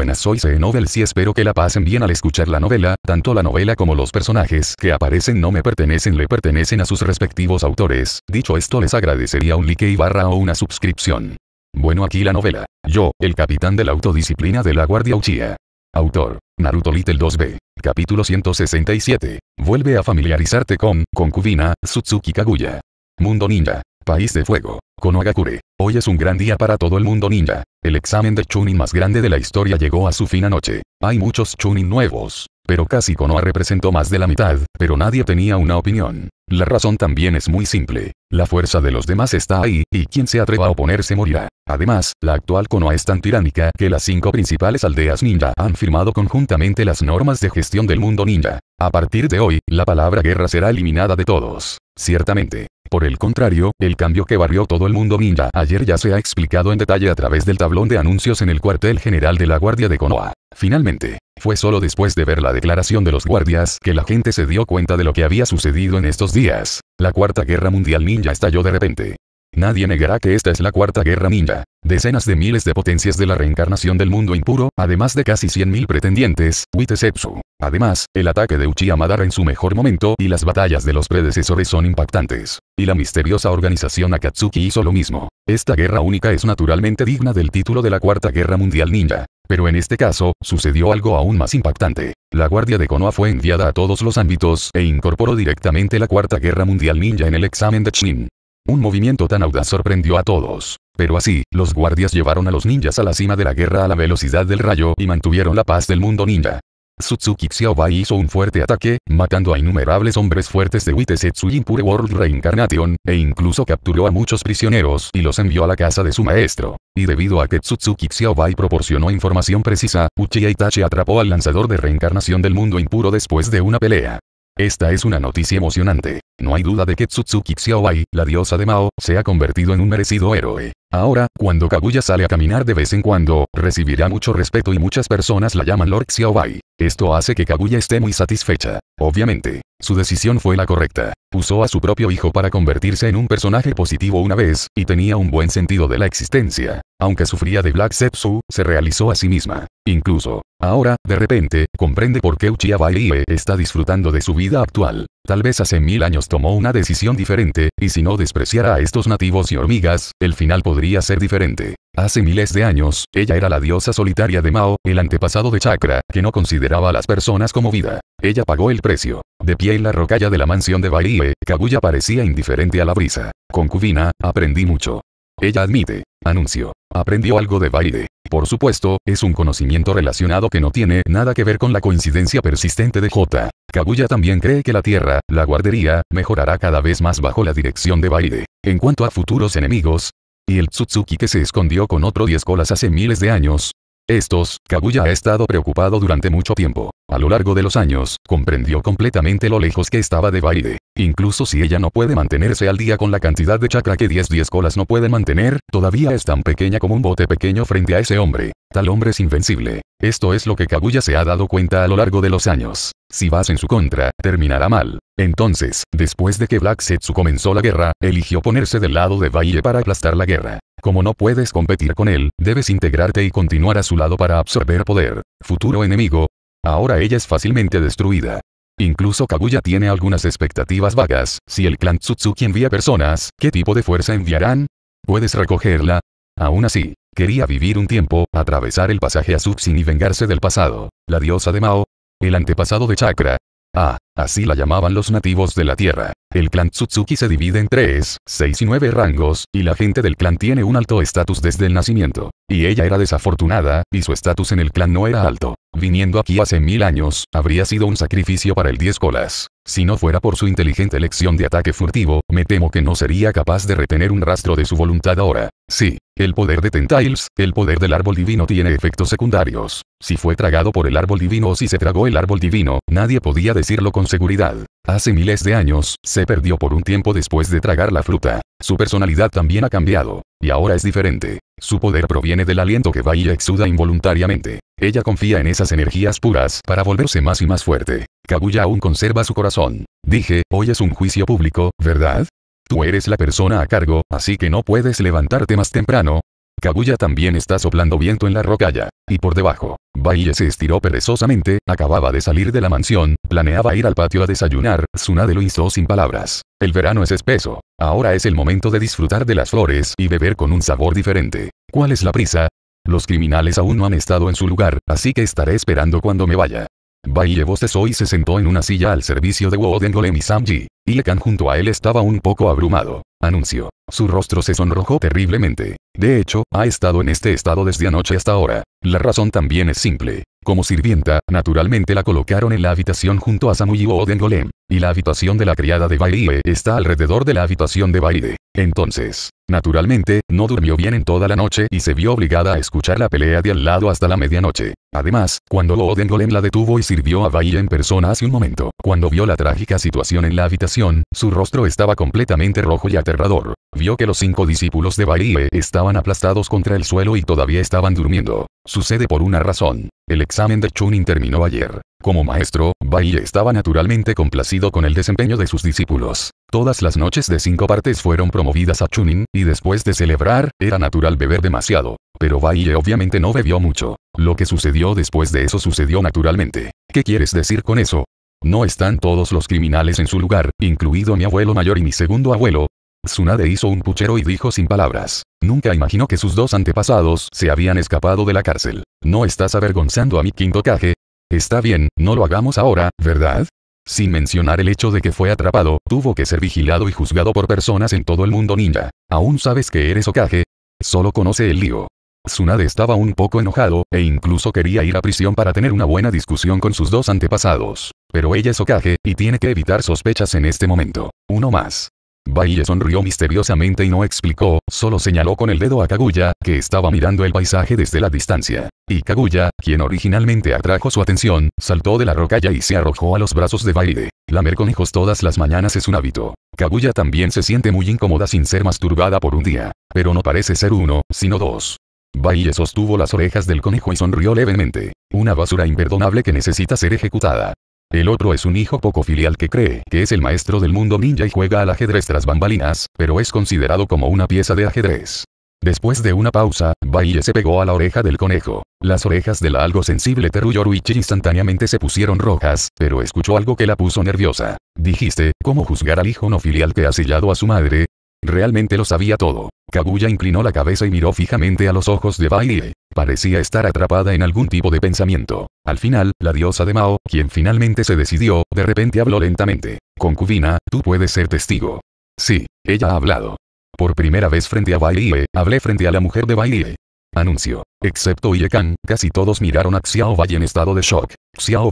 buenas. Soy C. y espero que la pasen bien al escuchar la novela, tanto la novela como los personajes que aparecen no me pertenecen le pertenecen a sus respectivos autores. Dicho esto les agradecería un like y barra o una suscripción. Bueno aquí la novela. Yo, el capitán de la autodisciplina de la Guardia Uchiha. Autor. Naruto Little 2B. Capítulo 167. Vuelve a familiarizarte con, concubina, Suzuki Kaguya. Mundo Ninja. País de Fuego. Konohagakure. Hoy es un gran día para todo el mundo ninja. El examen de Chunin más grande de la historia llegó a su fin anoche. Hay muchos Chunin nuevos. Pero casi Konoha representó más de la mitad, pero nadie tenía una opinión. La razón también es muy simple. La fuerza de los demás está ahí, y quien se atreva a oponerse morirá. Además, la actual Konoha es tan tiránica que las cinco principales aldeas ninja han firmado conjuntamente las normas de gestión del mundo ninja. A partir de hoy, la palabra guerra será eliminada de todos. Ciertamente. Por el contrario, el cambio que barrió todo el mundo ninja ayer ya se ha explicado en detalle a través del tablón de anuncios en el cuartel general de la Guardia de Konoha. Finalmente, fue solo después de ver la declaración de los guardias que la gente se dio cuenta de lo que había sucedido en estos días. La Cuarta Guerra Mundial Ninja estalló de repente. Nadie negará que esta es la Cuarta Guerra Ninja. Decenas de miles de potencias de la reencarnación del mundo impuro, además de casi 100.000 pretendientes, Witesepsu. Además, el ataque de Uchiha Madara en su mejor momento y las batallas de los predecesores son impactantes y la misteriosa organización Akatsuki hizo lo mismo. Esta guerra única es naturalmente digna del título de la Cuarta Guerra Mundial Ninja. Pero en este caso, sucedió algo aún más impactante. La Guardia de Konoha fue enviada a todos los ámbitos e incorporó directamente la Cuarta Guerra Mundial Ninja en el examen de Chin. Un movimiento tan audaz sorprendió a todos. Pero así, los guardias llevaron a los ninjas a la cima de la guerra a la velocidad del rayo y mantuvieron la paz del mundo ninja. Suzuki Xiaobai hizo un fuerte ataque, matando a innumerables hombres fuertes de Witesetsu Impure World Reincarnation, e incluso capturó a muchos prisioneros y los envió a la casa de su maestro. Y debido a que Tsutsuki Xiaobai proporcionó información precisa, Uchiha Itachi atrapó al lanzador de reencarnación del mundo impuro después de una pelea. Esta es una noticia emocionante. No hay duda de que Tsutsuki Xiaobai, la diosa de Mao, se ha convertido en un merecido héroe. Ahora, cuando Kaguya sale a caminar de vez en cuando, recibirá mucho respeto y muchas personas la llaman Lord Xiaobai. Esto hace que Kaguya esté muy satisfecha. Obviamente, su decisión fue la correcta. Usó a su propio hijo para convertirse en un personaje positivo una vez, y tenía un buen sentido de la existencia. Aunque sufría de Black Sepsu, se realizó a sí misma. Incluso, ahora, de repente, comprende por qué Uchiha Ie está disfrutando de su vida actual. Tal vez hace mil años tomó una decisión diferente, y si no despreciara a estos nativos y hormigas, el final podría ser diferente. Hace miles de años, ella era la diosa solitaria de Mao, el antepasado de Chakra, que no consideraba a las personas como vida. Ella pagó el precio. De pie en la rocalla de la mansión de Baile, Kaguya parecía indiferente a la brisa. Concubina, aprendí mucho. Ella admite. Anuncio. Aprendió algo de Baile. Por supuesto, es un conocimiento relacionado que no tiene nada que ver con la coincidencia persistente de J. Kaguya también cree que la Tierra, la guardería, mejorará cada vez más bajo la dirección de Baide. En cuanto a futuros enemigos, y el Tsutsuki que se escondió con otro 10 colas hace miles de años, estos, Kaguya ha estado preocupado durante mucho tiempo. A lo largo de los años, comprendió completamente lo lejos que estaba de Baide. Incluso si ella no puede mantenerse al día con la cantidad de chakra que 10 10 colas no pueden mantener, todavía es tan pequeña como un bote pequeño frente a ese hombre. Tal hombre es invencible. Esto es lo que Kaguya se ha dado cuenta a lo largo de los años. Si vas en su contra, terminará mal. Entonces, después de que Black Setsu comenzó la guerra, eligió ponerse del lado de Baile para aplastar la guerra. Como no puedes competir con él, debes integrarte y continuar a su lado para absorber poder. Futuro enemigo. Ahora ella es fácilmente destruida. Incluso Kaguya tiene algunas expectativas vagas. Si el clan Tsutsuki envía personas, ¿qué tipo de fuerza enviarán? ¿Puedes recogerla? Aún así, quería vivir un tiempo, atravesar el pasaje a Subsin y vengarse del pasado. La diosa de Mao, el antepasado de Chakra, Ah, Así la llamaban los nativos de la Tierra. El clan Tsutsuki se divide en tres, seis y nueve rangos, y la gente del clan tiene un alto estatus desde el nacimiento. Y ella era desafortunada, y su estatus en el clan no era alto. Viniendo aquí hace mil años, habría sido un sacrificio para el Diez colas. Si no fuera por su inteligente elección de ataque furtivo, me temo que no sería capaz de retener un rastro de su voluntad ahora. Sí, el poder de Tentails, el poder del árbol divino tiene efectos secundarios. Si fue tragado por el árbol divino o si se tragó el árbol divino, nadie podía decirlo con seguridad hace miles de años, se perdió por un tiempo después de tragar la fruta. Su personalidad también ha cambiado, y ahora es diferente. Su poder proviene del aliento que Bahía exuda involuntariamente. Ella confía en esas energías puras para volverse más y más fuerte. Kaguya aún conserva su corazón. Dije, hoy es un juicio público, ¿verdad? Tú eres la persona a cargo, así que no puedes levantarte más temprano, Kaguya también está soplando viento en la rocalla. Y por debajo. Baille se estiró perezosamente, acababa de salir de la mansión, planeaba ir al patio a desayunar, Tsunade lo hizo sin palabras. El verano es espeso. Ahora es el momento de disfrutar de las flores y beber con un sabor diferente. ¿Cuál es la prisa? Los criminales aún no han estado en su lugar, así que estaré esperando cuando me vaya. Baille bostezó y se sentó en una silla al servicio de Woden Golem y Samji. Ilekan junto a él estaba un poco abrumado. Anunció. Su rostro se sonrojó terriblemente. De hecho, ha estado en este estado desde anoche hasta ahora. La razón también es simple. Como sirvienta, naturalmente la colocaron en la habitación junto a Samuiwo o Golem, y la habitación de la criada de Baile está alrededor de la habitación de Baile. Entonces, naturalmente, no durmió bien en toda la noche y se vio obligada a escuchar la pelea de al lado hasta la medianoche. Además, cuando Oden Golem la detuvo y sirvió a Baile en persona hace un momento, cuando vio la trágica situación en la habitación, su rostro estaba completamente rojo y aterrador. Vio que los cinco discípulos de Baile estaban aplastados contra el suelo y todavía estaban durmiendo. Sucede por una razón. El examen de Chunin terminó ayer. Como maestro, Baile estaba naturalmente complacido con el desempeño de sus discípulos. Todas las noches de cinco partes fueron promovidas a Chunin, y después de celebrar, era natural beber demasiado. Pero Baille obviamente no bebió mucho. Lo que sucedió después de eso sucedió naturalmente. ¿Qué quieres decir con eso? No están todos los criminales en su lugar, incluido mi abuelo mayor y mi segundo abuelo, Tsunade hizo un puchero y dijo sin palabras. Nunca imaginó que sus dos antepasados se habían escapado de la cárcel. ¿No estás avergonzando a mi quinto Kage? Está bien, no lo hagamos ahora, ¿verdad? Sin mencionar el hecho de que fue atrapado, tuvo que ser vigilado y juzgado por personas en todo el mundo ninja. ¿Aún sabes que eres Okage? Solo conoce el lío. Tsunade estaba un poco enojado, e incluso quería ir a prisión para tener una buena discusión con sus dos antepasados. Pero ella es Okage, y tiene que evitar sospechas en este momento. Uno más. Baile sonrió misteriosamente y no explicó, solo señaló con el dedo a Kaguya, que estaba mirando el paisaje desde la distancia. Y Kaguya, quien originalmente atrajo su atención, saltó de la rocalla y se arrojó a los brazos de Baile. Lamer conejos todas las mañanas es un hábito. Kaguya también se siente muy incómoda sin ser masturbada por un día. Pero no parece ser uno, sino dos. Baille sostuvo las orejas del conejo y sonrió levemente. Una basura imperdonable que necesita ser ejecutada. El otro es un hijo poco filial que cree que es el maestro del mundo ninja y juega al ajedrez tras bambalinas, pero es considerado como una pieza de ajedrez. Después de una pausa, Baille se pegó a la oreja del conejo. Las orejas de la algo sensible Teruyoruichi instantáneamente se pusieron rojas, pero escuchó algo que la puso nerviosa. Dijiste, ¿cómo juzgar al hijo no filial que ha sellado a su madre? Realmente lo sabía todo. Kaguya inclinó la cabeza y miró fijamente a los ojos de Bailie. Parecía estar atrapada en algún tipo de pensamiento. Al final, la diosa de Mao, quien finalmente se decidió, de repente habló lentamente. Concubina, tú puedes ser testigo. Sí, ella ha hablado. Por primera vez frente a Bailie, hablé frente a la mujer de Bailie. Anuncio. Excepto Yekan, casi todos miraron a Xiao Bai en estado de shock.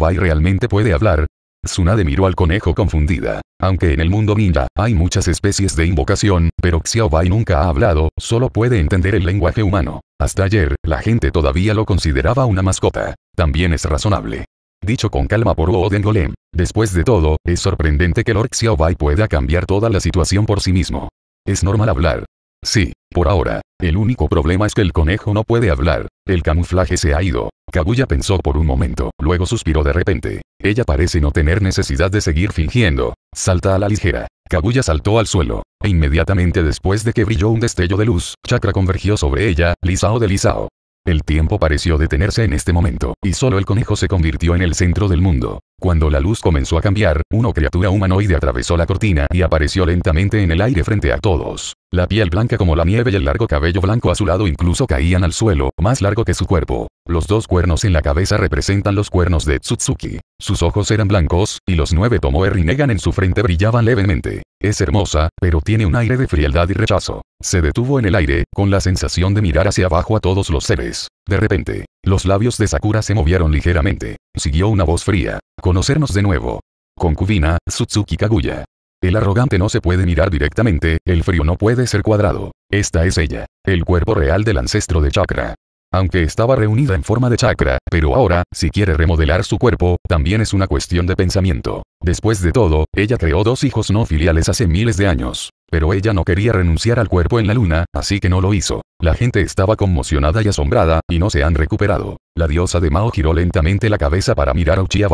Bai realmente puede hablar, Tsunade miró al conejo confundida. Aunque en el mundo ninja, hay muchas especies de invocación, pero Xiaobai nunca ha hablado, solo puede entender el lenguaje humano. Hasta ayer, la gente todavía lo consideraba una mascota. También es razonable. Dicho con calma por Oden Golem. Después de todo, es sorprendente que Lord Xiaobai pueda cambiar toda la situación por sí mismo. Es normal hablar. Sí, por ahora. El único problema es que el conejo no puede hablar. El camuflaje se ha ido. Kaguya pensó por un momento, luego suspiró de repente. Ella parece no tener necesidad de seguir fingiendo. Salta a la ligera. Kaguya saltó al suelo, e inmediatamente después de que brilló un destello de luz, Chakra convergió sobre ella, Lisao de Lisao. El tiempo pareció detenerse en este momento, y solo el conejo se convirtió en el centro del mundo. Cuando la luz comenzó a cambiar, una criatura humanoide atravesó la cortina y apareció lentamente en el aire frente a todos. La piel blanca como la nieve y el largo cabello blanco azulado incluso caían al suelo, más largo que su cuerpo. Los dos cuernos en la cabeza representan los cuernos de Tsutsuki. Sus ojos eran blancos, y los nueve tomoe Rinnegan en su frente brillaban levemente. Es hermosa, pero tiene un aire de frialdad y rechazo. Se detuvo en el aire, con la sensación de mirar hacia abajo a todos los seres. De repente, los labios de Sakura se movieron ligeramente. Siguió una voz fría. Conocernos de nuevo. Concubina, Sutsuki Kaguya. El arrogante no se puede mirar directamente, el frío no puede ser cuadrado. Esta es ella. El cuerpo real del ancestro de chakra. Aunque estaba reunida en forma de chakra, pero ahora, si quiere remodelar su cuerpo, también es una cuestión de pensamiento. Después de todo, ella creó dos hijos no filiales hace miles de años. Pero ella no quería renunciar al cuerpo en la luna, así que no lo hizo. La gente estaba conmocionada y asombrada, y no se han recuperado. La diosa de Mao giró lentamente la cabeza para mirar a Uchiha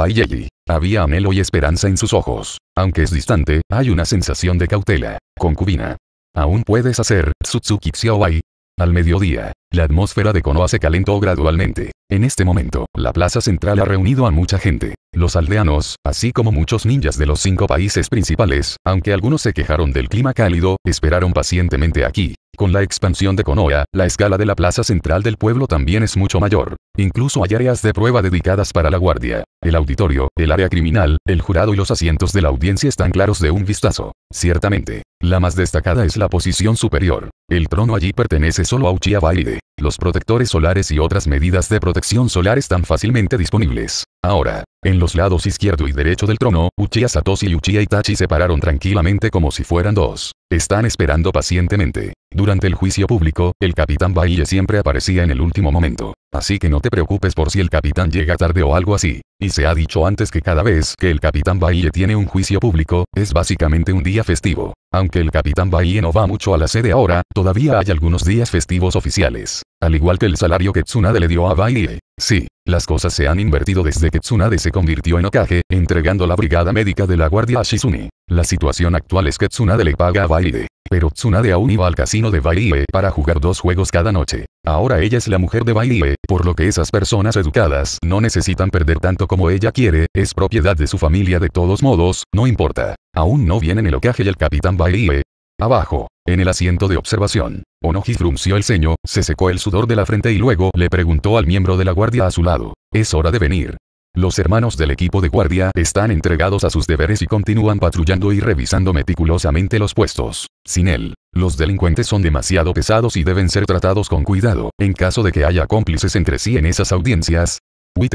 Había anhelo y esperanza en sus ojos. Aunque es distante, hay una sensación de cautela. Concubina. Aún puedes hacer, Tsutsuki Xiaobai? Al mediodía, la atmósfera de Konoha se calentó gradualmente. En este momento, la plaza central ha reunido a mucha gente. Los aldeanos, así como muchos ninjas de los cinco países principales, aunque algunos se quejaron del clima cálido, esperaron pacientemente aquí. Con la expansión de Konoha, la escala de la plaza central del pueblo también es mucho mayor. Incluso hay áreas de prueba dedicadas para la guardia. El auditorio, el área criminal, el jurado y los asientos de la audiencia están claros de un vistazo. Ciertamente, la más destacada es la posición superior. El trono allí pertenece solo a Uchiha Baide los protectores solares y otras medidas de protección solar están fácilmente disponibles. Ahora, en los lados izquierdo y derecho del trono, Uchiha Satoshi y Uchiha Itachi se pararon tranquilamente como si fueran dos. Están esperando pacientemente. Durante el juicio público, el capitán Baille siempre aparecía en el último momento. Así que no te preocupes por si el capitán llega tarde o algo así. Y se ha dicho antes que cada vez que el capitán Baille tiene un juicio público, es básicamente un día festivo. Aunque el capitán Baille no va mucho a la sede ahora, todavía hay algunos días festivos oficiales al igual que el salario que Tsunade le dio a Baile. Sí, las cosas se han invertido desde que Tsunade se convirtió en Okage, entregando la brigada médica de la guardia a Shizumi La situación actual es que Tsunade le paga a Baile. Pero Tsunade aún iba al casino de Baile para jugar dos juegos cada noche. Ahora ella es la mujer de Baile, por lo que esas personas educadas no necesitan perder tanto como ella quiere, es propiedad de su familia de todos modos, no importa. Aún no vienen el Okage y el Capitán Baile, Abajo, en el asiento de observación, Onoji frunció el ceño, se secó el sudor de la frente y luego le preguntó al miembro de la guardia a su lado. Es hora de venir. Los hermanos del equipo de guardia están entregados a sus deberes y continúan patrullando y revisando meticulosamente los puestos. Sin él, los delincuentes son demasiado pesados y deben ser tratados con cuidado, en caso de que haya cómplices entre sí en esas audiencias,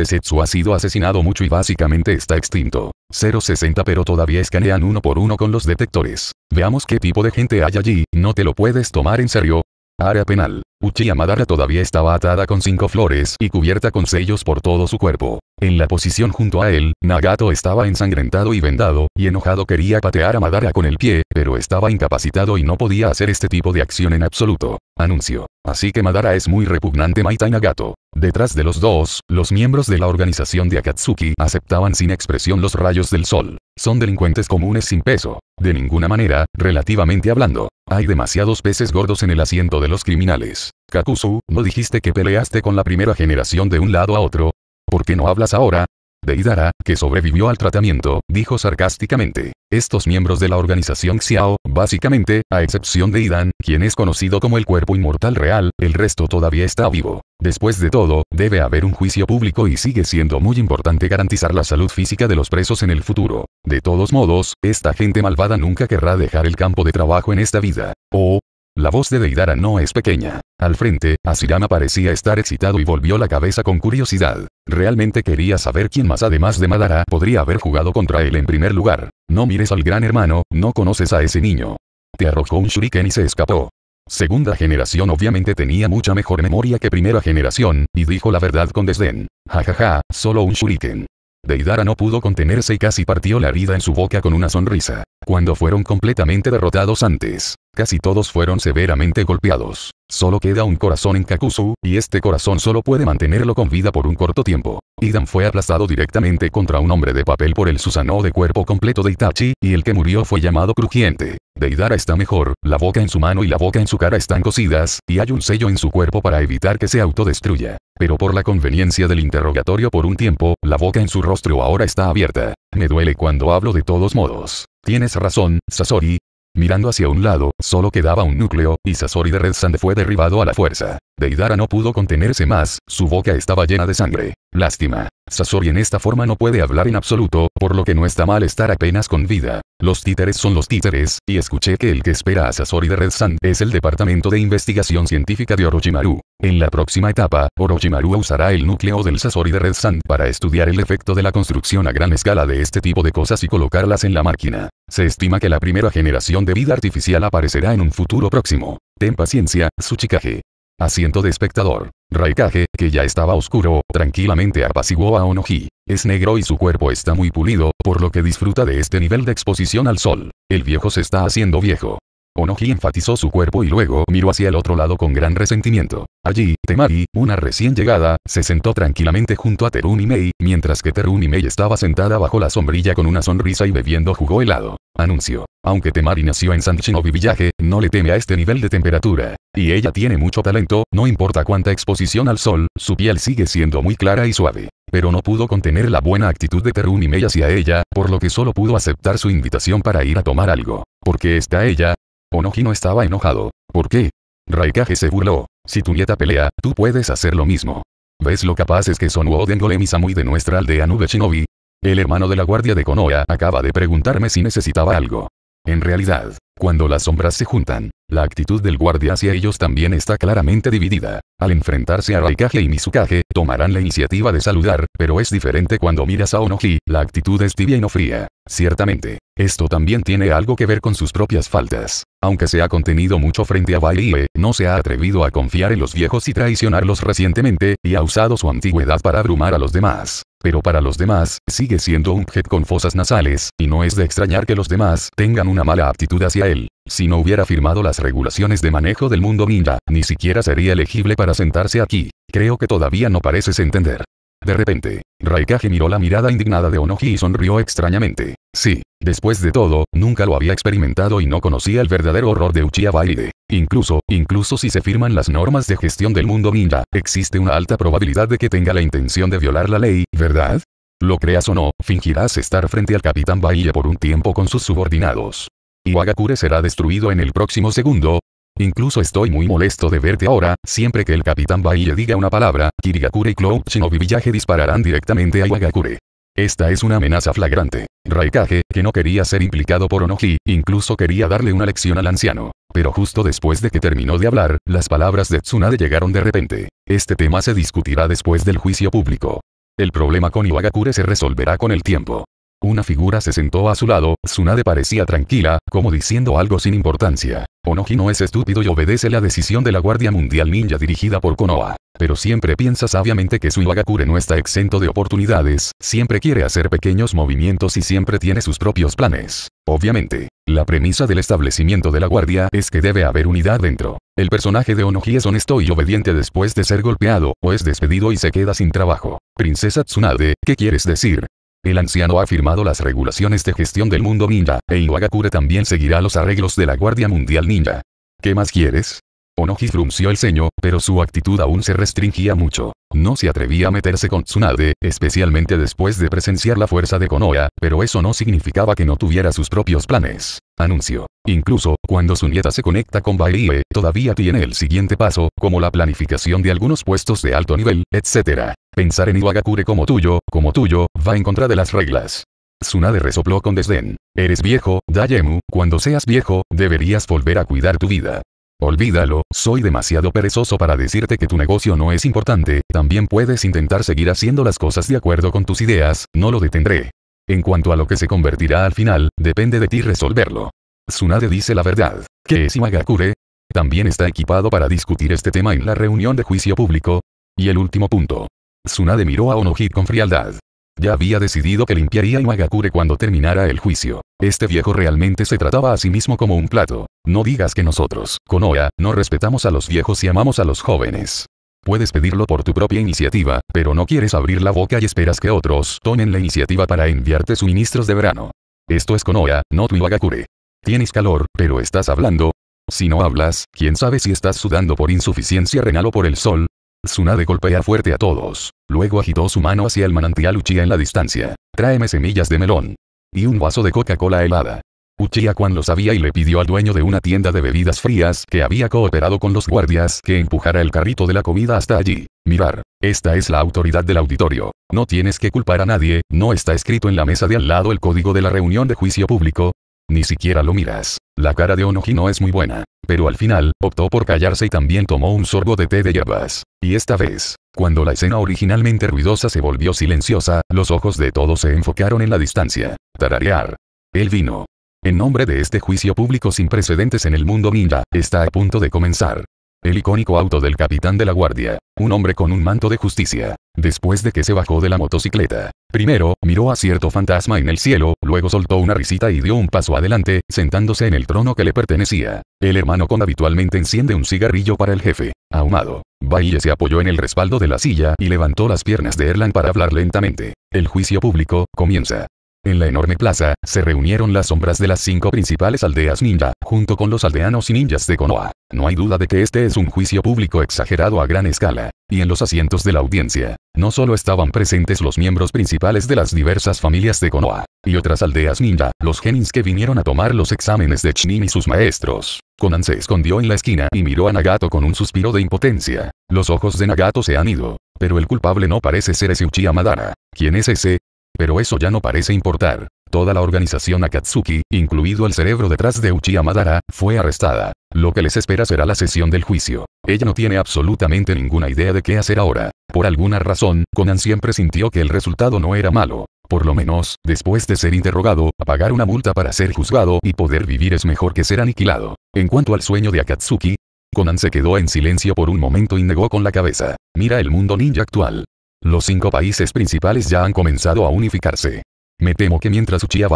Setsu ha sido asesinado mucho y básicamente está extinto. 060 pero todavía escanean uno por uno con los detectores. Veamos qué tipo de gente hay allí, no te lo puedes tomar en serio. Área penal. Uchiha Madara todavía estaba atada con cinco flores y cubierta con sellos por todo su cuerpo. En la posición junto a él, Nagato estaba ensangrentado y vendado, y enojado quería patear a Madara con el pie, pero estaba incapacitado y no podía hacer este tipo de acción en absoluto. Anuncio. Así que Madara es muy repugnante Maita y Nagato. Detrás de los dos, los miembros de la organización de Akatsuki aceptaban sin expresión los rayos del sol. Son delincuentes comunes sin peso. De ninguna manera, relativamente hablando. Hay demasiados peces gordos en el asiento de los criminales. Kakusu, ¿no dijiste que peleaste con la primera generación de un lado a otro? ¿Por qué no hablas ahora? Deidara, que sobrevivió al tratamiento, dijo sarcásticamente. Estos miembros de la organización Xiao, básicamente, a excepción de Idan, quien es conocido como el cuerpo inmortal real, el resto todavía está vivo. Después de todo, debe haber un juicio público y sigue siendo muy importante garantizar la salud física de los presos en el futuro. De todos modos, esta gente malvada nunca querrá dejar el campo de trabajo en esta vida. O, la voz de Deidara no es pequeña. Al frente, Asirama parecía estar excitado y volvió la cabeza con curiosidad. Realmente quería saber quién más además de Madara podría haber jugado contra él en primer lugar. No mires al gran hermano, no conoces a ese niño. Te arrojó un shuriken y se escapó. Segunda generación obviamente tenía mucha mejor memoria que primera generación, y dijo la verdad con desdén. Jajaja, solo un shuriken. Deidara no pudo contenerse y casi partió la vida en su boca con una sonrisa. Cuando fueron completamente derrotados antes, casi todos fueron severamente golpeados. Solo queda un corazón en Kakuzu, y este corazón solo puede mantenerlo con vida por un corto tiempo. Idan fue aplastado directamente contra un hombre de papel por el Susanoo de cuerpo completo de Itachi, y el que murió fue llamado Crujiente. Deidara está mejor, la boca en su mano y la boca en su cara están cocidas, y hay un sello en su cuerpo para evitar que se autodestruya pero por la conveniencia del interrogatorio por un tiempo, la boca en su rostro ahora está abierta. Me duele cuando hablo de todos modos. Tienes razón, Sasori. Mirando hacia un lado, solo quedaba un núcleo, y Sasori de Red Sand fue derribado a la fuerza. Deidara no pudo contenerse más, su boca estaba llena de sangre. Lástima. Sasori en esta forma no puede hablar en absoluto, por lo que no está mal estar apenas con vida. Los títeres son los títeres, y escuché que el que espera a Sasori de Red Sand es el Departamento de Investigación Científica de Orochimaru. En la próxima etapa, Orochimaru usará el núcleo del Sasori de Red Sand para estudiar el efecto de la construcción a gran escala de este tipo de cosas y colocarlas en la máquina. Se estima que la primera generación de vida artificial aparecerá en un futuro próximo. Ten paciencia, Tsuchikage. Asiento de espectador. Raikage, que ya estaba oscuro, tranquilamente apaciguó a Onoji. Es negro y su cuerpo está muy pulido, por lo que disfruta de este nivel de exposición al sol. El viejo se está haciendo viejo. Onoji enfatizó su cuerpo y luego miró hacia el otro lado con gran resentimiento. Allí, Temari, una recién llegada, se sentó tranquilamente junto a Terunimei, mientras que Terunimei estaba sentada bajo la sombrilla con una sonrisa y bebiendo jugo helado. Anuncio. Aunque Temari nació en San Shinobi Village, no le teme a este nivel de temperatura. Y ella tiene mucho talento, no importa cuánta exposición al sol, su piel sigue siendo muy clara y suave. Pero no pudo contener la buena actitud de y Mei hacia ella, por lo que solo pudo aceptar su invitación para ir a tomar algo. ¿Por qué está ella? Onoji no estaba enojado. ¿Por qué? Raikage se burló. Si tu nieta pelea, tú puedes hacer lo mismo. ¿Ves lo capaces que son Woden Golem y de nuestra aldea Nube Shinobi? El hermano de la guardia de Konoha acaba de preguntarme si necesitaba algo. En realidad, cuando las sombras se juntan, la actitud del guardia hacia ellos también está claramente dividida. Al enfrentarse a Raikage y Mizukage, tomarán la iniciativa de saludar, pero es diferente cuando miras a Onoji, la actitud es tibia y no fría. Ciertamente, esto también tiene algo que ver con sus propias faltas. Aunque se ha contenido mucho frente a Baile, no se ha atrevido a confiar en los viejos y traicionarlos recientemente, y ha usado su antigüedad para abrumar a los demás. Pero para los demás, sigue siendo un jet con fosas nasales, y no es de extrañar que los demás tengan una mala actitud hacia él. Si no hubiera firmado las regulaciones de manejo del mundo ninja, ni siquiera sería elegible para sentarse aquí. Creo que todavía no pareces entender. De repente, Raikage miró la mirada indignada de Onoji y sonrió extrañamente. Sí, después de todo, nunca lo había experimentado y no conocía el verdadero horror de Uchiha Baide. Incluso, incluso si se firman las normas de gestión del mundo ninja, existe una alta probabilidad de que tenga la intención de violar la ley, ¿verdad? Lo creas o no, fingirás estar frente al Capitán Bahía por un tiempo con sus subordinados. Iwagakure será destruido en el próximo segundo. Incluso estoy muy molesto de verte ahora, siempre que el Capitán Baille diga una palabra, Kirigakure y Cloud Shinobi Villaje dispararán directamente a Iwagakure. Esta es una amenaza flagrante. Raikage, que no quería ser implicado por Onoji, incluso quería darle una lección al anciano. Pero justo después de que terminó de hablar, las palabras de Tsunade llegaron de repente. Este tema se discutirá después del juicio público. El problema con Iwagakure se resolverá con el tiempo. Una figura se sentó a su lado, Tsunade parecía tranquila, como diciendo algo sin importancia. Onoji no es estúpido y obedece la decisión de la Guardia Mundial Ninja dirigida por Konoha. Pero siempre piensa sabiamente que su Iwagakure no está exento de oportunidades, siempre quiere hacer pequeños movimientos y siempre tiene sus propios planes. Obviamente, la premisa del establecimiento de la guardia es que debe haber unidad dentro. El personaje de Onoji es honesto y obediente después de ser golpeado, o es despedido y se queda sin trabajo. Princesa Tsunade, ¿qué quieres decir? El anciano ha firmado las regulaciones de gestión del mundo ninja, e Iwagakure también seguirá los arreglos de la Guardia Mundial Ninja. ¿Qué más quieres? Onoji frunció el ceño, pero su actitud aún se restringía mucho. No se atrevía a meterse con Tsunade, especialmente después de presenciar la fuerza de Konoha, pero eso no significaba que no tuviera sus propios planes. Anuncio. Incluso, cuando su nieta se conecta con Baeie, todavía tiene el siguiente paso, como la planificación de algunos puestos de alto nivel, etc. Pensar en Iwagakure como tuyo, como tuyo, va en contra de las reglas. Tsunade resopló con desdén. Eres viejo, Dayemu, cuando seas viejo, deberías volver a cuidar tu vida. Olvídalo, soy demasiado perezoso para decirte que tu negocio no es importante, también puedes intentar seguir haciendo las cosas de acuerdo con tus ideas, no lo detendré. En cuanto a lo que se convertirá al final, depende de ti resolverlo. Tsunade dice la verdad. ¿Qué es Iwagakure? También está equipado para discutir este tema en la reunión de juicio público. Y el último punto. Tsunade miró a Onohit con frialdad. Ya había decidido que limpiaría a cuando terminara el juicio. Este viejo realmente se trataba a sí mismo como un plato. No digas que nosotros, Konoha, no respetamos a los viejos y amamos a los jóvenes. Puedes pedirlo por tu propia iniciativa, pero no quieres abrir la boca y esperas que otros tomen la iniciativa para enviarte suministros de verano. Esto es Konoha, no tu Iwagakure. Tienes calor, pero estás hablando. Si no hablas, quién sabe si estás sudando por insuficiencia renal o por el sol, Tsunade golpea fuerte a todos. Luego agitó su mano hacia el manantial Uchiha en la distancia. Tráeme semillas de melón. Y un vaso de Coca-Cola helada. Uchiha cuando lo sabía y le pidió al dueño de una tienda de bebidas frías que había cooperado con los guardias que empujara el carrito de la comida hasta allí. Mirar. Esta es la autoridad del auditorio. No tienes que culpar a nadie, no está escrito en la mesa de al lado el código de la reunión de juicio público, ni siquiera lo miras. La cara de Onoji no es muy buena. Pero al final, optó por callarse y también tomó un sorbo de té de hierbas. Y esta vez, cuando la escena originalmente ruidosa se volvió silenciosa, los ojos de todos se enfocaron en la distancia. Tararear. El vino. En nombre de este juicio público sin precedentes en el mundo ninja, está a punto de comenzar. El icónico auto del capitán de la guardia. Un hombre con un manto de justicia. Después de que se bajó de la motocicleta. Primero, miró a cierto fantasma en el cielo, luego soltó una risita y dio un paso adelante, sentándose en el trono que le pertenecía. El hermano con habitualmente enciende un cigarrillo para el jefe. Ahumado. Bailey se apoyó en el respaldo de la silla y levantó las piernas de Erlan para hablar lentamente. El juicio público comienza. En la enorme plaza, se reunieron las sombras de las cinco principales aldeas ninja, junto con los aldeanos y ninjas de Konoha. No hay duda de que este es un juicio público exagerado a gran escala. Y en los asientos de la audiencia, no solo estaban presentes los miembros principales de las diversas familias de Konoha, y otras aldeas ninja, los genins que vinieron a tomar los exámenes de Chinin y sus maestros. Conan se escondió en la esquina y miró a Nagato con un suspiro de impotencia. Los ojos de Nagato se han ido. Pero el culpable no parece ser ese Uchiha Madara. ¿Quién es ese? Pero eso ya no parece importar. Toda la organización Akatsuki, incluido el cerebro detrás de Uchiha Madara, fue arrestada. Lo que les espera será la sesión del juicio. Ella no tiene absolutamente ninguna idea de qué hacer ahora. Por alguna razón, Conan siempre sintió que el resultado no era malo. Por lo menos, después de ser interrogado, pagar una multa para ser juzgado y poder vivir es mejor que ser aniquilado. En cuanto al sueño de Akatsuki, Conan se quedó en silencio por un momento y negó con la cabeza. Mira el mundo ninja actual. Los cinco países principales ya han comenzado a unificarse. Me temo que mientras Uchiha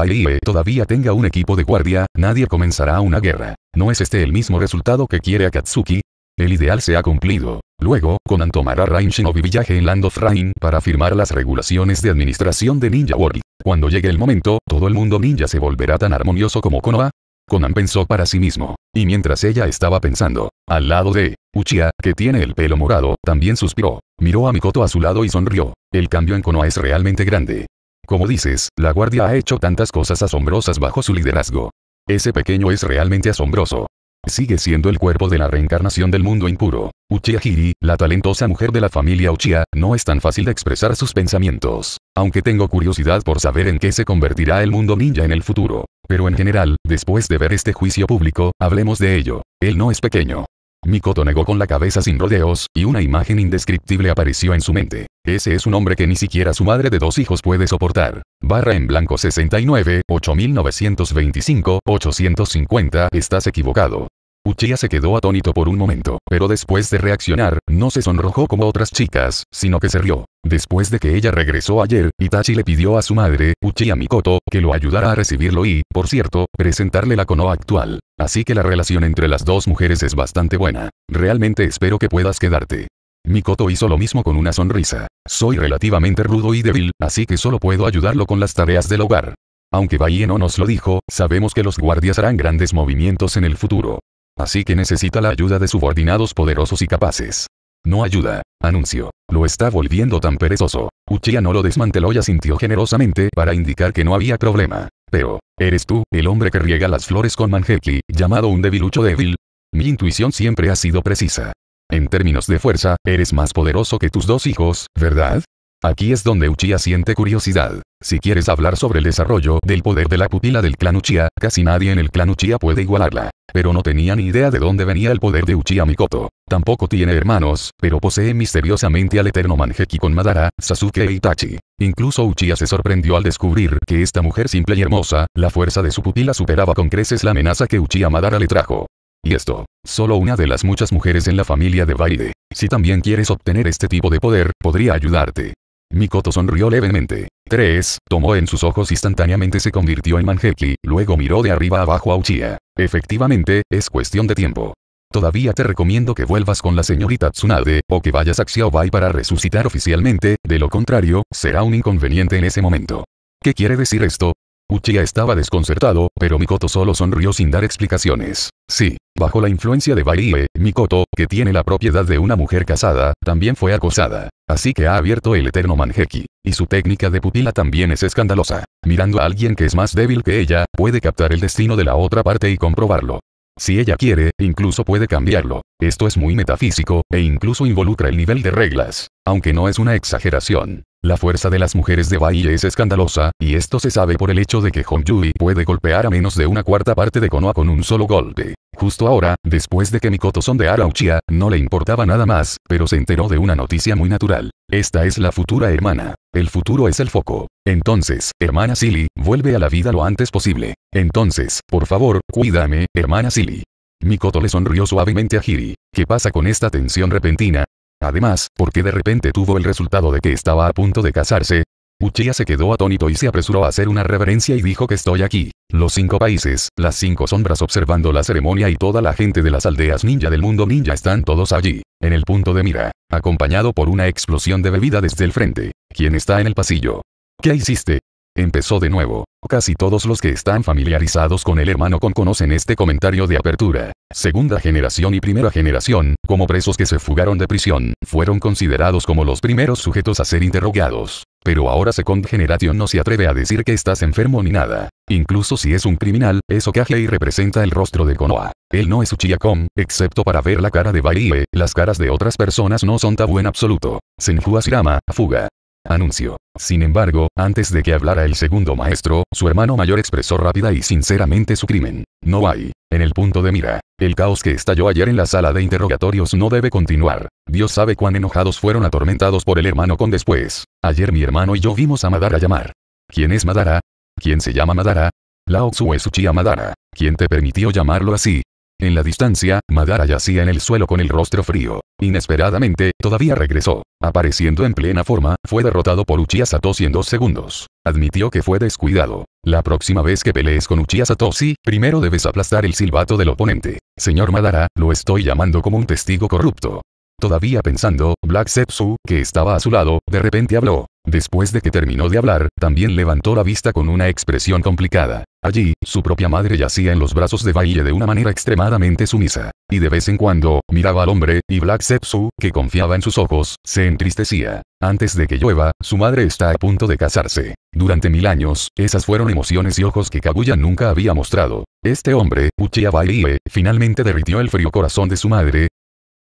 todavía tenga un equipo de guardia, nadie comenzará una guerra. ¿No es este el mismo resultado que quiere Akatsuki? El ideal se ha cumplido. Luego, Konan tomará Rain Shinobi Villaje en Land of Rain para firmar las regulaciones de administración de Ninja World. Cuando llegue el momento, todo el mundo ninja se volverá tan armonioso como Konoha, Conan pensó para sí mismo. Y mientras ella estaba pensando, al lado de Uchiha, que tiene el pelo morado, también suspiró. Miró a Mikoto a su lado y sonrió. El cambio en Konoha es realmente grande. Como dices, la guardia ha hecho tantas cosas asombrosas bajo su liderazgo. Ese pequeño es realmente asombroso. Sigue siendo el cuerpo de la reencarnación del mundo impuro. Uchiha Hiri, la talentosa mujer de la familia Uchiha, no es tan fácil de expresar sus pensamientos. Aunque tengo curiosidad por saber en qué se convertirá el mundo ninja en el futuro. Pero en general, después de ver este juicio público, hablemos de ello. Él no es pequeño. Mikoto negó con la cabeza sin rodeos, y una imagen indescriptible apareció en su mente. Ese es un hombre que ni siquiera su madre de dos hijos puede soportar. Barra en blanco 69, 8925, 850, estás equivocado. Uchiha se quedó atónito por un momento, pero después de reaccionar, no se sonrojó como otras chicas, sino que se rió. Después de que ella regresó ayer, Itachi le pidió a su madre, Uchiha Mikoto, que lo ayudara a recibirlo y, por cierto, presentarle la Konoha actual. Así que la relación entre las dos mujeres es bastante buena. Realmente espero que puedas quedarte. Mikoto hizo lo mismo con una sonrisa. Soy relativamente rudo y débil, así que solo puedo ayudarlo con las tareas del hogar. Aunque Bahie no nos lo dijo, sabemos que los guardias harán grandes movimientos en el futuro. Así que necesita la ayuda de subordinados poderosos y capaces. No ayuda. Anuncio. Lo está volviendo tan perezoso. Uchia no lo desmanteló y asintió generosamente para indicar que no había problema. Pero, ¿eres tú, el hombre que riega las flores con Manjeki, llamado un debilucho débil? Mi intuición siempre ha sido precisa. En términos de fuerza, eres más poderoso que tus dos hijos, ¿verdad? Aquí es donde Uchiha siente curiosidad. Si quieres hablar sobre el desarrollo del poder de la pupila del clan Uchiha, casi nadie en el clan Uchiha puede igualarla. Pero no tenía ni idea de dónde venía el poder de Uchiha Mikoto. Tampoco tiene hermanos, pero posee misteriosamente al eterno manjeki con Madara, Sasuke e Itachi. Incluso Uchiha se sorprendió al descubrir que esta mujer simple y hermosa, la fuerza de su pupila superaba con creces la amenaza que Uchiha Madara le trajo. Y esto, solo una de las muchas mujeres en la familia de Baide. Si también quieres obtener este tipo de poder, podría ayudarte. Mikoto sonrió levemente. 3. Tomó en sus ojos instantáneamente se convirtió en Manjeki, luego miró de arriba abajo a Uchiha. Efectivamente, es cuestión de tiempo. Todavía te recomiendo que vuelvas con la señorita Tsunade, o que vayas a Xiaobai para resucitar oficialmente, de lo contrario, será un inconveniente en ese momento. ¿Qué quiere decir esto? Uchiha estaba desconcertado, pero Mikoto solo sonrió sin dar explicaciones. Sí. Bajo la influencia de Barie, Mikoto, que tiene la propiedad de una mujer casada, también fue acosada. Así que ha abierto el eterno Manjeki. Y su técnica de pupila también es escandalosa. Mirando a alguien que es más débil que ella, puede captar el destino de la otra parte y comprobarlo. Si ella quiere, incluso puede cambiarlo. Esto es muy metafísico, e incluso involucra el nivel de reglas, aunque no es una exageración. La fuerza de las mujeres de Bahía es escandalosa, y esto se sabe por el hecho de que Hong Yui puede golpear a menos de una cuarta parte de Konoha con un solo golpe. Justo ahora, después de que Mikoto sondeara a Uchiha, no le importaba nada más, pero se enteró de una noticia muy natural. Esta es la futura hermana. El futuro es el foco. Entonces, hermana Silly, vuelve a la vida lo antes posible. Entonces, por favor, cuídame, hermana Silly. Mikoto le sonrió suavemente a Hiri. ¿Qué pasa con esta tensión repentina? Además, porque de repente tuvo el resultado de que estaba a punto de casarse. Uchiha se quedó atónito y se apresuró a hacer una reverencia y dijo que estoy aquí. Los cinco países, las cinco sombras observando la ceremonia y toda la gente de las aldeas ninja del mundo ninja están todos allí, en el punto de mira, acompañado por una explosión de bebida desde el frente. ¿Quién está en el pasillo? ¿Qué hiciste? Empezó de nuevo. Casi todos los que están familiarizados con el hermano Con conocen este comentario de apertura. Segunda generación y primera generación, como presos que se fugaron de prisión, fueron considerados como los primeros sujetos a ser interrogados. Pero ahora Second Generation no se atreve a decir que estás enfermo ni nada. Incluso si es un criminal, eso caje y representa el rostro de Konoha. Él no es uchiha excepto para ver la cara de Baile, las caras de otras personas no son tabú en absoluto. Senju Asirama, fuga. Anuncio. Sin embargo, antes de que hablara el segundo maestro, su hermano mayor expresó rápida y sinceramente su crimen. No hay. En el punto de mira. El caos que estalló ayer en la sala de interrogatorios no debe continuar. Dios sabe cuán enojados fueron atormentados por el hermano con después. Ayer mi hermano y yo vimos a Madara llamar. ¿Quién es Madara? ¿Quién se llama Madara? Lao Tzu es Uchiha Madara. ¿Quién te permitió llamarlo así? En la distancia, Madara yacía en el suelo con el rostro frío. Inesperadamente, todavía regresó. Apareciendo en plena forma, fue derrotado por Uchiha Satoshi en dos segundos. Admitió que fue descuidado. La próxima vez que pelees con Uchiha Satoshi, primero debes aplastar el silbato del oponente. Señor Madara, lo estoy llamando como un testigo corrupto. Todavía pensando, Black Zetsu, que estaba a su lado, de repente habló. Después de que terminó de hablar, también levantó la vista con una expresión complicada. Allí, su propia madre yacía en los brazos de Baile de una manera extremadamente sumisa. Y de vez en cuando, miraba al hombre, y Black Sepsu, que confiaba en sus ojos, se entristecía. Antes de que llueva, su madre está a punto de casarse. Durante mil años, esas fueron emociones y ojos que Kaguya nunca había mostrado. Este hombre, Uchiha Baile, finalmente derritió el frío corazón de su madre.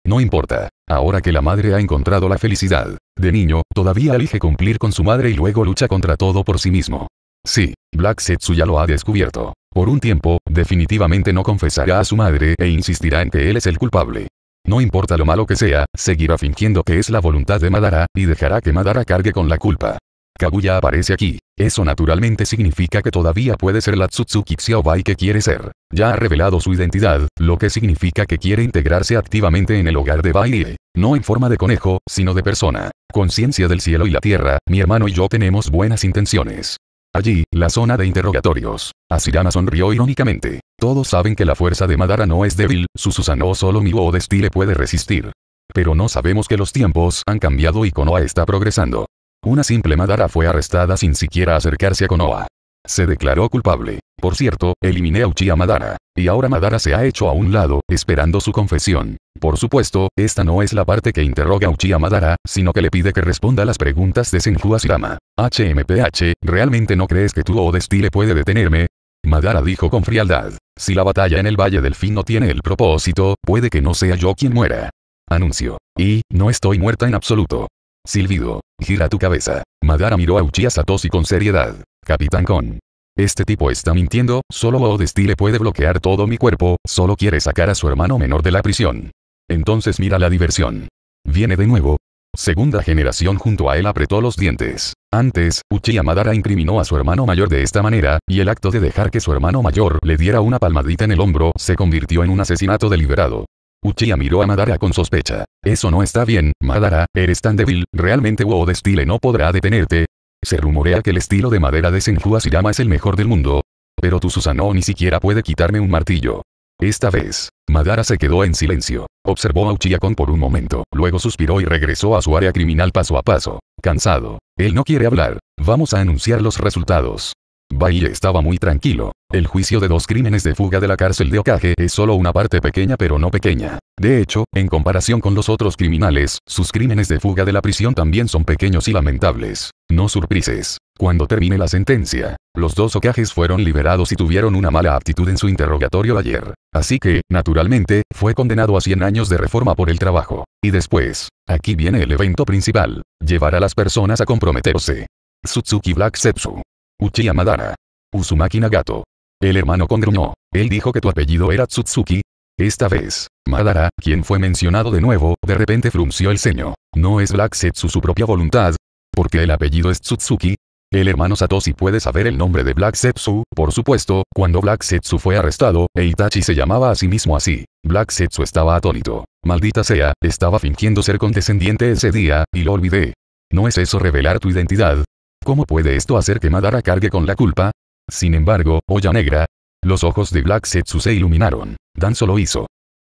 No importa. Ahora que la madre ha encontrado la felicidad, de niño, todavía elige cumplir con su madre y luego lucha contra todo por sí mismo. Sí, Black Setsuya lo ha descubierto. Por un tiempo, definitivamente no confesará a su madre e insistirá en que él es el culpable. No importa lo malo que sea, seguirá fingiendo que es la voluntad de Madara, y dejará que Madara cargue con la culpa. Kaguya aparece aquí. Eso naturalmente significa que todavía puede ser la Tsutsuki Xiaobai que quiere ser. Ya ha revelado su identidad, lo que significa que quiere integrarse activamente en el hogar de Bai. No en forma de conejo, sino de persona. Conciencia del cielo y la tierra, mi hermano y yo tenemos buenas intenciones. Allí, la zona de interrogatorios. Asirama sonrió irónicamente. Todos saben que la fuerza de Madara no es débil, su Susanoo solo mi O de puede resistir. Pero no sabemos que los tiempos han cambiado y Konoha está progresando. Una simple Madara fue arrestada sin siquiera acercarse a Konoha. Se declaró culpable. Por cierto, eliminé a Uchiha Madara. Y ahora Madara se ha hecho a un lado, esperando su confesión. Por supuesto, esta no es la parte que interroga a Uchiha Madara, sino que le pide que responda las preguntas de Senju Asirama. HMPH, ¿realmente no crees que tu o destile puede detenerme? Madara dijo con frialdad. Si la batalla en el Valle del Fin no tiene el propósito, puede que no sea yo quien muera. Anuncio. Y, no estoy muerta en absoluto. Silbido. Gira tu cabeza. Madara miró a Uchiha Satoshi con seriedad. Capitán Kon. Este tipo está mintiendo, solo Odesti le puede bloquear todo mi cuerpo, solo quiere sacar a su hermano menor de la prisión. Entonces mira la diversión. Viene de nuevo. Segunda generación junto a él apretó los dientes. Antes, Uchiha Madara incriminó a su hermano mayor de esta manera, y el acto de dejar que su hermano mayor le diera una palmadita en el hombro se convirtió en un asesinato deliberado. Uchiha miró a Madara con sospecha. Eso no está bien, Madara, eres tan débil, ¿realmente Wo de no podrá detenerte? Se rumorea que el estilo de madera de Senju Shirama es el mejor del mundo. Pero tu Susanoo ni siquiera puede quitarme un martillo. Esta vez, Madara se quedó en silencio. Observó a Uchiha por un momento, luego suspiró y regresó a su área criminal paso a paso. Cansado. Él no quiere hablar. Vamos a anunciar los resultados. Bai estaba muy tranquilo. El juicio de dos crímenes de fuga de la cárcel de Okage es solo una parte pequeña pero no pequeña. De hecho, en comparación con los otros criminales, sus crímenes de fuga de la prisión también son pequeños y lamentables. No surprises. Cuando termine la sentencia, los dos Okages fueron liberados y tuvieron una mala actitud en su interrogatorio ayer. Así que, naturalmente, fue condenado a 100 años de reforma por el trabajo. Y después, aquí viene el evento principal, llevar a las personas a comprometerse. Sutsuki Black Setsu. Uchiha Madara. Uzumaki Nagato. El hermano congruñó. Él dijo que tu apellido era Tsutsuki. Esta vez, Madara, quien fue mencionado de nuevo, de repente frunció el ceño. ¿No es Black Setsu su propia voluntad? Porque el apellido es Tsutsuki. El hermano Satoshi puede saber el nombre de Black Setsu, por supuesto, cuando Black Setsu fue arrestado, e Itachi se llamaba a sí mismo así. Black Setsu estaba atónito. Maldita sea, estaba fingiendo ser condescendiente ese día, y lo olvidé. ¿No es eso revelar tu identidad? ¿Cómo puede esto hacer que Madara cargue con la culpa? Sin embargo, olla negra. Los ojos de Black Setsu se iluminaron. Danzo lo hizo.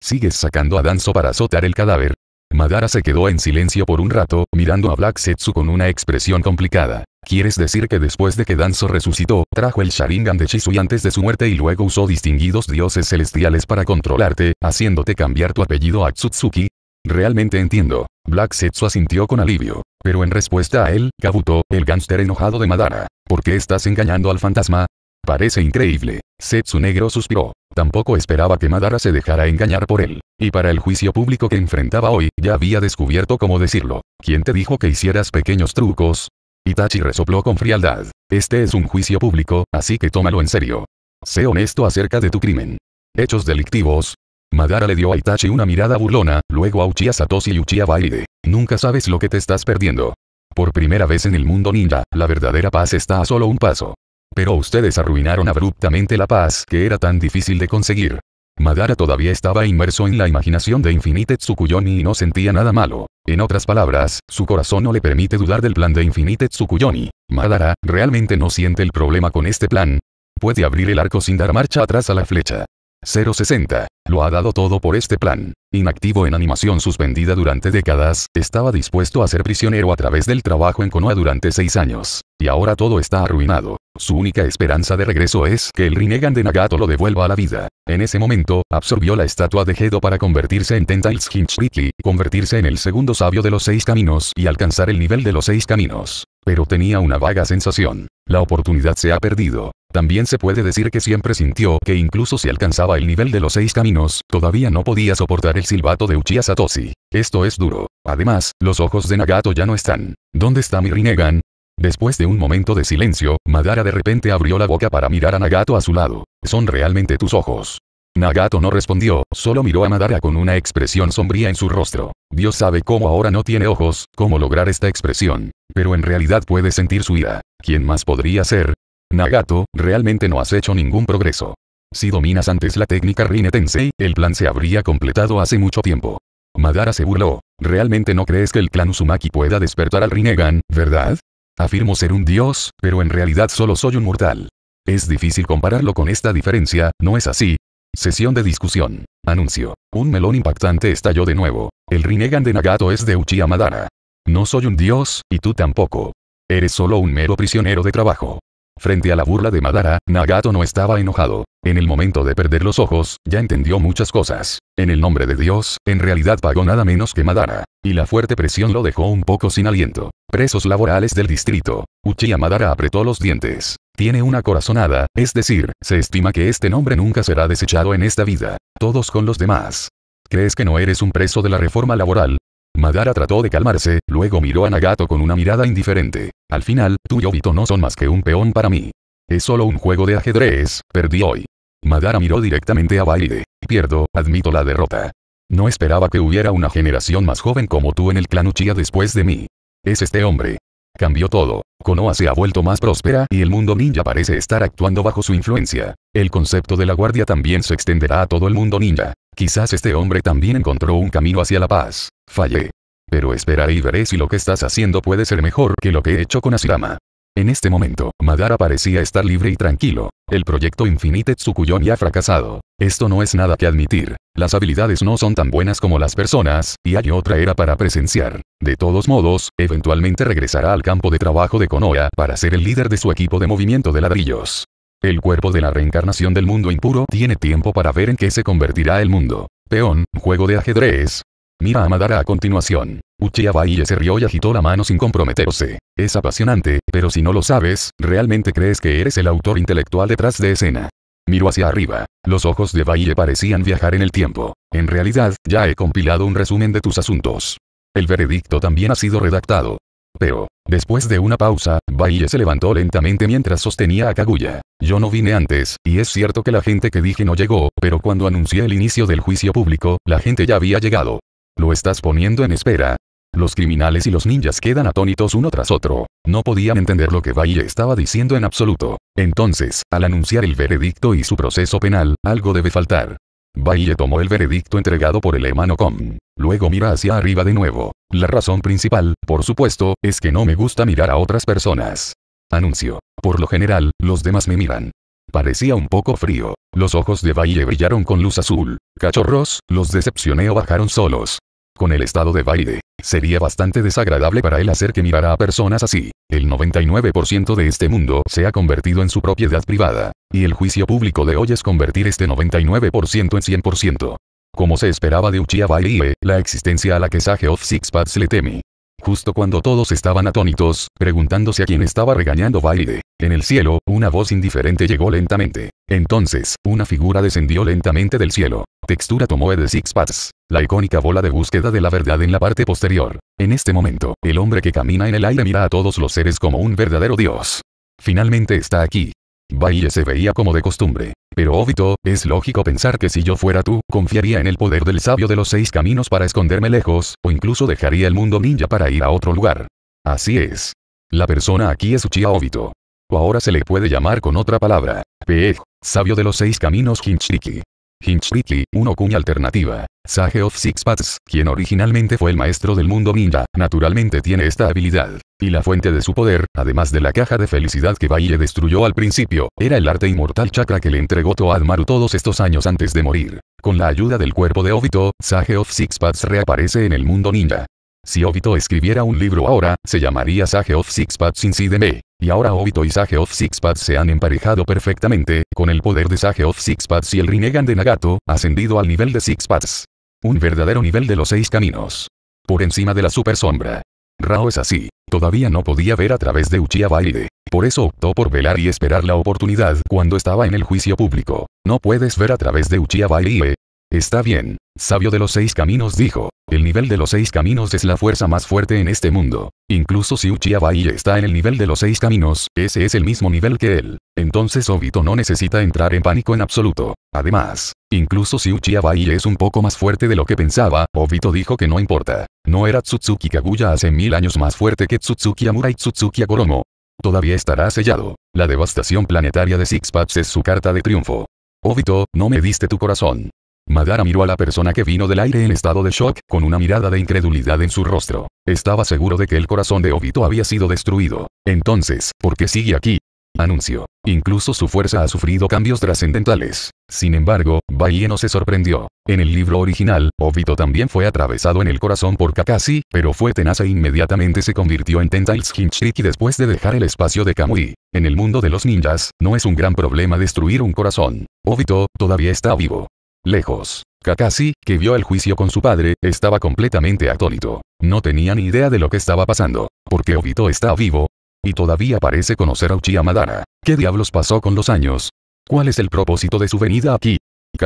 ¿Sigues sacando a Danzo para azotar el cadáver? Madara se quedó en silencio por un rato, mirando a Black Setsu con una expresión complicada. ¿Quieres decir que después de que Danzo resucitó, trajo el Sharingan de Shisui antes de su muerte y luego usó distinguidos dioses celestiales para controlarte, haciéndote cambiar tu apellido a Tsutsuki? Realmente entiendo. Black Setsu asintió con alivio. Pero en respuesta a él, Kabuto, el gánster enojado de Madara. ¿Por qué estás engañando al fantasma? Parece increíble. Setsu Negro suspiró. Tampoco esperaba que Madara se dejara engañar por él. Y para el juicio público que enfrentaba hoy, ya había descubierto cómo decirlo. ¿Quién te dijo que hicieras pequeños trucos? Itachi resopló con frialdad. Este es un juicio público, así que tómalo en serio. Sé honesto acerca de tu crimen. Hechos delictivos, Madara le dio a Itachi una mirada burlona, luego a Uchiha Satoshi y Uchiha Baide. Nunca sabes lo que te estás perdiendo. Por primera vez en el mundo ninja, la verdadera paz está a solo un paso. Pero ustedes arruinaron abruptamente la paz que era tan difícil de conseguir. Madara todavía estaba inmerso en la imaginación de Infinite Tsukuyomi y no sentía nada malo. En otras palabras, su corazón no le permite dudar del plan de Infinite Tsukuyomi. Madara, realmente no siente el problema con este plan. Puede abrir el arco sin dar marcha atrás a la flecha. 060. Lo ha dado todo por este plan. Inactivo en animación suspendida durante décadas, estaba dispuesto a ser prisionero a través del trabajo en Konoha durante seis años. Y ahora todo está arruinado. Su única esperanza de regreso es que el Rinnegan de Nagato lo devuelva a la vida. En ese momento, absorbió la estatua de Gedo para convertirse en Tentails Hinchritli, convertirse en el segundo sabio de los seis caminos y alcanzar el nivel de los seis caminos. Pero tenía una vaga sensación. La oportunidad se ha perdido. También se puede decir que siempre sintió que incluso si alcanzaba el nivel de los seis caminos, todavía no podía soportar el silbato de Uchiha Satoshi. Esto es duro. Además, los ojos de Nagato ya no están. ¿Dónde está mi Rinnegan? Después de un momento de silencio, Madara de repente abrió la boca para mirar a Nagato a su lado. Son realmente tus ojos. Nagato no respondió, solo miró a Madara con una expresión sombría en su rostro. Dios sabe cómo ahora no tiene ojos, cómo lograr esta expresión. Pero en realidad puede sentir su ira. ¿Quién más podría ser? Nagato, realmente no has hecho ningún progreso. Si dominas antes la técnica Rinetensei, Tensei, el plan se habría completado hace mucho tiempo. Madara se burló. ¿Realmente no crees que el clan Uzumaki pueda despertar al Rinnegan, verdad? Afirmo ser un dios, pero en realidad solo soy un mortal. Es difícil compararlo con esta diferencia, ¿no es así? Sesión de discusión. Anuncio. Un melón impactante estalló de nuevo. El Rinnegan de Nagato es de Uchiha Madara. No soy un dios, y tú tampoco. Eres solo un mero prisionero de trabajo. Frente a la burla de Madara, Nagato no estaba enojado. En el momento de perder los ojos, ya entendió muchas cosas. En el nombre de Dios, en realidad pagó nada menos que Madara. Y la fuerte presión lo dejó un poco sin aliento. Presos laborales del distrito. Uchiha Madara apretó los dientes. Tiene una corazonada, es decir, se estima que este nombre nunca será desechado en esta vida. Todos con los demás. ¿Crees que no eres un preso de la reforma laboral? Madara trató de calmarse, luego miró a Nagato con una mirada indiferente. Al final, tú y Obito no son más que un peón para mí. Es solo un juego de ajedrez, perdí hoy. Madara miró directamente a Baile. Pierdo, admito la derrota. No esperaba que hubiera una generación más joven como tú en el clan Uchiha después de mí. Es este hombre. Cambió todo. Konoha se ha vuelto más próspera y el mundo ninja parece estar actuando bajo su influencia. El concepto de la guardia también se extenderá a todo el mundo ninja. Quizás este hombre también encontró un camino hacia la paz. Fallé. Pero espera y veré si lo que estás haciendo puede ser mejor que lo que he hecho con Asirama. En este momento, Madara parecía estar libre y tranquilo. El proyecto Infinite Tsukuyomi ha fracasado. Esto no es nada que admitir. Las habilidades no son tan buenas como las personas, y hay otra era para presenciar. De todos modos, eventualmente regresará al campo de trabajo de Konoha para ser el líder de su equipo de movimiento de ladrillos. El cuerpo de la reencarnación del mundo impuro tiene tiempo para ver en qué se convertirá el mundo. Peón, juego de ajedrez. Mira a Madara a continuación. Uchiha Baiye se rió y agitó la mano sin comprometerse. Es apasionante, pero si no lo sabes, realmente crees que eres el autor intelectual detrás de escena. Miró hacia arriba. Los ojos de Baille parecían viajar en el tiempo. En realidad, ya he compilado un resumen de tus asuntos. El veredicto también ha sido redactado. Pero, después de una pausa, Valle se levantó lentamente mientras sostenía a Kaguya. Yo no vine antes, y es cierto que la gente que dije no llegó, pero cuando anuncié el inicio del juicio público, la gente ya había llegado. Lo estás poniendo en espera. Los criminales y los ninjas quedan atónitos uno tras otro. No podían entender lo que Valle estaba diciendo en absoluto. Entonces, al anunciar el veredicto y su proceso penal, algo debe faltar. Valle tomó el veredicto entregado por el hermano Com. Luego mira hacia arriba de nuevo. La razón principal, por supuesto, es que no me gusta mirar a otras personas. Anuncio. Por lo general, los demás me miran. Parecía un poco frío. Los ojos de Valle brillaron con luz azul. Cachorros, los decepcioné o bajaron solos. Con el estado de baile sería bastante desagradable para él hacer que mirara a personas así. El 99% de este mundo se ha convertido en su propiedad privada, y el juicio público de hoy es convertir este 99% en 100%. Como se esperaba de Uchiha Baile, la existencia a la que Sage of Sixpads le teme, Justo cuando todos estaban atónitos, preguntándose a quién estaba regañando baile. en el cielo, una voz indiferente llegó lentamente. Entonces, una figura descendió lentamente del cielo. Textura tomó de Six Paths, la icónica bola de búsqueda de la verdad en la parte posterior. En este momento, el hombre que camina en el aire mira a todos los seres como un verdadero dios. Finalmente está aquí. Bahía se veía como de costumbre. Pero Obito, es lógico pensar que si yo fuera tú, confiaría en el poder del sabio de los seis caminos para esconderme lejos, o incluso dejaría el mundo ninja para ir a otro lugar. Así es. La persona aquí es Uchiha Obito. O ahora se le puede llamar con otra palabra. Peh, Sabio de los seis caminos Hinchiki. Hinchrichi, un cuña alternativa. Sage of Six Paths, quien originalmente fue el maestro del mundo ninja, naturalmente tiene esta habilidad. Y la fuente de su poder, además de la caja de felicidad que Baile destruyó al principio, era el arte inmortal chakra que le entregó Toadmaru todos estos años antes de morir. Con la ayuda del cuerpo de Obito, Sage of Six Paths reaparece en el mundo ninja. Si Obito escribiera un libro ahora, se llamaría Sage of Six Paths Inside Y ahora Obito y Sage of Six Paths se han emparejado perfectamente, con el poder de Sage of Six Paths y el Rinnegan de Nagato, ascendido al nivel de Six Paths. Un verdadero nivel de los seis caminos. Por encima de la super sombra. Rao es así. Todavía no podía ver a través de Uchiha Baide. Por eso optó por velar y esperar la oportunidad cuando estaba en el juicio público. No puedes ver a través de Uchiha Baide. Eh, está bien sabio de los seis caminos dijo, el nivel de los seis caminos es la fuerza más fuerte en este mundo. Incluso si Uchiha está en el nivel de los seis caminos, ese es el mismo nivel que él. Entonces Obito no necesita entrar en pánico en absoluto. Además, incluso si Uchiha Bai es un poco más fuerte de lo que pensaba, Obito dijo que no importa. No era Tsutsuki Kaguya hace mil años más fuerte que Tsutsuki Amura y Tsutsuki Agoromo. Todavía estará sellado. La devastación planetaria de Six Sixpats es su carta de triunfo. Obito, no me diste tu corazón. Madara miró a la persona que vino del aire en estado de shock, con una mirada de incredulidad en su rostro. Estaba seguro de que el corazón de Obito había sido destruido. Entonces, ¿por qué sigue aquí? Anunció. Incluso su fuerza ha sufrido cambios trascendentales. Sin embargo, Bahie no se sorprendió. En el libro original, Obito también fue atravesado en el corazón por Kakashi, pero fue tenaz e inmediatamente se convirtió en Tentails Y después de dejar el espacio de Kamui. En el mundo de los ninjas, no es un gran problema destruir un corazón. Obito, todavía está vivo. Lejos. Kakashi, que vio el juicio con su padre, estaba completamente atónito. No tenía ni idea de lo que estaba pasando. Porque Obito está vivo? Y todavía parece conocer a Uchiha Madara. ¿Qué diablos pasó con los años? ¿Cuál es el propósito de su venida aquí?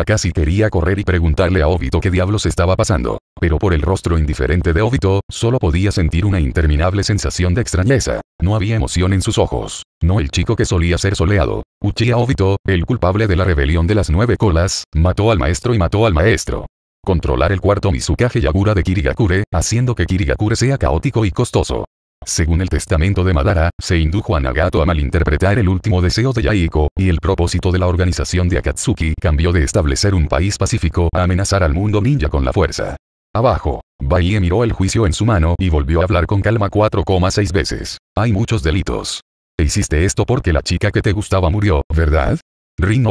casi quería correr y preguntarle a Obito qué diablos estaba pasando. Pero por el rostro indiferente de Obito, solo podía sentir una interminable sensación de extrañeza. No había emoción en sus ojos. No el chico que solía ser soleado. Uchiha Obito, el culpable de la rebelión de las nueve colas, mató al maestro y mató al maestro. Controlar el cuarto Mizukage Yagura de Kirigakure, haciendo que Kirigakure sea caótico y costoso. Según el testamento de Madara, se indujo a Nagato a malinterpretar el último deseo de Yaiko, y el propósito de la organización de Akatsuki cambió de establecer un país pacífico a amenazar al mundo ninja con la fuerza. Abajo. Bahie miró el juicio en su mano y volvió a hablar con calma 4,6 veces. Hay muchos delitos. E hiciste esto porque la chica que te gustaba murió, ¿verdad? Rin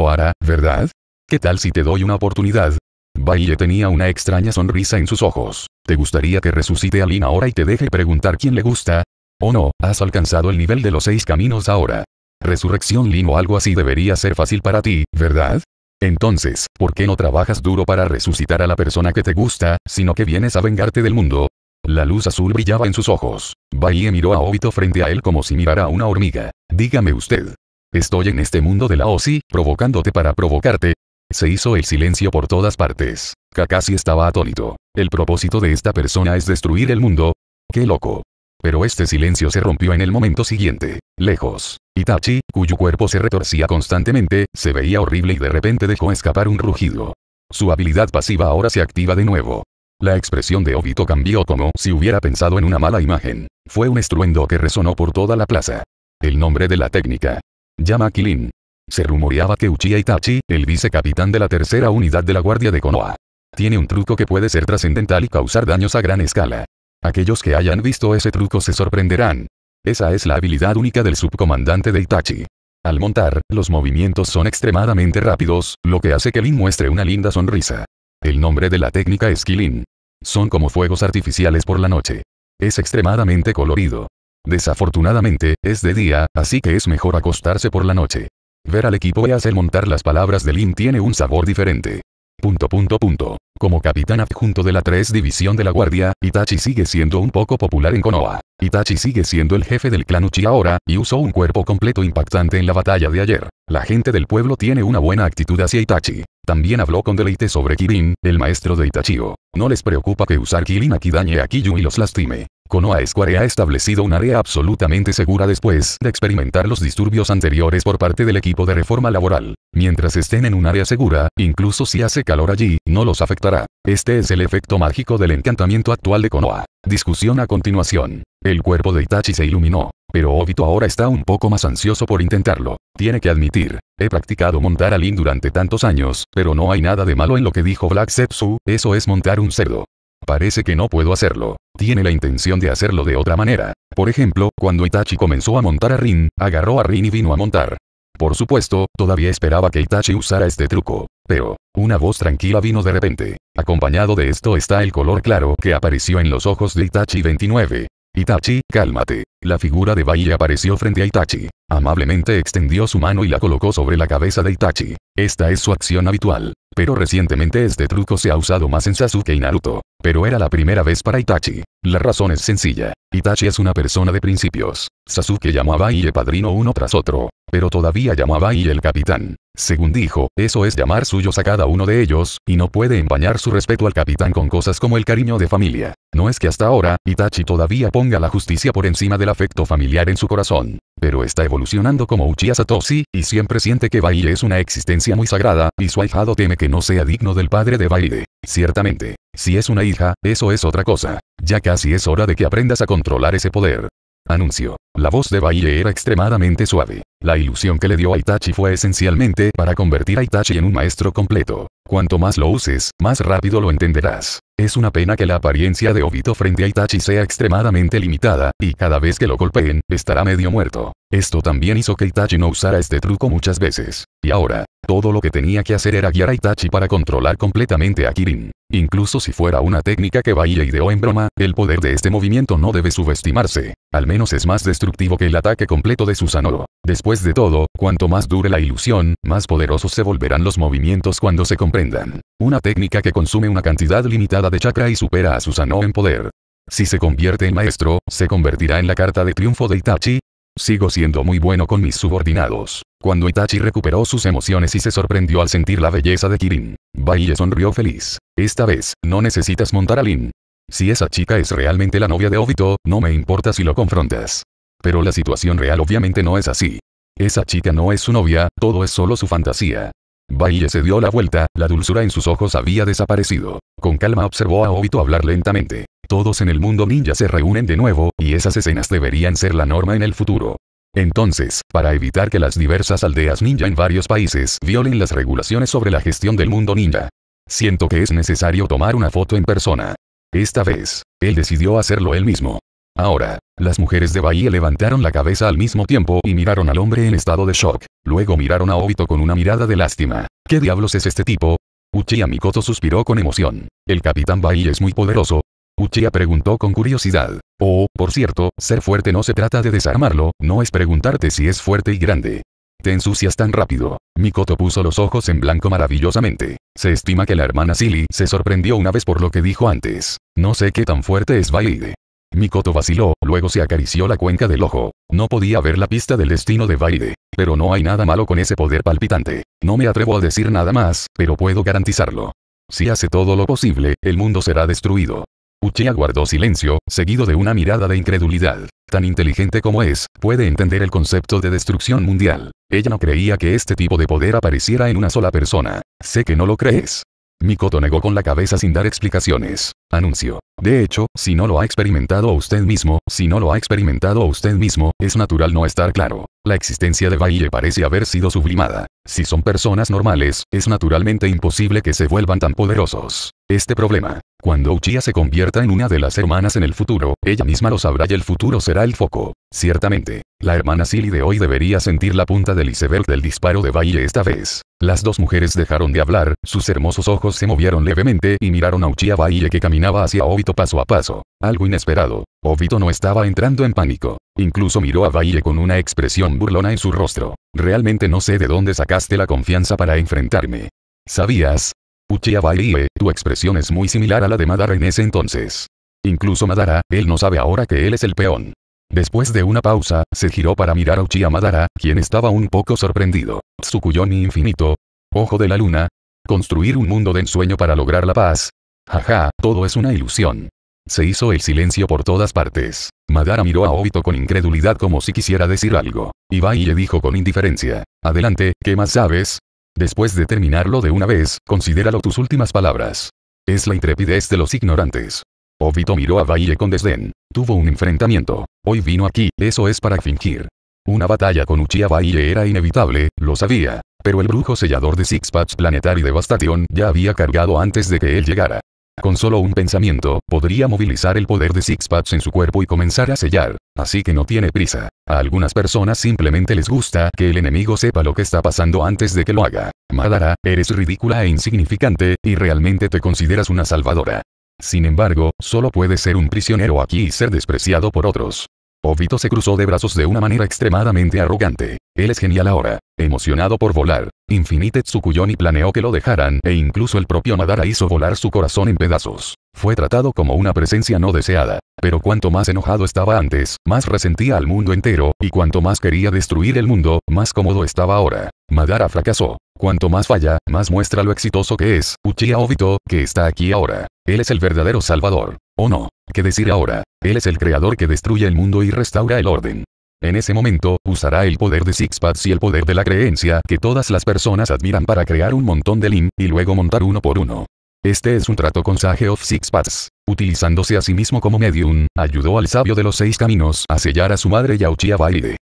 ¿verdad? ¿Qué tal si te doy una oportunidad? Bahie tenía una extraña sonrisa en sus ojos. ¿Te gustaría que resucite a Lin ahora y te deje preguntar quién le gusta? ¿O no? Has alcanzado el nivel de los seis caminos ahora. Resurrección Lin o algo así debería ser fácil para ti, ¿verdad? Entonces, ¿por qué no trabajas duro para resucitar a la persona que te gusta, sino que vienes a vengarte del mundo? La luz azul brillaba en sus ojos. Bahía miró a Obito frente a él como si mirara a una hormiga. Dígame usted. Estoy en este mundo de la OSI, provocándote para provocarte, se hizo el silencio por todas partes. Kakashi estaba atónito. ¿El propósito de esta persona es destruir el mundo? ¡Qué loco! Pero este silencio se rompió en el momento siguiente. Lejos. Itachi, cuyo cuerpo se retorcía constantemente, se veía horrible y de repente dejó escapar un rugido. Su habilidad pasiva ahora se activa de nuevo. La expresión de Obito cambió como si hubiera pensado en una mala imagen. Fue un estruendo que resonó por toda la plaza. El nombre de la técnica. Llama Kilin. Se rumoreaba que Uchiha Itachi, el vicecapitán de la tercera unidad de la Guardia de Konoha, tiene un truco que puede ser trascendental y causar daños a gran escala. Aquellos que hayan visto ese truco se sorprenderán. Esa es la habilidad única del subcomandante de Itachi. Al montar, los movimientos son extremadamente rápidos, lo que hace que Lin muestre una linda sonrisa. El nombre de la técnica es Kilin. Son como fuegos artificiales por la noche. Es extremadamente colorido. Desafortunadamente, es de día, así que es mejor acostarse por la noche. Ver al equipo y hacer montar las palabras de Lin tiene un sabor diferente. Punto punto punto. Como capitán adjunto de la 3 División de la Guardia, Itachi sigue siendo un poco popular en Konoha. Itachi sigue siendo el jefe del clan Uchi ahora, y usó un cuerpo completo impactante en la batalla de ayer. La gente del pueblo tiene una buena actitud hacia Itachi. También habló con deleite sobre Kirin, el maestro de Itachio. No les preocupa que usar Kirin aquí dañe a Kiyu y los lastime. Konoha Square ha establecido un área absolutamente segura después de experimentar los disturbios anteriores por parte del equipo de reforma laboral. Mientras estén en un área segura, incluso si hace calor allí, no los afectará. Este es el efecto mágico del encantamiento actual de Konoha. Discusión a continuación. El cuerpo de Itachi se iluminó, pero Obito ahora está un poco más ansioso por intentarlo. Tiene que admitir, he practicado montar a Lin durante tantos años, pero no hay nada de malo en lo que dijo Black Sepsu, eso es montar un cerdo. Parece que no puedo hacerlo. Tiene la intención de hacerlo de otra manera. Por ejemplo, cuando Itachi comenzó a montar a Rin, agarró a Rin y vino a montar. Por supuesto, todavía esperaba que Itachi usara este truco. Pero, una voz tranquila vino de repente. Acompañado de esto está el color claro que apareció en los ojos de Itachi 29. Itachi, cálmate. La figura de Bai apareció frente a Itachi. Amablemente extendió su mano y la colocó sobre la cabeza de Itachi. Esta es su acción habitual. Pero recientemente este truco se ha usado más en Sasuke y Naruto. Pero era la primera vez para Itachi. La razón es sencilla. Itachi es una persona de principios. Sasuke llamaba a Iye padrino uno tras otro. Pero todavía llamaba a Iye el capitán. Según dijo, eso es llamar suyos a cada uno de ellos, y no puede empañar su respeto al capitán con cosas como el cariño de familia. No es que hasta ahora, Itachi todavía ponga la justicia por encima del afecto familiar en su corazón pero está evolucionando como Uchiha Satoshi, y siempre siente que Baile es una existencia muy sagrada, y su ahijado teme que no sea digno del padre de Baile. Ciertamente, si es una hija, eso es otra cosa. Ya casi es hora de que aprendas a controlar ese poder. Anuncio. La voz de Baile era extremadamente suave. La ilusión que le dio a Itachi fue esencialmente para convertir a Itachi en un maestro completo. Cuanto más lo uses, más rápido lo entenderás. Es una pena que la apariencia de Obito frente a Itachi sea extremadamente limitada, y cada vez que lo golpeen, estará medio muerto. Esto también hizo que Itachi no usara este truco muchas veces. Y ahora, todo lo que tenía que hacer era guiar a Itachi para controlar completamente a Kirin. Incluso si fuera una técnica que Bahía ideó en broma, el poder de este movimiento no debe subestimarse. Al menos es más destructivo que el ataque completo de Susanoo. Después de todo, cuanto más dure la ilusión, más poderosos se volverán los movimientos cuando se comprendan. Una técnica que consume una cantidad limitada de chakra y supera a Susanoo en poder. Si se convierte en maestro, ¿se convertirá en la carta de triunfo de Itachi? Sigo siendo muy bueno con mis subordinados. Cuando Itachi recuperó sus emociones y se sorprendió al sentir la belleza de Kirin, Baiye sonrió feliz. Esta vez, no necesitas montar a Lin. Si esa chica es realmente la novia de Obito, no me importa si lo confrontas. Pero la situación real obviamente no es así. Esa chica no es su novia, todo es solo su fantasía. Baille se dio la vuelta, la dulzura en sus ojos había desaparecido. Con calma observó a Obito hablar lentamente. Todos en el mundo ninja se reúnen de nuevo, y esas escenas deberían ser la norma en el futuro. Entonces, para evitar que las diversas aldeas ninja en varios países violen las regulaciones sobre la gestión del mundo ninja, siento que es necesario tomar una foto en persona. Esta vez, él decidió hacerlo él mismo. Ahora, las mujeres de Bahía levantaron la cabeza al mismo tiempo y miraron al hombre en estado de shock. Luego miraron a Obito con una mirada de lástima. ¿Qué diablos es este tipo? Uchiha Mikoto suspiró con emoción. El capitán Bahía es muy poderoso. Uchiha preguntó con curiosidad. Oh, por cierto, ser fuerte no se trata de desarmarlo, no es preguntarte si es fuerte y grande. Te ensucias tan rápido. Mikoto puso los ojos en blanco maravillosamente. Se estima que la hermana Silly se sorprendió una vez por lo que dijo antes. No sé qué tan fuerte es Baide. Mikoto vaciló, luego se acarició la cuenca del ojo. No podía ver la pista del destino de Baide. Pero no hay nada malo con ese poder palpitante. No me atrevo a decir nada más, pero puedo garantizarlo. Si hace todo lo posible, el mundo será destruido. Uchiha guardó silencio, seguido de una mirada de incredulidad. Tan inteligente como es, puede entender el concepto de destrucción mundial. Ella no creía que este tipo de poder apareciera en una sola persona. Sé que no lo crees. Mikoto negó con la cabeza sin dar explicaciones. Anuncio. De hecho, si no lo ha experimentado usted mismo, si no lo ha experimentado usted mismo, es natural no estar claro. La existencia de Bailey parece haber sido sublimada. Si son personas normales, es naturalmente imposible que se vuelvan tan poderosos. Este problema. Cuando Uchiha se convierta en una de las hermanas en el futuro, ella misma lo sabrá y el futuro será el foco. Ciertamente, la hermana Silly de hoy debería sentir la punta del iceberg del disparo de Bailey esta vez. Las dos mujeres dejaron de hablar, sus hermosos ojos se movieron levemente y miraron a Uchiha Bailey que caminó hacia Obito paso a paso. Algo inesperado. Obito no estaba entrando en pánico. Incluso miró a Valle con una expresión burlona en su rostro. Realmente no sé de dónde sacaste la confianza para enfrentarme. ¿Sabías? Uchiha Baile, eh, tu expresión es muy similar a la de Madara en ese entonces. Incluso Madara, él no sabe ahora que él es el peón. Después de una pausa, se giró para mirar a Uchiha Madara, quien estaba un poco sorprendido. Tsukuyomi infinito. Ojo de la luna. Construir un mundo de ensueño para lograr la paz, Jaja, todo es una ilusión. Se hizo el silencio por todas partes. Madara miró a Obito con incredulidad como si quisiera decir algo. y dijo con indiferencia. Adelante, ¿qué más sabes? Después de terminarlo de una vez, considéralo tus últimas palabras. Es la intrepidez de los ignorantes. Obito miró a Baile con desdén. Tuvo un enfrentamiento. Hoy vino aquí, eso es para fingir. Una batalla con Uchiha Baile era inevitable, lo sabía. Pero el brujo sellador de Sixpats Planetary Devastation ya había cargado antes de que él llegara. Con solo un pensamiento, podría movilizar el poder de Sixpats en su cuerpo y comenzar a sellar. Así que no tiene prisa. A algunas personas simplemente les gusta que el enemigo sepa lo que está pasando antes de que lo haga. Madara, eres ridícula e insignificante, y realmente te consideras una salvadora. Sin embargo, solo puedes ser un prisionero aquí y ser despreciado por otros. Obito se cruzó de brazos de una manera extremadamente arrogante. Él es genial ahora. Emocionado por volar, Infinite Tsukuyomi planeó que lo dejaran e incluso el propio Madara hizo volar su corazón en pedazos. Fue tratado como una presencia no deseada. Pero cuanto más enojado estaba antes, más resentía al mundo entero, y cuanto más quería destruir el mundo, más cómodo estaba ahora. Madara fracasó. Cuanto más falla, más muestra lo exitoso que es, Uchiha Obito, que está aquí ahora. Él es el verdadero salvador. ¿O no? ¿Qué decir ahora? Él es el creador que destruye el mundo y restaura el orden. En ese momento, usará el poder de Sixpats y el poder de la creencia que todas las personas admiran para crear un montón de Lin, y luego montar uno por uno. Este es un trato con Sage of Sixpats utilizándose a sí mismo como medium, ayudó al sabio de los seis caminos a sellar a su madre y a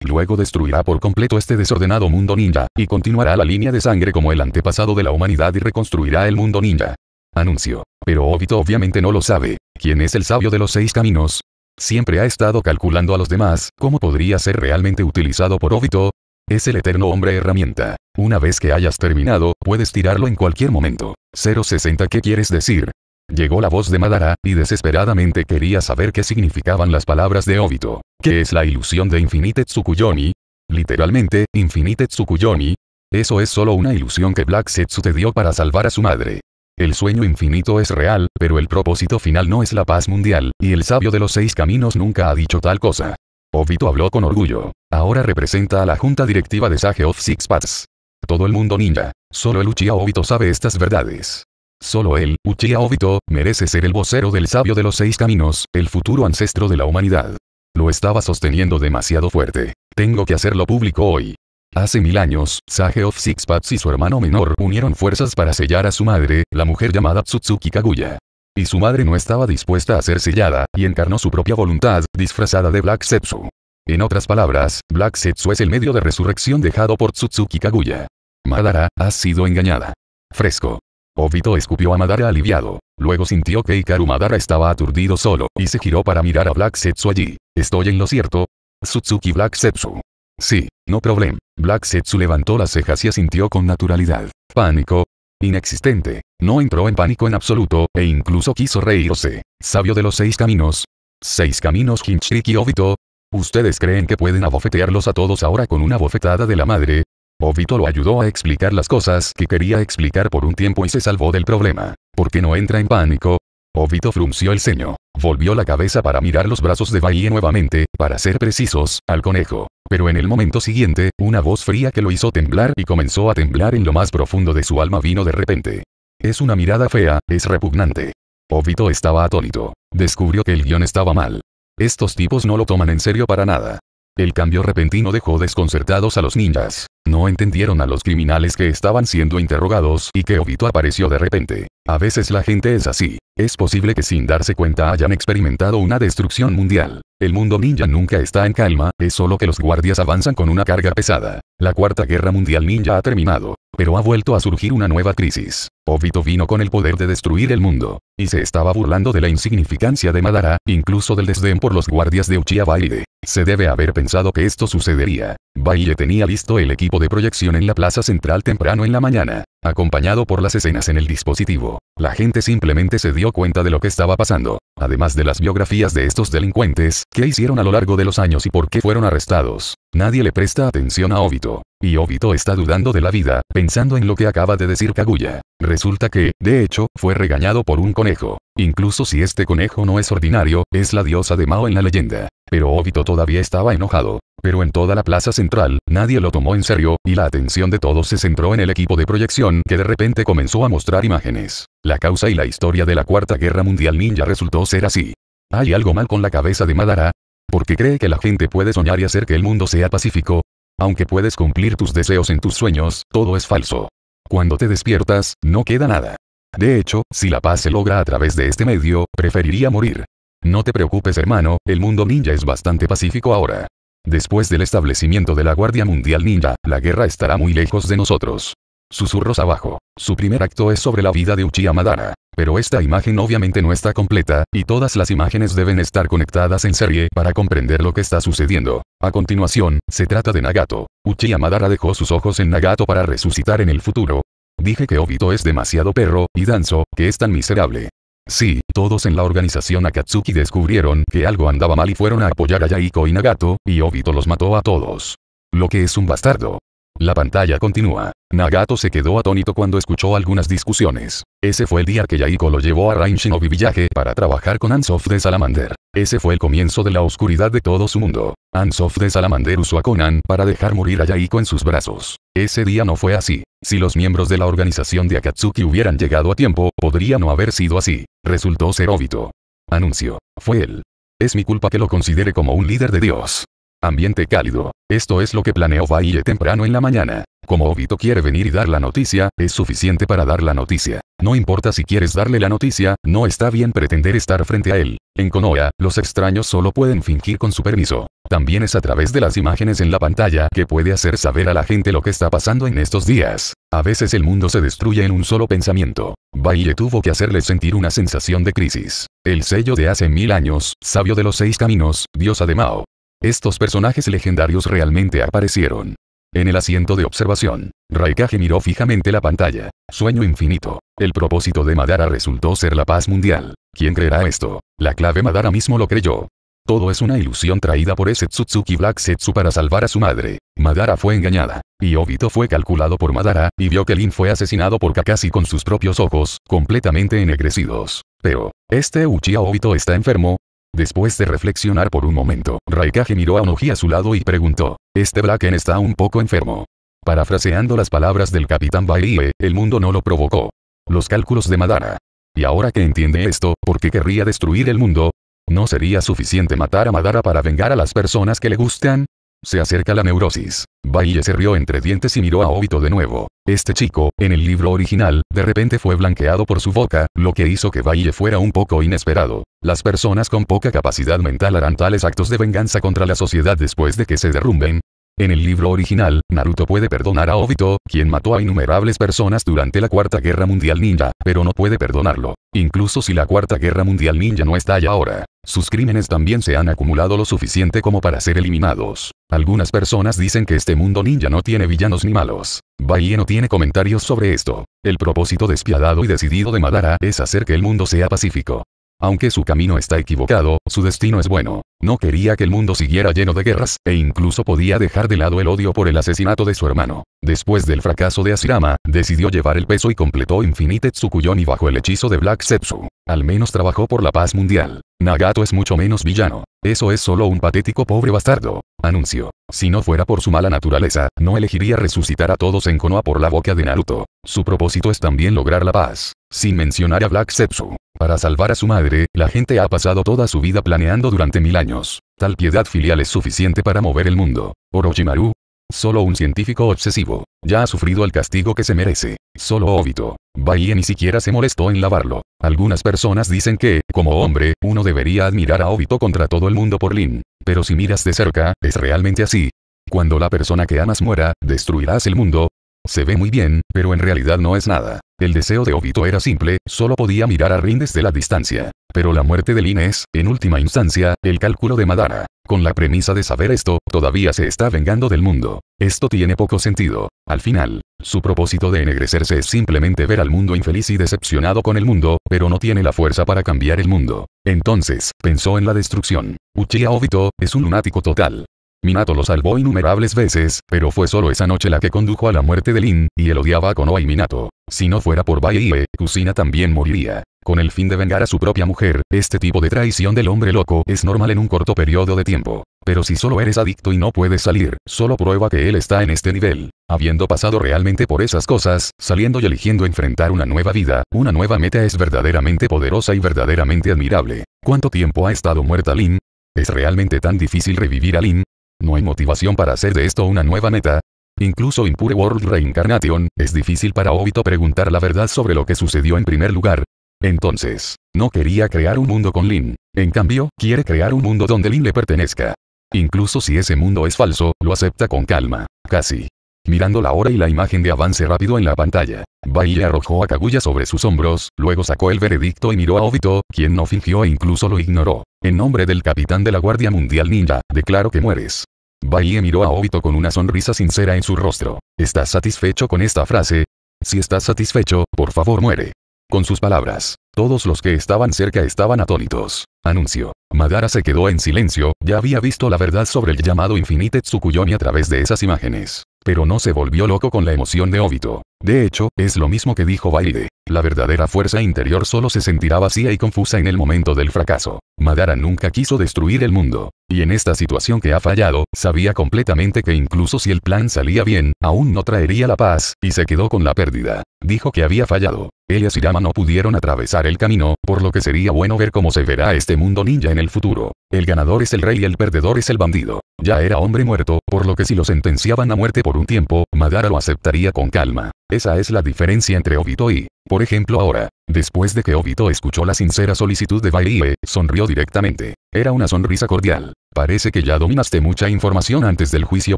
Luego destruirá por completo este desordenado mundo ninja, y continuará la línea de sangre como el antepasado de la humanidad y reconstruirá el mundo ninja. Anuncio. Pero Obito obviamente no lo sabe. ¿Quién es el sabio de los seis caminos? Siempre ha estado calculando a los demás, cómo podría ser realmente utilizado por Obito. Es el eterno hombre herramienta. Una vez que hayas terminado, puedes tirarlo en cualquier momento. 060 ¿Qué quieres decir? Llegó la voz de Madara, y desesperadamente quería saber qué significaban las palabras de Obito. ¿Qué es la ilusión de Infinite Tsukuyomi? Literalmente, Infinite Tsukuyomi. Eso es solo una ilusión que Black Setsu te dio para salvar a su madre. El sueño infinito es real, pero el propósito final no es la paz mundial, y el sabio de los seis caminos nunca ha dicho tal cosa. Obito habló con orgullo. Ahora representa a la junta directiva de Sage of Six Paths. Todo el mundo ninja. Solo el Uchiha Obito sabe estas verdades. Solo él, Uchiha Obito, merece ser el vocero del sabio de los seis caminos, el futuro ancestro de la humanidad. Lo estaba sosteniendo demasiado fuerte. Tengo que hacerlo público hoy. Hace mil años, Sage of Six Sixpats y su hermano menor unieron fuerzas para sellar a su madre, la mujer llamada Tsutsuki Kaguya. Y su madre no estaba dispuesta a ser sellada, y encarnó su propia voluntad, disfrazada de Black Setsu. En otras palabras, Black Setsu es el medio de resurrección dejado por Tsutsuki Kaguya. Madara, ha sido engañada. Fresco. Obito escupió a Madara aliviado. Luego sintió que Ikaru Madara estaba aturdido solo, y se giró para mirar a Black Setsu allí. ¿Estoy en lo cierto? Sutsuki Black Setsu. Sí, no problem. Black Setsu levantó las cejas y asintió con naturalidad. Pánico. Inexistente. No entró en pánico en absoluto, e incluso quiso reírse. Sabio de los seis caminos. Seis caminos Kinchriki Obito. ¿Ustedes creen que pueden abofetearlos a todos ahora con una bofetada de la madre? Obito lo ayudó a explicar las cosas que quería explicar por un tiempo y se salvó del problema. ¿Por qué no entra en pánico? Obito frunció el ceño. Volvió la cabeza para mirar los brazos de Bahía nuevamente, para ser precisos, al conejo. Pero en el momento siguiente, una voz fría que lo hizo temblar y comenzó a temblar en lo más profundo de su alma vino de repente. Es una mirada fea, es repugnante. Obito estaba atónito. Descubrió que el guión estaba mal. Estos tipos no lo toman en serio para nada. El cambio repentino dejó desconcertados a los ninjas no entendieron a los criminales que estaban siendo interrogados y que Obito apareció de repente. A veces la gente es así. Es posible que sin darse cuenta hayan experimentado una destrucción mundial. El mundo ninja nunca está en calma, es solo que los guardias avanzan con una carga pesada. La Cuarta Guerra Mundial Ninja ha terminado, pero ha vuelto a surgir una nueva crisis. Obito vino con el poder de destruir el mundo, y se estaba burlando de la insignificancia de Madara, incluso del desdén por los guardias de Uchiha Baile. Se debe haber pensado que esto sucedería. Baile tenía listo el equipo de proyección en la plaza central temprano en la mañana acompañado por las escenas en el dispositivo. La gente simplemente se dio cuenta de lo que estaba pasando, además de las biografías de estos delincuentes, qué hicieron a lo largo de los años y por qué fueron arrestados. Nadie le presta atención a Obito. Y Obito está dudando de la vida, pensando en lo que acaba de decir Kaguya. Resulta que, de hecho, fue regañado por un conejo. Incluso si este conejo no es ordinario, es la diosa de Mao en la leyenda. Pero Obito todavía estaba enojado, pero en toda la plaza central, nadie lo tomó en serio, y la atención de todos se centró en el equipo de proyección que de repente comenzó a mostrar imágenes. La causa y la historia de la Cuarta Guerra Mundial Ninja resultó ser así. ¿Hay algo mal con la cabeza de Madara? Porque cree que la gente puede soñar y hacer que el mundo sea pacífico. Aunque puedes cumplir tus deseos en tus sueños, todo es falso. Cuando te despiertas, no queda nada. De hecho, si la paz se logra a través de este medio, preferiría morir. No te preocupes hermano, el mundo ninja es bastante pacífico ahora. Después del establecimiento de la Guardia Mundial Ninja, la guerra estará muy lejos de nosotros. Susurros abajo. Su primer acto es sobre la vida de Uchiha Madara. Pero esta imagen obviamente no está completa, y todas las imágenes deben estar conectadas en serie para comprender lo que está sucediendo. A continuación, se trata de Nagato. Uchiha Madara dejó sus ojos en Nagato para resucitar en el futuro. Dije que Obito es demasiado perro, y Danzo, que es tan miserable. Sí, todos en la organización Akatsuki descubrieron que algo andaba mal y fueron a apoyar a Yaiko y Nagato, y Obito los mató a todos. Lo que es un bastardo. La pantalla continúa. Nagato se quedó atónito cuando escuchó algunas discusiones. Ese fue el día que Yaiko lo llevó a Rain Shinobi Village para trabajar con Ansof de Salamander. Ese fue el comienzo de la oscuridad de todo su mundo. Ansof de Salamander usó a Conan para dejar morir a Yaiko en sus brazos. Ese día no fue así. Si los miembros de la organización de Akatsuki hubieran llegado a tiempo, podría no haber sido así. Resultó ser Obito. Anuncio. Fue él. Es mi culpa que lo considere como un líder de Dios. Ambiente cálido. Esto es lo que planeó Baille temprano en la mañana. Como Obito quiere venir y dar la noticia, es suficiente para dar la noticia. No importa si quieres darle la noticia, no está bien pretender estar frente a él. En Konoha, los extraños solo pueden fingir con su permiso. También es a través de las imágenes en la pantalla que puede hacer saber a la gente lo que está pasando en estos días. A veces el mundo se destruye en un solo pensamiento. Baile tuvo que hacerle sentir una sensación de crisis. El sello de hace mil años, sabio de los seis caminos, diosa de Mao. Estos personajes legendarios realmente aparecieron. En el asiento de observación, Raikage miró fijamente la pantalla. Sueño infinito. El propósito de Madara resultó ser la paz mundial. ¿Quién creerá esto? La clave Madara mismo lo creyó. Todo es una ilusión traída por ese Tsutsuki Black Setsu para salvar a su madre. Madara fue engañada. Y Obito fue calculado por Madara, y vio que Lin fue asesinado por Kakashi con sus propios ojos, completamente ennegrecidos. Pero, ¿este Uchiha Obito está enfermo? Después de reflexionar por un momento, Raikage miró a Onoji a su lado y preguntó, ¿este Blacken está un poco enfermo? Parafraseando las palabras del Capitán Baile, el mundo no lo provocó. Los cálculos de Madara. Y ahora que entiende esto, ¿por qué querría destruir el mundo? ¿No sería suficiente matar a Madara para vengar a las personas que le gustan? Se acerca la neurosis. Baille se rió entre dientes y miró a Obito de nuevo. Este chico, en el libro original, de repente fue blanqueado por su boca, lo que hizo que Baille fuera un poco inesperado. Las personas con poca capacidad mental harán tales actos de venganza contra la sociedad después de que se derrumben. En el libro original, Naruto puede perdonar a Obito, quien mató a innumerables personas durante la Cuarta Guerra Mundial Ninja, pero no puede perdonarlo, incluso si la Cuarta Guerra Mundial Ninja no estalla ahora. Sus crímenes también se han acumulado lo suficiente como para ser eliminados. Algunas personas dicen que este mundo ninja no tiene villanos ni malos. Bahie no tiene comentarios sobre esto. El propósito despiadado y decidido de Madara es hacer que el mundo sea pacífico. Aunque su camino está equivocado, su destino es bueno. No quería que el mundo siguiera lleno de guerras, e incluso podía dejar de lado el odio por el asesinato de su hermano. Después del fracaso de Asirama, decidió llevar el peso y completó Infinite Tsukuyomi bajo el hechizo de Black Sepsu. Al menos trabajó por la paz mundial. Nagato es mucho menos villano. Eso es solo un patético pobre bastardo. Anuncio. Si no fuera por su mala naturaleza, no elegiría resucitar a todos en Konoha por la boca de Naruto. Su propósito es también lograr la paz. Sin mencionar a Black Sepsu. Para salvar a su madre, la gente ha pasado toda su vida planeando durante mil años. Tal piedad filial es suficiente para mover el mundo. Orochimaru. Solo un científico obsesivo. Ya ha sufrido el castigo que se merece. Solo Obito. Bahía ni siquiera se molestó en lavarlo. Algunas personas dicen que, como hombre, uno debería admirar a Obito contra todo el mundo por Lin. Pero si miras de cerca, es realmente así. Cuando la persona que amas muera, destruirás el mundo. Se ve muy bien, pero en realidad no es nada. El deseo de Obito era simple, solo podía mirar a Rin desde la distancia. Pero la muerte de Lin es, en última instancia, el cálculo de Madara. Con la premisa de saber esto, todavía se está vengando del mundo. Esto tiene poco sentido. Al final, su propósito de ennegrecerse es simplemente ver al mundo infeliz y decepcionado con el mundo, pero no tiene la fuerza para cambiar el mundo. Entonces, pensó en la destrucción. Uchiha Obito, es un lunático total. Minato lo salvó innumerables veces, pero fue solo esa noche la que condujo a la muerte de Lin, y él odiaba a Konoha y Minato. Si no fuera por Baie, Kusina también moriría. Con el fin de vengar a su propia mujer, este tipo de traición del hombre loco es normal en un corto periodo de tiempo. Pero si solo eres adicto y no puedes salir, solo prueba que él está en este nivel. Habiendo pasado realmente por esas cosas, saliendo y eligiendo enfrentar una nueva vida, una nueva meta es verdaderamente poderosa y verdaderamente admirable. ¿Cuánto tiempo ha estado muerta Lin? ¿Es realmente tan difícil revivir a Lin? No hay motivación para hacer de esto una nueva meta. Incluso en Pure World Reincarnation, es difícil para Obito preguntar la verdad sobre lo que sucedió en primer lugar. Entonces, no quería crear un mundo con Lin. En cambio, quiere crear un mundo donde Lin le pertenezca. Incluso si ese mundo es falso, lo acepta con calma. Casi mirando la hora y la imagen de avance rápido en la pantalla. Bailey arrojó a Kaguya sobre sus hombros, luego sacó el veredicto y miró a Obito, quien no fingió e incluso lo ignoró. En nombre del capitán de la Guardia Mundial Ninja, declaro que mueres. Bailey miró a Obito con una sonrisa sincera en su rostro. ¿Estás satisfecho con esta frase? Si estás satisfecho, por favor muere. Con sus palabras, todos los que estaban cerca estaban atónitos. Anuncio. Madara se quedó en silencio, ya había visto la verdad sobre el llamado Infinite Tsukuyomi a través de esas imágenes pero no se volvió loco con la emoción de Obito. De hecho, es lo mismo que dijo Baide. La verdadera fuerza interior solo se sentirá vacía y confusa en el momento del fracaso. Madara nunca quiso destruir el mundo. Y en esta situación que ha fallado, sabía completamente que incluso si el plan salía bien, aún no traería la paz, y se quedó con la pérdida. Dijo que había fallado. Ellas y no pudieron atravesar el camino, por lo que sería bueno ver cómo se verá este mundo ninja en el futuro. El ganador es el rey y el perdedor es el bandido. Ya era hombre muerto, por lo que si lo sentenciaban a muerte por un tiempo, Madara lo aceptaría con calma. Esa es la diferencia entre Obito y, por ejemplo ahora, después de que Obito escuchó la sincera solicitud de Vairie, sonrió directamente. Era una sonrisa cordial. Parece que ya dominaste mucha información antes del juicio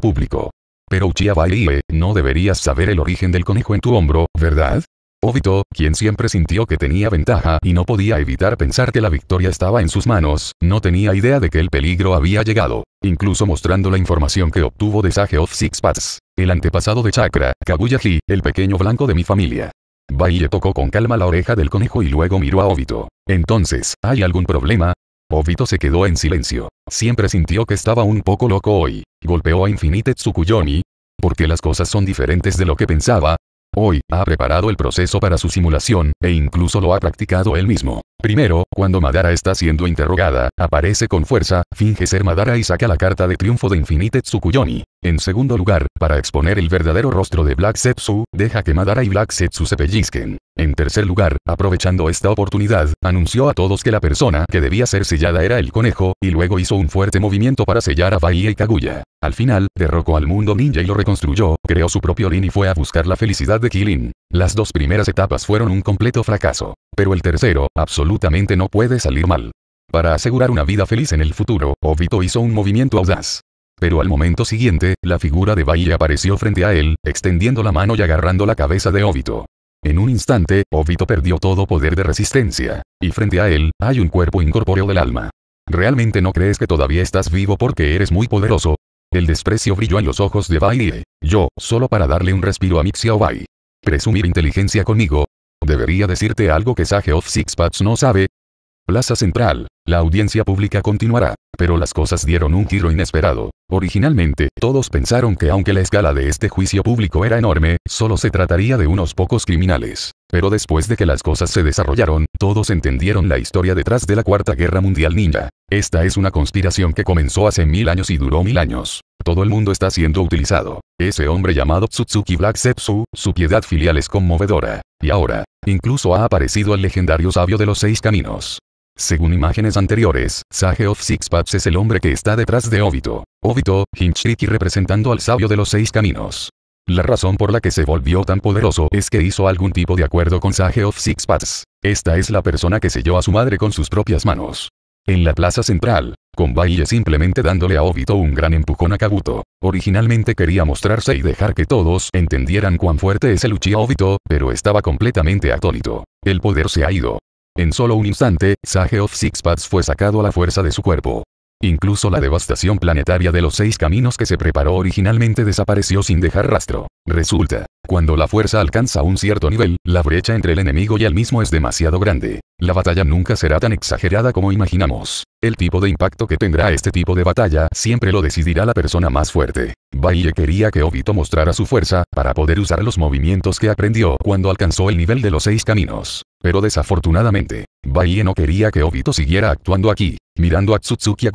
público. Pero Uchiha Vairie, no deberías saber el origen del conejo en tu hombro, ¿verdad? Obito, quien siempre sintió que tenía ventaja y no podía evitar pensar que la victoria estaba en sus manos, no tenía idea de que el peligro había llegado. Incluso mostrando la información que obtuvo de Sage of Six Paths, el antepasado de Chakra, Kaguya-ji, el pequeño blanco de mi familia. Baille tocó con calma la oreja del conejo y luego miró a Obito. Entonces, ¿hay algún problema? Obito se quedó en silencio. Siempre sintió que estaba un poco loco hoy. Golpeó a Infinite Tsukuyomi. Porque las cosas son diferentes de lo que pensaba, Hoy, ha preparado el proceso para su simulación, e incluso lo ha practicado él mismo. Primero, cuando Madara está siendo interrogada, aparece con fuerza, finge ser Madara y saca la carta de triunfo de Infinite Tsukuyomi. En segundo lugar, para exponer el verdadero rostro de Black Setsu, deja que Madara y Black Setsu se pellizquen. En tercer lugar, aprovechando esta oportunidad, anunció a todos que la persona que debía ser sellada era el conejo, y luego hizo un fuerte movimiento para sellar a Bahía y Kaguya. Al final, derrocó al mundo ninja y lo reconstruyó, creó su propio Lin y fue a buscar la felicidad de Kilin. Las dos primeras etapas fueron un completo fracaso. Pero el tercero, absolutamente absolutamente no puede salir mal. Para asegurar una vida feliz en el futuro, Obito hizo un movimiento audaz. Pero al momento siguiente, la figura de Bai apareció frente a él, extendiendo la mano y agarrando la cabeza de Obito. En un instante, Obito perdió todo poder de resistencia, y frente a él, hay un cuerpo incorpóreo del alma. ¿Realmente no crees que todavía estás vivo porque eres muy poderoso? El desprecio brilló en los ojos de Bai. Yo, solo para darle un respiro a Mixiao Bai. Presumir inteligencia conmigo, Debería decirte algo que Sage of Sixpats no sabe. Plaza Central. La audiencia pública continuará, pero las cosas dieron un giro inesperado. Originalmente, todos pensaron que aunque la escala de este juicio público era enorme, solo se trataría de unos pocos criminales. Pero después de que las cosas se desarrollaron, todos entendieron la historia detrás de la Cuarta Guerra Mundial Ninja. Esta es una conspiración que comenzó hace mil años y duró mil años. Todo el mundo está siendo utilizado. Ese hombre llamado Tsutsuki Black Sepsu, su piedad filial es conmovedora. Y ahora, incluso ha aparecido el legendario sabio de los seis caminos. Según imágenes anteriores, Sage of Six Paths es el hombre que está detrás de Obito. Obito, Hinchiki representando al sabio de los seis caminos. La razón por la que se volvió tan poderoso es que hizo algún tipo de acuerdo con Sage of Six Paths. Esta es la persona que selló a su madre con sus propias manos en la plaza central, con valle simplemente dándole a Obito un gran empujón a Kabuto. Originalmente quería mostrarse y dejar que todos entendieran cuán fuerte es el Uchiha Obito, pero estaba completamente atónito. El poder se ha ido. En solo un instante, Sage of Six Sixpads fue sacado a la fuerza de su cuerpo. Incluso la devastación planetaria de los seis caminos que se preparó originalmente desapareció sin dejar rastro. Resulta cuando la fuerza alcanza un cierto nivel, la brecha entre el enemigo y el mismo es demasiado grande. La batalla nunca será tan exagerada como imaginamos. El tipo de impacto que tendrá este tipo de batalla siempre lo decidirá la persona más fuerte. Baille quería que Obito mostrara su fuerza, para poder usar los movimientos que aprendió cuando alcanzó el nivel de los seis caminos. Pero desafortunadamente, Bahie no quería que Obito siguiera actuando aquí. Mirando a Tsutsuki a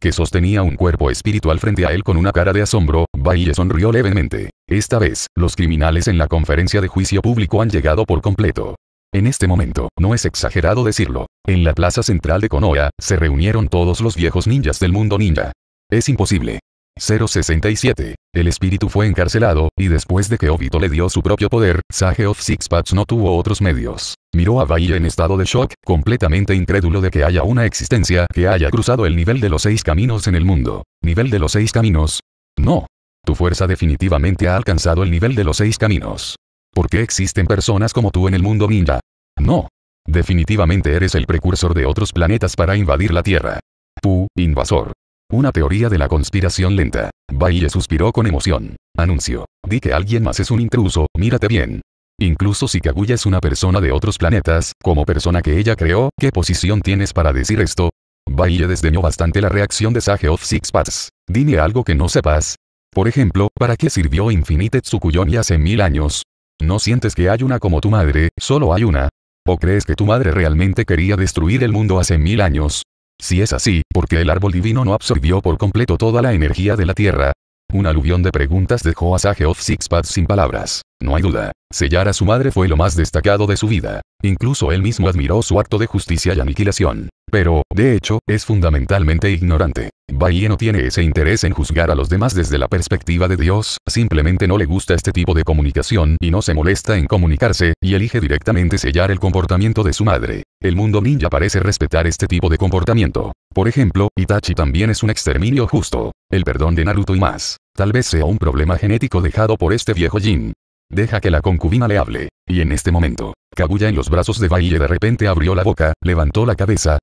que sostenía un cuerpo espiritual frente a él con una cara de asombro, Bahie sonrió levemente. Esta vez, los criminales en la conferencia de juicio público han llegado por completo. En este momento, no es exagerado decirlo, en la plaza central de Konoha, se reunieron todos los viejos ninjas del mundo ninja. Es imposible. 067. El espíritu fue encarcelado, y después de que Obito le dio su propio poder, Sage of Sixpats no tuvo otros medios. Miró a Bahía en estado de shock, completamente incrédulo de que haya una existencia que haya cruzado el nivel de los seis caminos en el mundo. ¿Nivel de los seis caminos? No. Tu fuerza definitivamente ha alcanzado el nivel de los seis caminos. ¿Por qué existen personas como tú en el mundo ninja? No. Definitivamente eres el precursor de otros planetas para invadir la Tierra. Tú, invasor. Una teoría de la conspiración lenta. Bahía suspiró con emoción. Anuncio. Di que alguien más es un intruso, mírate bien. Incluso si Kaguya es una persona de otros planetas, como persona que ella creó, ¿qué posición tienes para decir esto? Baille desdeñó bastante la reacción de Sage of Six Paths. Dime algo que no sepas. Por ejemplo, ¿para qué sirvió Infinite Tsukuyomi hace mil años? ¿No sientes que hay una como tu madre, solo hay una? ¿O crees que tu madre realmente quería destruir el mundo hace mil años? Si es así, ¿por qué el árbol divino no absorbió por completo toda la energía de la Tierra? Un aluvión de preguntas dejó a Sage of Paths sin palabras. No hay duda, sellar a su madre fue lo más destacado de su vida. Incluso él mismo admiró su acto de justicia y aniquilación. Pero, de hecho, es fundamentalmente ignorante. Bahía no tiene ese interés en juzgar a los demás desde la perspectiva de Dios, simplemente no le gusta este tipo de comunicación y no se molesta en comunicarse, y elige directamente sellar el comportamiento de su madre. El mundo ninja parece respetar este tipo de comportamiento. Por ejemplo, Itachi también es un exterminio justo. El perdón de Naruto y más. Tal vez sea un problema genético dejado por este viejo Jin. Deja que la concubina le hable. Y en este momento, Kaguya en los brazos de Baille de repente abrió la boca, levantó la cabeza,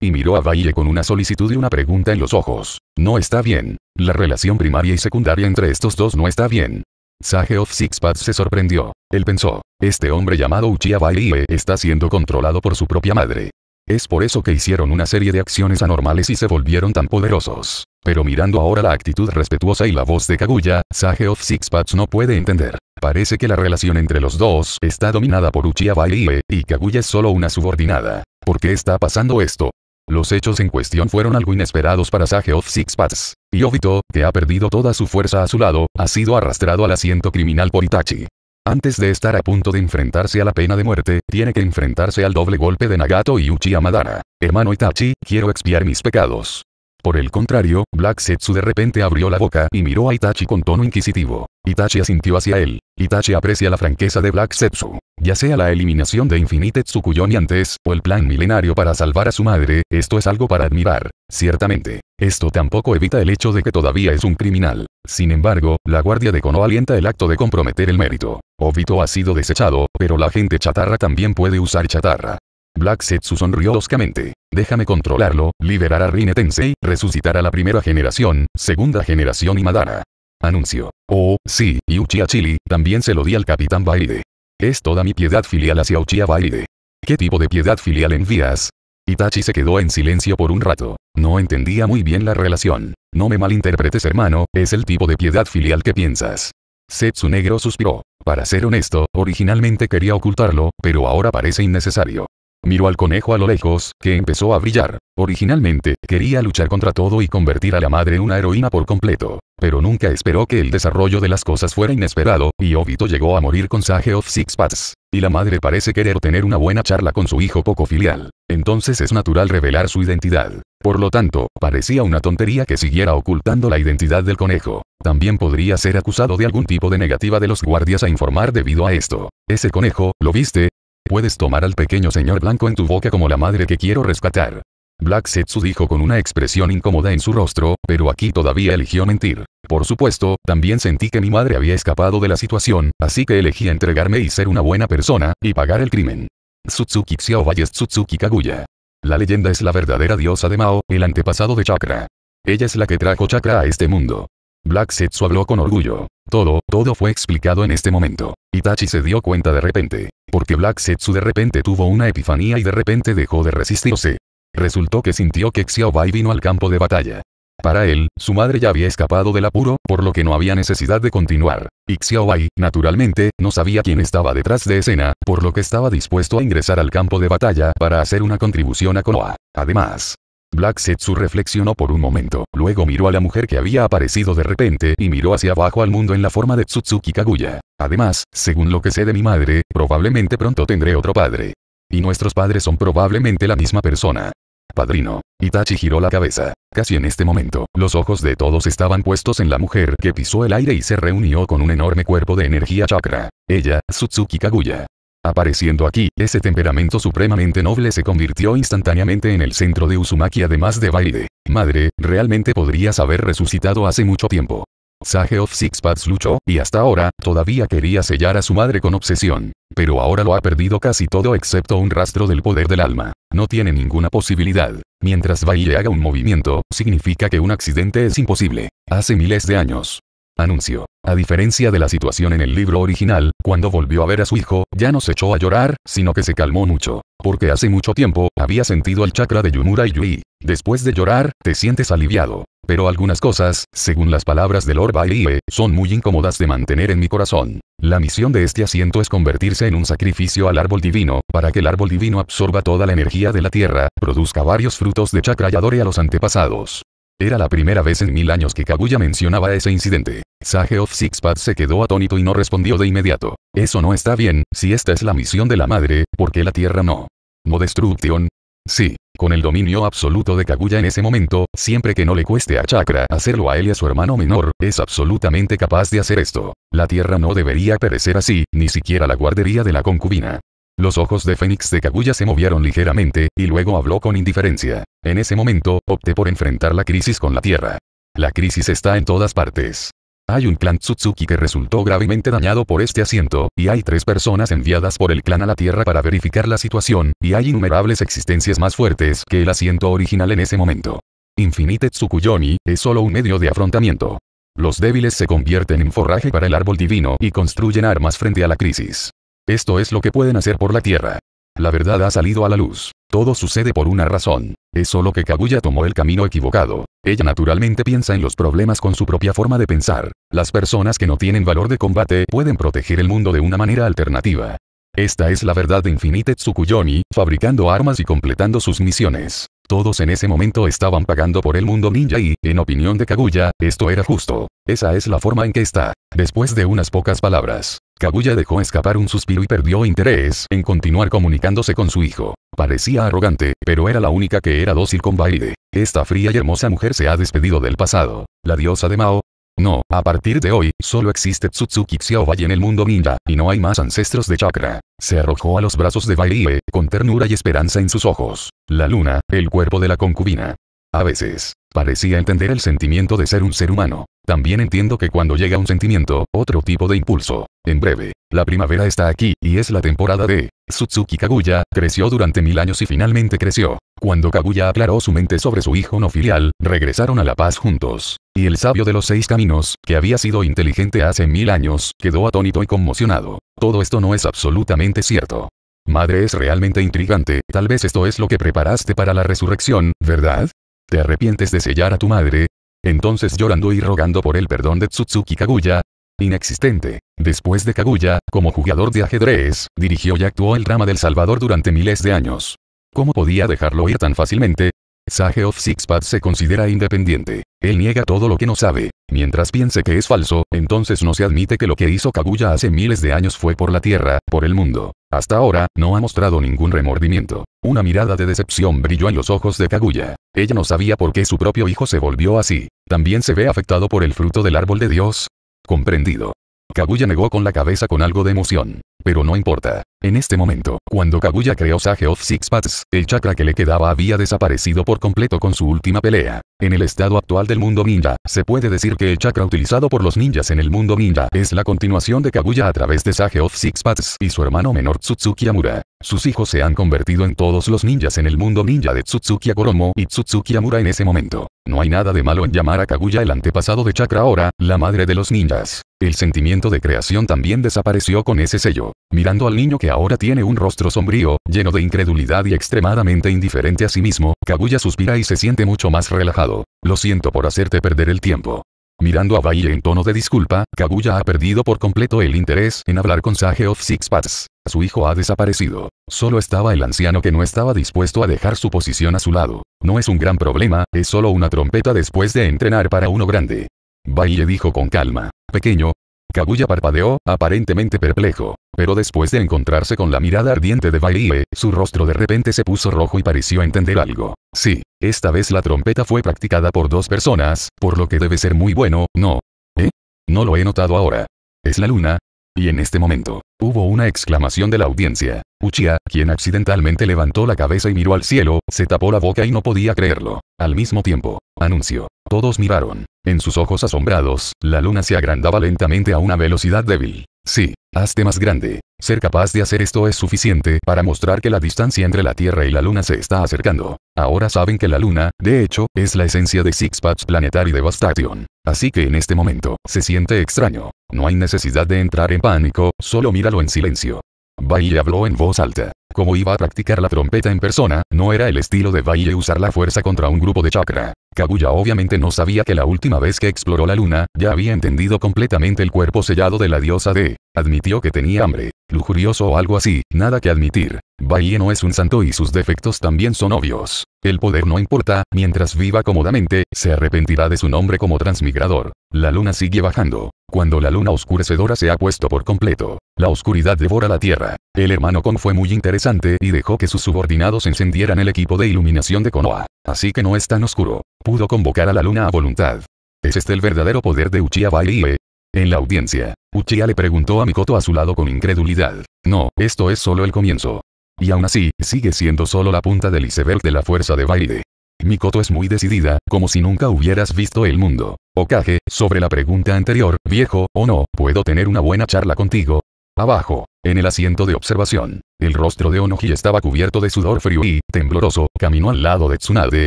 y miró a Baile con una solicitud y una pregunta en los ojos. No está bien. La relación primaria y secundaria entre estos dos no está bien. Sage of Sixpats se sorprendió. Él pensó, este hombre llamado Uchiha Baile está siendo controlado por su propia madre. Es por eso que hicieron una serie de acciones anormales y se volvieron tan poderosos. Pero mirando ahora la actitud respetuosa y la voz de Kaguya, Sage of Sixpats no puede entender. Parece que la relación entre los dos está dominada por Uchiha Irie, y Kaguya es solo una subordinada. ¿Por qué está pasando esto? Los hechos en cuestión fueron algo inesperados para Sage of Six Paths. Y Obito, que ha perdido toda su fuerza a su lado, ha sido arrastrado al asiento criminal por Itachi. Antes de estar a punto de enfrentarse a la pena de muerte, tiene que enfrentarse al doble golpe de Nagato y Uchiha Madara. Hermano Itachi, quiero expiar mis pecados. Por el contrario, Black Setsu de repente abrió la boca y miró a Itachi con tono inquisitivo. Itachi asintió hacia él. Itachi aprecia la franqueza de Black Setsu. Ya sea la eliminación de Infinite Tsukuyomi antes, o el plan milenario para salvar a su madre, esto es algo para admirar. Ciertamente. Esto tampoco evita el hecho de que todavía es un criminal. Sin embargo, la guardia de Kono alienta el acto de comprometer el mérito. Obito ha sido desechado, pero la gente chatarra también puede usar chatarra. Black Setsu sonrió oscamente. Déjame controlarlo, liberar a Rine Tensei, resucitar a la primera generación, segunda generación y Madara. Anuncio. Oh, sí, y Uchiha Chili, también se lo di al Capitán Baide. Es toda mi piedad filial hacia Uchiha Baide. ¿Qué tipo de piedad filial envías? Itachi se quedó en silencio por un rato. No entendía muy bien la relación. No me malinterpretes hermano, es el tipo de piedad filial que piensas. Setsu Negro suspiró. Para ser honesto, originalmente quería ocultarlo, pero ahora parece innecesario. Miró al conejo a lo lejos, que empezó a brillar. Originalmente, quería luchar contra todo y convertir a la madre en una heroína por completo. Pero nunca esperó que el desarrollo de las cosas fuera inesperado, y Obito llegó a morir con Sage of Six Paths. Y la madre parece querer tener una buena charla con su hijo poco filial. Entonces es natural revelar su identidad. Por lo tanto, parecía una tontería que siguiera ocultando la identidad del conejo. También podría ser acusado de algún tipo de negativa de los guardias a informar debido a esto. Ese conejo, ¿lo viste? Puedes tomar al pequeño señor blanco en tu boca como la madre que quiero rescatar. Black Setsu dijo con una expresión incómoda en su rostro, pero aquí todavía eligió mentir. Por supuesto, también sentí que mi madre había escapado de la situación, así que elegí entregarme y ser una buena persona, y pagar el crimen. Tsutsuki Xiaobai es Tsutsuki Kaguya. La leyenda es la verdadera diosa de Mao, el antepasado de Chakra. Ella es la que trajo Chakra a este mundo. Black Setsu habló con orgullo. Todo, todo fue explicado en este momento. Itachi se dio cuenta de repente. Porque Black Setsu de repente tuvo una epifanía y de repente dejó de resistirse. Resultó que sintió que Xiaobai vino al campo de batalla. Para él, su madre ya había escapado del apuro, por lo que no había necesidad de continuar. Y Xiaobai, naturalmente, no sabía quién estaba detrás de escena, por lo que estaba dispuesto a ingresar al campo de batalla para hacer una contribución a Konoha. Además, Black Setsu reflexionó por un momento, luego miró a la mujer que había aparecido de repente y miró hacia abajo al mundo en la forma de Tsutsuki Kaguya. Además, según lo que sé de mi madre, probablemente pronto tendré otro padre. Y nuestros padres son probablemente la misma persona. Padrino. Itachi giró la cabeza. Casi en este momento, los ojos de todos estaban puestos en la mujer que pisó el aire y se reunió con un enorme cuerpo de energía chakra. Ella, Tsutsuki Kaguya. Apareciendo aquí, ese temperamento supremamente noble se convirtió instantáneamente en el centro de Uzumaki además de Baide. Madre, realmente podrías haber resucitado hace mucho tiempo. Sage of Sixpads luchó, y hasta ahora, todavía quería sellar a su madre con obsesión. Pero ahora lo ha perdido casi todo excepto un rastro del poder del alma. No tiene ninguna posibilidad. Mientras Baile haga un movimiento, significa que un accidente es imposible. Hace miles de años, Anuncio. A diferencia de la situación en el libro original, cuando volvió a ver a su hijo, ya no se echó a llorar, sino que se calmó mucho. Porque hace mucho tiempo, había sentido el chakra de Yumura y Yui. Después de llorar, te sientes aliviado. Pero algunas cosas, según las palabras de Lord Bairie, son muy incómodas de mantener en mi corazón. La misión de este asiento es convertirse en un sacrificio al árbol divino, para que el árbol divino absorba toda la energía de la tierra, produzca varios frutos de chakra y adore a los antepasados. Era la primera vez en mil años que Kaguya mencionaba ese incidente. Sage of Sixpad se quedó atónito y no respondió de inmediato. Eso no está bien, si esta es la misión de la madre, ¿por qué la Tierra no? ¿No destrucción? Sí. Con el dominio absoluto de Kaguya en ese momento, siempre que no le cueste a Chakra hacerlo a él y a su hermano menor, es absolutamente capaz de hacer esto. La Tierra no debería perecer así, ni siquiera la guardería de la concubina. Los ojos de Fénix de Kaguya se movieron ligeramente, y luego habló con indiferencia. En ese momento, opté por enfrentar la crisis con la Tierra. La crisis está en todas partes. Hay un clan Tsutsuki que resultó gravemente dañado por este asiento, y hay tres personas enviadas por el clan a la Tierra para verificar la situación, y hay innumerables existencias más fuertes que el asiento original en ese momento. Infinite Tsukuyomi, es solo un medio de afrontamiento. Los débiles se convierten en forraje para el árbol divino y construyen armas frente a la crisis. Esto es lo que pueden hacer por la Tierra. La verdad ha salido a la luz. Todo sucede por una razón. Es solo que Kaguya tomó el camino equivocado. Ella naturalmente piensa en los problemas con su propia forma de pensar. Las personas que no tienen valor de combate pueden proteger el mundo de una manera alternativa. Esta es la verdad de Infinite Tsukuyomi, fabricando armas y completando sus misiones. Todos en ese momento estaban pagando por el mundo ninja y, en opinión de Kaguya, esto era justo. Esa es la forma en que está. Después de unas pocas palabras, Kaguya dejó escapar un suspiro y perdió interés en continuar comunicándose con su hijo. Parecía arrogante, pero era la única que era dócil con Baide. Esta fría y hermosa mujer se ha despedido del pasado. La diosa de Mao, no, a partir de hoy, solo existe Tsutsuki Xiaobai en el mundo ninja, y no hay más ancestros de chakra. Se arrojó a los brazos de Baide eh, con ternura y esperanza en sus ojos. La luna, el cuerpo de la concubina. A veces, parecía entender el sentimiento de ser un ser humano. También entiendo que cuando llega un sentimiento, otro tipo de impulso. En breve, la primavera está aquí, y es la temporada de Suzuki Kaguya, creció durante mil años y finalmente creció. Cuando Kaguya aclaró su mente sobre su hijo no filial, regresaron a la paz juntos. Y el sabio de los seis caminos, que había sido inteligente hace mil años, quedó atónito y conmocionado. Todo esto no es absolutamente cierto. Madre es realmente intrigante, tal vez esto es lo que preparaste para la resurrección, ¿verdad? ¿Te arrepientes de sellar a tu madre? Entonces llorando y rogando por el perdón de Tsutsuki Kaguya, inexistente. Después de Kaguya, como jugador de ajedrez, dirigió y actuó el drama del Salvador durante miles de años. ¿Cómo podía dejarlo ir tan fácilmente? Sage of Sixpad se considera independiente. Él niega todo lo que no sabe. Mientras piense que es falso, entonces no se admite que lo que hizo Kaguya hace miles de años fue por la Tierra, por el mundo. Hasta ahora, no ha mostrado ningún remordimiento. Una mirada de decepción brilló en los ojos de Kaguya. Ella no sabía por qué su propio hijo se volvió así. También se ve afectado por el fruto del árbol de Dios. Comprendido. Kaguya negó con la cabeza con algo de emoción pero no importa. En este momento, cuando Kaguya creó Sage of Six Paths, el chakra que le quedaba había desaparecido por completo con su última pelea. En el estado actual del mundo ninja, se puede decir que el chakra utilizado por los ninjas en el mundo ninja es la continuación de Kaguya a través de Sage of Six Paths y su hermano menor Tsutsuki Amura. Sus hijos se han convertido en todos los ninjas en el mundo ninja de Tsutsuki Akoromo y Tsutsuki Amura en ese momento. No hay nada de malo en llamar a Kaguya el antepasado de chakra ahora, la madre de los ninjas. El sentimiento de creación también desapareció con ese sello mirando al niño que ahora tiene un rostro sombrío, lleno de incredulidad y extremadamente indiferente a sí mismo, Kaguya suspira y se siente mucho más relajado. Lo siento por hacerte perder el tiempo. Mirando a Valle en tono de disculpa, Kaguya ha perdido por completo el interés en hablar con Sage of Six Paths. Su hijo ha desaparecido. Solo estaba el anciano que no estaba dispuesto a dejar su posición a su lado. No es un gran problema, es solo una trompeta después de entrenar para uno grande. Baile dijo con calma. Pequeño, Kaguya parpadeó, aparentemente perplejo. Pero después de encontrarse con la mirada ardiente de Baile, su rostro de repente se puso rojo y pareció entender algo. Sí, esta vez la trompeta fue practicada por dos personas, por lo que debe ser muy bueno, ¿no? ¿Eh? No lo he notado ahora. ¿Es la luna? Y en este momento, hubo una exclamación de la audiencia. Uchiha, quien accidentalmente levantó la cabeza y miró al cielo, se tapó la boca y no podía creerlo. Al mismo tiempo, anunció Todos miraron. En sus ojos asombrados, la luna se agrandaba lentamente a una velocidad débil. Sí, hazte más grande. Ser capaz de hacer esto es suficiente para mostrar que la distancia entre la Tierra y la Luna se está acercando. Ahora saben que la Luna, de hecho, es la esencia de Sixpacks Planetary Devastation. Así que en este momento, se siente extraño. No hay necesidad de entrar en pánico, solo míralo en silencio. Baille habló en voz alta. Como iba a practicar la trompeta en persona, no era el estilo de Baille usar la fuerza contra un grupo de chakra. Kaguya obviamente no sabía que la última vez que exploró la luna, ya había entendido completamente el cuerpo sellado de la diosa D. Admitió que tenía hambre, lujurioso o algo así, nada que admitir. Bahie no es un santo y sus defectos también son obvios. El poder no importa, mientras viva cómodamente, se arrepentirá de su nombre como transmigrador. La luna sigue bajando. Cuando la luna oscurecedora se ha puesto por completo, la oscuridad devora la Tierra. El hermano Kong fue muy interesante y dejó que sus subordinados encendieran el equipo de iluminación de Konoha. Así que no es tan oscuro. Pudo convocar a la luna a voluntad. ¿Es este el verdadero poder de Uchiha Baile? En la audiencia, Uchiha le preguntó a Mikoto a su lado con incredulidad. No, esto es solo el comienzo. Y aún así, sigue siendo solo la punta del iceberg de la fuerza de Baile. Mikoto es muy decidida, como si nunca hubieras visto el mundo. Okage, sobre la pregunta anterior, viejo, o no, ¿puedo tener una buena charla contigo? Abajo, en el asiento de observación, el rostro de Onoji estaba cubierto de sudor frío y, tembloroso, caminó al lado de Tsunade,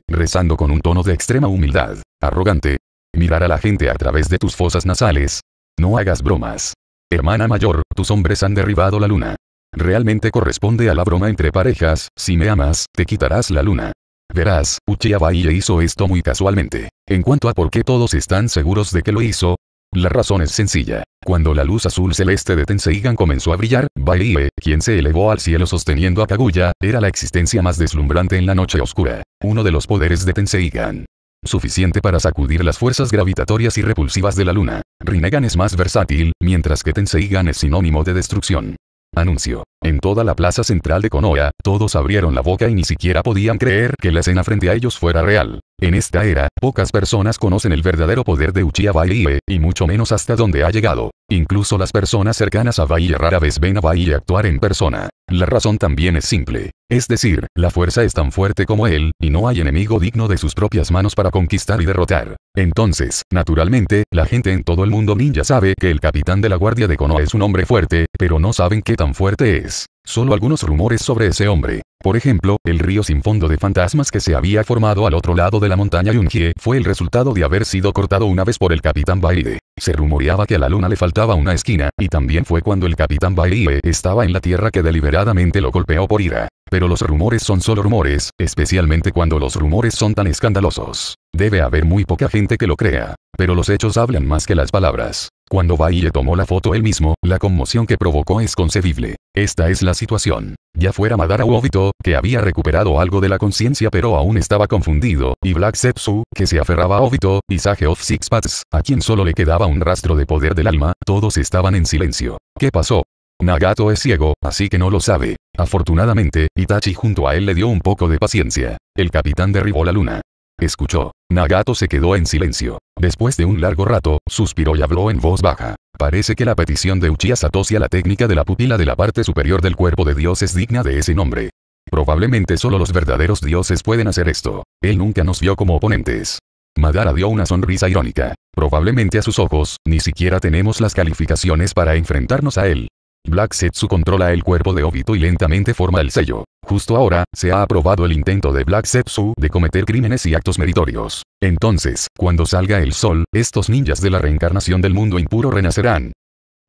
rezando con un tono de extrema humildad, arrogante. Mirar a la gente a través de tus fosas nasales. No hagas bromas. Hermana mayor, tus hombres han derribado la luna. Realmente corresponde a la broma entre parejas, si me amas, te quitarás la luna. Verás, Uchiha Bahía hizo esto muy casualmente. En cuanto a por qué todos están seguros de que lo hizo, la razón es sencilla. Cuando la luz azul celeste de Tenseigan comenzó a brillar, Baie, quien se elevó al cielo sosteniendo a Kaguya, era la existencia más deslumbrante en la noche oscura. Uno de los poderes de Tenseigan. Suficiente para sacudir las fuerzas gravitatorias y repulsivas de la luna. Rinnegan es más versátil, mientras que Tenseigan es sinónimo de destrucción. Anuncio. En toda la plaza central de Konoha, todos abrieron la boca y ni siquiera podían creer que la escena frente a ellos fuera real. En esta era, pocas personas conocen el verdadero poder de Uchiha Baile, y mucho menos hasta dónde ha llegado. Incluso las personas cercanas a Baile rara vez ven a Baile actuar en persona. La razón también es simple. Es decir, la fuerza es tan fuerte como él, y no hay enemigo digno de sus propias manos para conquistar y derrotar. Entonces, naturalmente, la gente en todo el mundo ninja sabe que el capitán de la guardia de Konoha es un hombre fuerte, pero no saben qué tan fuerte es. Solo algunos rumores sobre ese hombre. Por ejemplo, el río sin fondo de fantasmas que se había formado al otro lado de la montaña Yungie fue el resultado de haber sido cortado una vez por el capitán Baile. Se rumoreaba que a la luna le faltaba una esquina, y también fue cuando el capitán Baile estaba en la tierra que deliberadamente lo golpeó por ira. Pero los rumores son solo rumores, especialmente cuando los rumores son tan escandalosos. Debe haber muy poca gente que lo crea. Pero los hechos hablan más que las palabras. Cuando Baille tomó la foto él mismo, la conmoción que provocó es concebible. Esta es la situación. Ya fuera Madara u Obito, que había recuperado algo de la conciencia pero aún estaba confundido, y Black Zetsu, que se aferraba a Obito, y Sage of Six Paths, a quien solo le quedaba un rastro de poder del alma, todos estaban en silencio. ¿Qué pasó? Nagato es ciego, así que no lo sabe. Afortunadamente, Itachi junto a él le dio un poco de paciencia. El capitán derribó la luna. Escuchó. Nagato se quedó en silencio. Después de un largo rato, suspiró y habló en voz baja. Parece que la petición de Uchiha Satoshi a la técnica de la pupila de la parte superior del cuerpo de Dios es digna de ese nombre. Probablemente solo los verdaderos dioses pueden hacer esto. Él nunca nos vio como oponentes. Madara dio una sonrisa irónica. Probablemente a sus ojos, ni siquiera tenemos las calificaciones para enfrentarnos a él. Black Setsu controla el cuerpo de Obito y lentamente forma el sello. Justo ahora, se ha aprobado el intento de Black Setsu de cometer crímenes y actos meritorios. Entonces, cuando salga el sol, estos ninjas de la reencarnación del mundo impuro renacerán.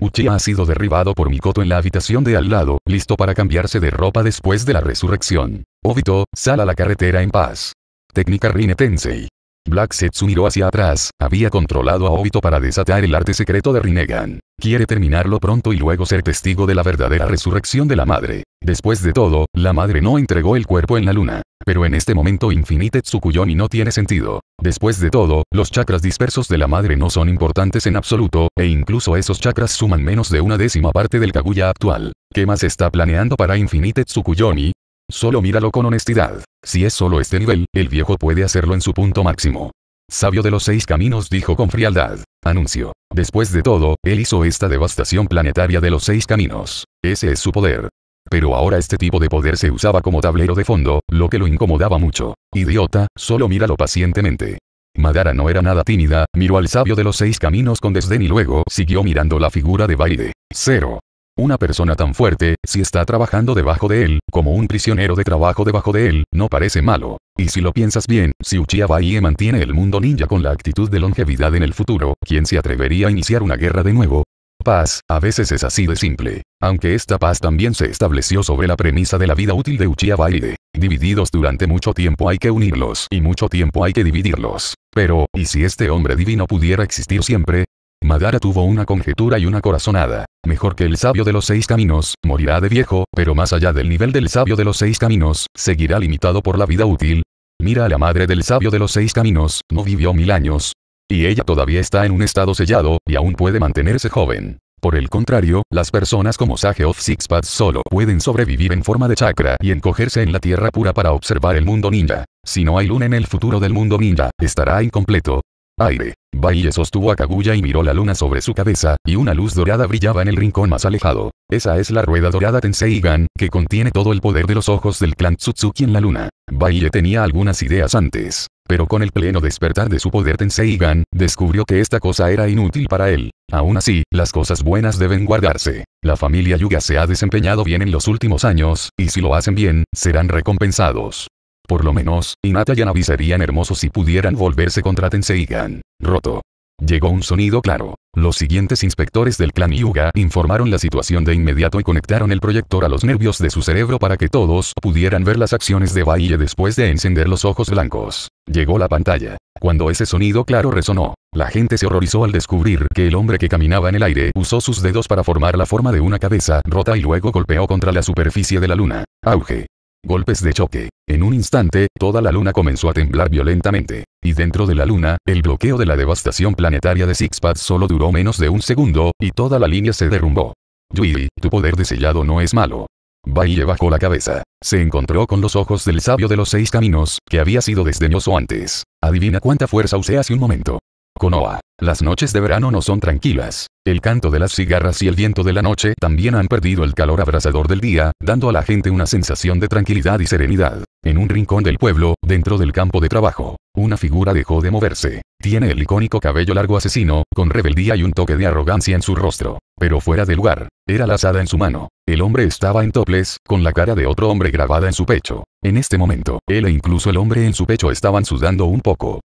Uchiha ha sido derribado por Mikoto en la habitación de al lado, listo para cambiarse de ropa después de la resurrección. Obito, sal a la carretera en paz. Técnica Rinne Tensei. Black Setsu miró hacia atrás, había controlado a Obito para desatar el arte secreto de Rinnegan. Quiere terminarlo pronto y luego ser testigo de la verdadera resurrección de la madre. Después de todo, la madre no entregó el cuerpo en la luna. Pero en este momento Infinite Tsukuyomi no tiene sentido. Después de todo, los chakras dispersos de la madre no son importantes en absoluto, e incluso esos chakras suman menos de una décima parte del Kaguya actual. ¿Qué más está planeando para Infinite Tsukuyomi? Solo míralo con honestidad. Si es solo este nivel, el viejo puede hacerlo en su punto máximo. Sabio de los seis caminos dijo con frialdad. Anuncio. Después de todo, él hizo esta devastación planetaria de los seis caminos. Ese es su poder. Pero ahora este tipo de poder se usaba como tablero de fondo, lo que lo incomodaba mucho. Idiota, solo míralo pacientemente. Madara no era nada tímida, miró al sabio de los seis caminos con desdén y luego siguió mirando la figura de Baide. Cero. Una persona tan fuerte, si está trabajando debajo de él, como un prisionero de trabajo debajo de él, no parece malo. Y si lo piensas bien, si Uchiha Bahie mantiene el mundo ninja con la actitud de longevidad en el futuro, ¿quién se atrevería a iniciar una guerra de nuevo? Paz, a veces es así de simple. Aunque esta paz también se estableció sobre la premisa de la vida útil de Uchiha Baide. Divididos durante mucho tiempo hay que unirlos y mucho tiempo hay que dividirlos. Pero, ¿y si este hombre divino pudiera existir siempre? Madara tuvo una conjetura y una corazonada. Mejor que el sabio de los seis caminos, morirá de viejo, pero más allá del nivel del sabio de los seis caminos, seguirá limitado por la vida útil. Mira a la madre del sabio de los seis caminos, no vivió mil años. Y ella todavía está en un estado sellado, y aún puede mantenerse joven. Por el contrario, las personas como Sage of Sixpads solo pueden sobrevivir en forma de chakra y encogerse en la tierra pura para observar el mundo ninja. Si no hay luna en el futuro del mundo ninja, estará incompleto. Aire. Baille sostuvo a Kaguya y miró la luna sobre su cabeza, y una luz dorada brillaba en el rincón más alejado. Esa es la rueda dorada Tenseigan, que contiene todo el poder de los ojos del clan Tsutsuki en la luna. Baile tenía algunas ideas antes, pero con el pleno despertar de su poder Tenseigan, descubrió que esta cosa era inútil para él. Aún así, las cosas buenas deben guardarse. La familia Yuga se ha desempeñado bien en los últimos años, y si lo hacen bien, serán recompensados. Por lo menos, Inata y Anabi serían hermosos si pudieran volverse contra Tenseigan. Roto. Llegó un sonido claro. Los siguientes inspectores del clan Yuga informaron la situación de inmediato y conectaron el proyector a los nervios de su cerebro para que todos pudieran ver las acciones de Baile después de encender los ojos blancos. Llegó la pantalla. Cuando ese sonido claro resonó, la gente se horrorizó al descubrir que el hombre que caminaba en el aire usó sus dedos para formar la forma de una cabeza rota y luego golpeó contra la superficie de la luna. Auge. Golpes de choque. En un instante, toda la luna comenzó a temblar violentamente. Y dentro de la luna, el bloqueo de la devastación planetaria de Sixpad solo duró menos de un segundo, y toda la línea se derrumbó. Yui, tu poder de sellado no es malo. Vaille bajó la cabeza. Se encontró con los ojos del sabio de los seis caminos, que había sido desdeñoso antes. Adivina cuánta fuerza usé hace un momento. Konoha. Las noches de verano no son tranquilas. El canto de las cigarras y el viento de la noche también han perdido el calor abrasador del día, dando a la gente una sensación de tranquilidad y serenidad. En un rincón del pueblo, dentro del campo de trabajo, una figura dejó de moverse. Tiene el icónico cabello largo asesino, con rebeldía y un toque de arrogancia en su rostro. Pero fuera de lugar, era la lazada en su mano. El hombre estaba en toples, con la cara de otro hombre grabada en su pecho. En este momento, él e incluso el hombre en su pecho estaban sudando un poco.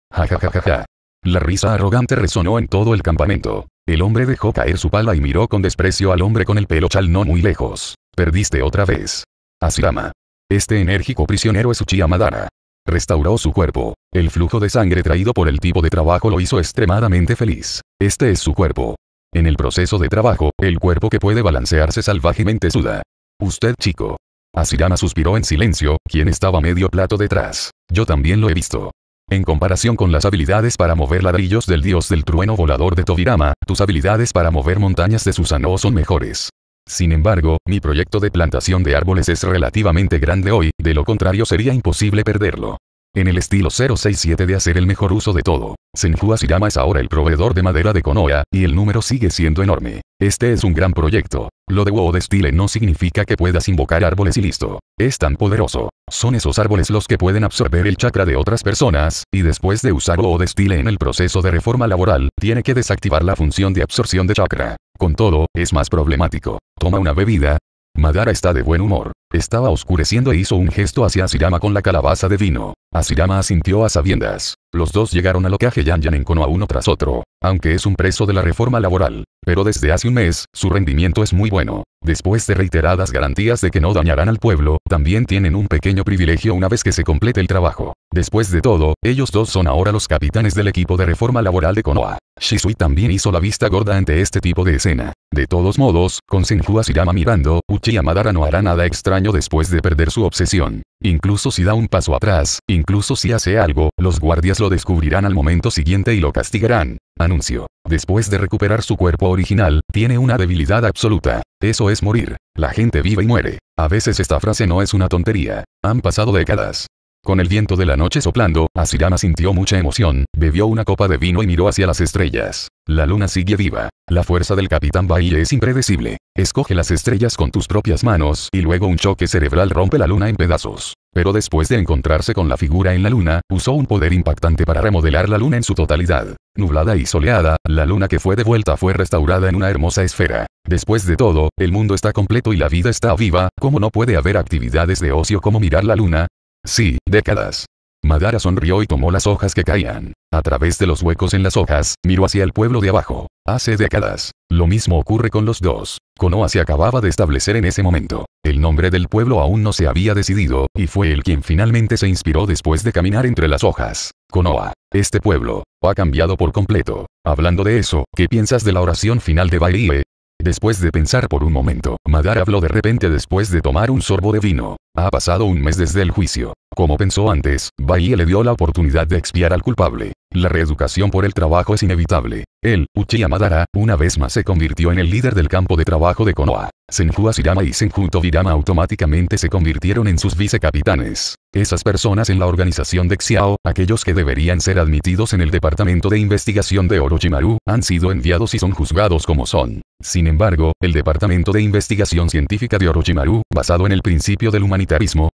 La risa arrogante resonó en todo el campamento. El hombre dejó caer su pala y miró con desprecio al hombre con el pelo chal no muy lejos. Perdiste otra vez. Asirama. Este enérgico prisionero es Uchiha Madara. Restauró su cuerpo. El flujo de sangre traído por el tipo de trabajo lo hizo extremadamente feliz. Este es su cuerpo. En el proceso de trabajo, el cuerpo que puede balancearse salvajemente suda. Usted chico. Asirama suspiró en silencio, quien estaba medio plato detrás. Yo también lo he visto. En comparación con las habilidades para mover ladrillos del dios del trueno volador de Tobirama, tus habilidades para mover montañas de Susanoo son mejores. Sin embargo, mi proyecto de plantación de árboles es relativamente grande hoy, de lo contrario sería imposible perderlo. En el estilo 067 de hacer el mejor uso de todo, Senju Sirama es ahora el proveedor de madera de Konoha, y el número sigue siendo enorme. Este es un gran proyecto. Lo de de Style no significa que puedas invocar árboles y listo. Es tan poderoso. Son esos árboles los que pueden absorber el chakra de otras personas, y después de usar de Style en el proceso de reforma laboral, tiene que desactivar la función de absorción de chakra. Con todo, es más problemático. Toma una bebida. Madara está de buen humor. Estaba oscureciendo e hizo un gesto hacia Asirama con la calabaza de vino. Asirama asintió a sabiendas. Los dos llegaron al lo que Yan en Konoha uno tras otro, aunque es un preso de la reforma laboral. Pero desde hace un mes, su rendimiento es muy bueno. Después de reiteradas garantías de que no dañarán al pueblo, también tienen un pequeño privilegio una vez que se complete el trabajo. Después de todo, ellos dos son ahora los capitanes del equipo de reforma laboral de Konoha. Shisui también hizo la vista gorda ante este tipo de escena. De todos modos, con Senju Asirama mirando, Uchiha Madara no hará nada extraño después de perder su obsesión. Incluso si da un paso atrás, incluso si hace algo, los guardias lo descubrirán al momento siguiente y lo castigarán. Anuncio. Después de recuperar su cuerpo original, tiene una debilidad absoluta. Eso es morir. La gente vive y muere. A veces esta frase no es una tontería. Han pasado décadas. Con el viento de la noche soplando, Asirama sintió mucha emoción, bebió una copa de vino y miró hacia las estrellas. La luna sigue viva. La fuerza del capitán Bahía es impredecible. Escoge las estrellas con tus propias manos y luego un choque cerebral rompe la luna en pedazos. Pero después de encontrarse con la figura en la luna, usó un poder impactante para remodelar la luna en su totalidad. Nublada y soleada, la luna que fue devuelta fue restaurada en una hermosa esfera. Después de todo, el mundo está completo y la vida está viva, ¿cómo no puede haber actividades de ocio como mirar la luna? Sí, décadas. Madara sonrió y tomó las hojas que caían. A través de los huecos en las hojas, miró hacia el pueblo de abajo. Hace décadas. Lo mismo ocurre con los dos. Konoha se acababa de establecer en ese momento. El nombre del pueblo aún no se había decidido, y fue él quien finalmente se inspiró después de caminar entre las hojas. Konoha, este pueblo, ha cambiado por completo. Hablando de eso, ¿qué piensas de la oración final de Bairie? Después de pensar por un momento, Madara habló de repente después de tomar un sorbo de vino. Ha pasado un mes desde el juicio. Como pensó antes, Bahía le dio la oportunidad de expiar al culpable. La reeducación por el trabajo es inevitable. Él, Uchiha Madara, una vez más se convirtió en el líder del campo de trabajo de Konoha. Senju Asirama y Senju Tobirama automáticamente se convirtieron en sus vicecapitanes. Esas personas en la organización de Xiao, aquellos que deberían ser admitidos en el departamento de investigación de Orochimaru, han sido enviados y son juzgados como son. Sin embargo, el departamento de investigación científica de Orochimaru, basado en el principio del humanismo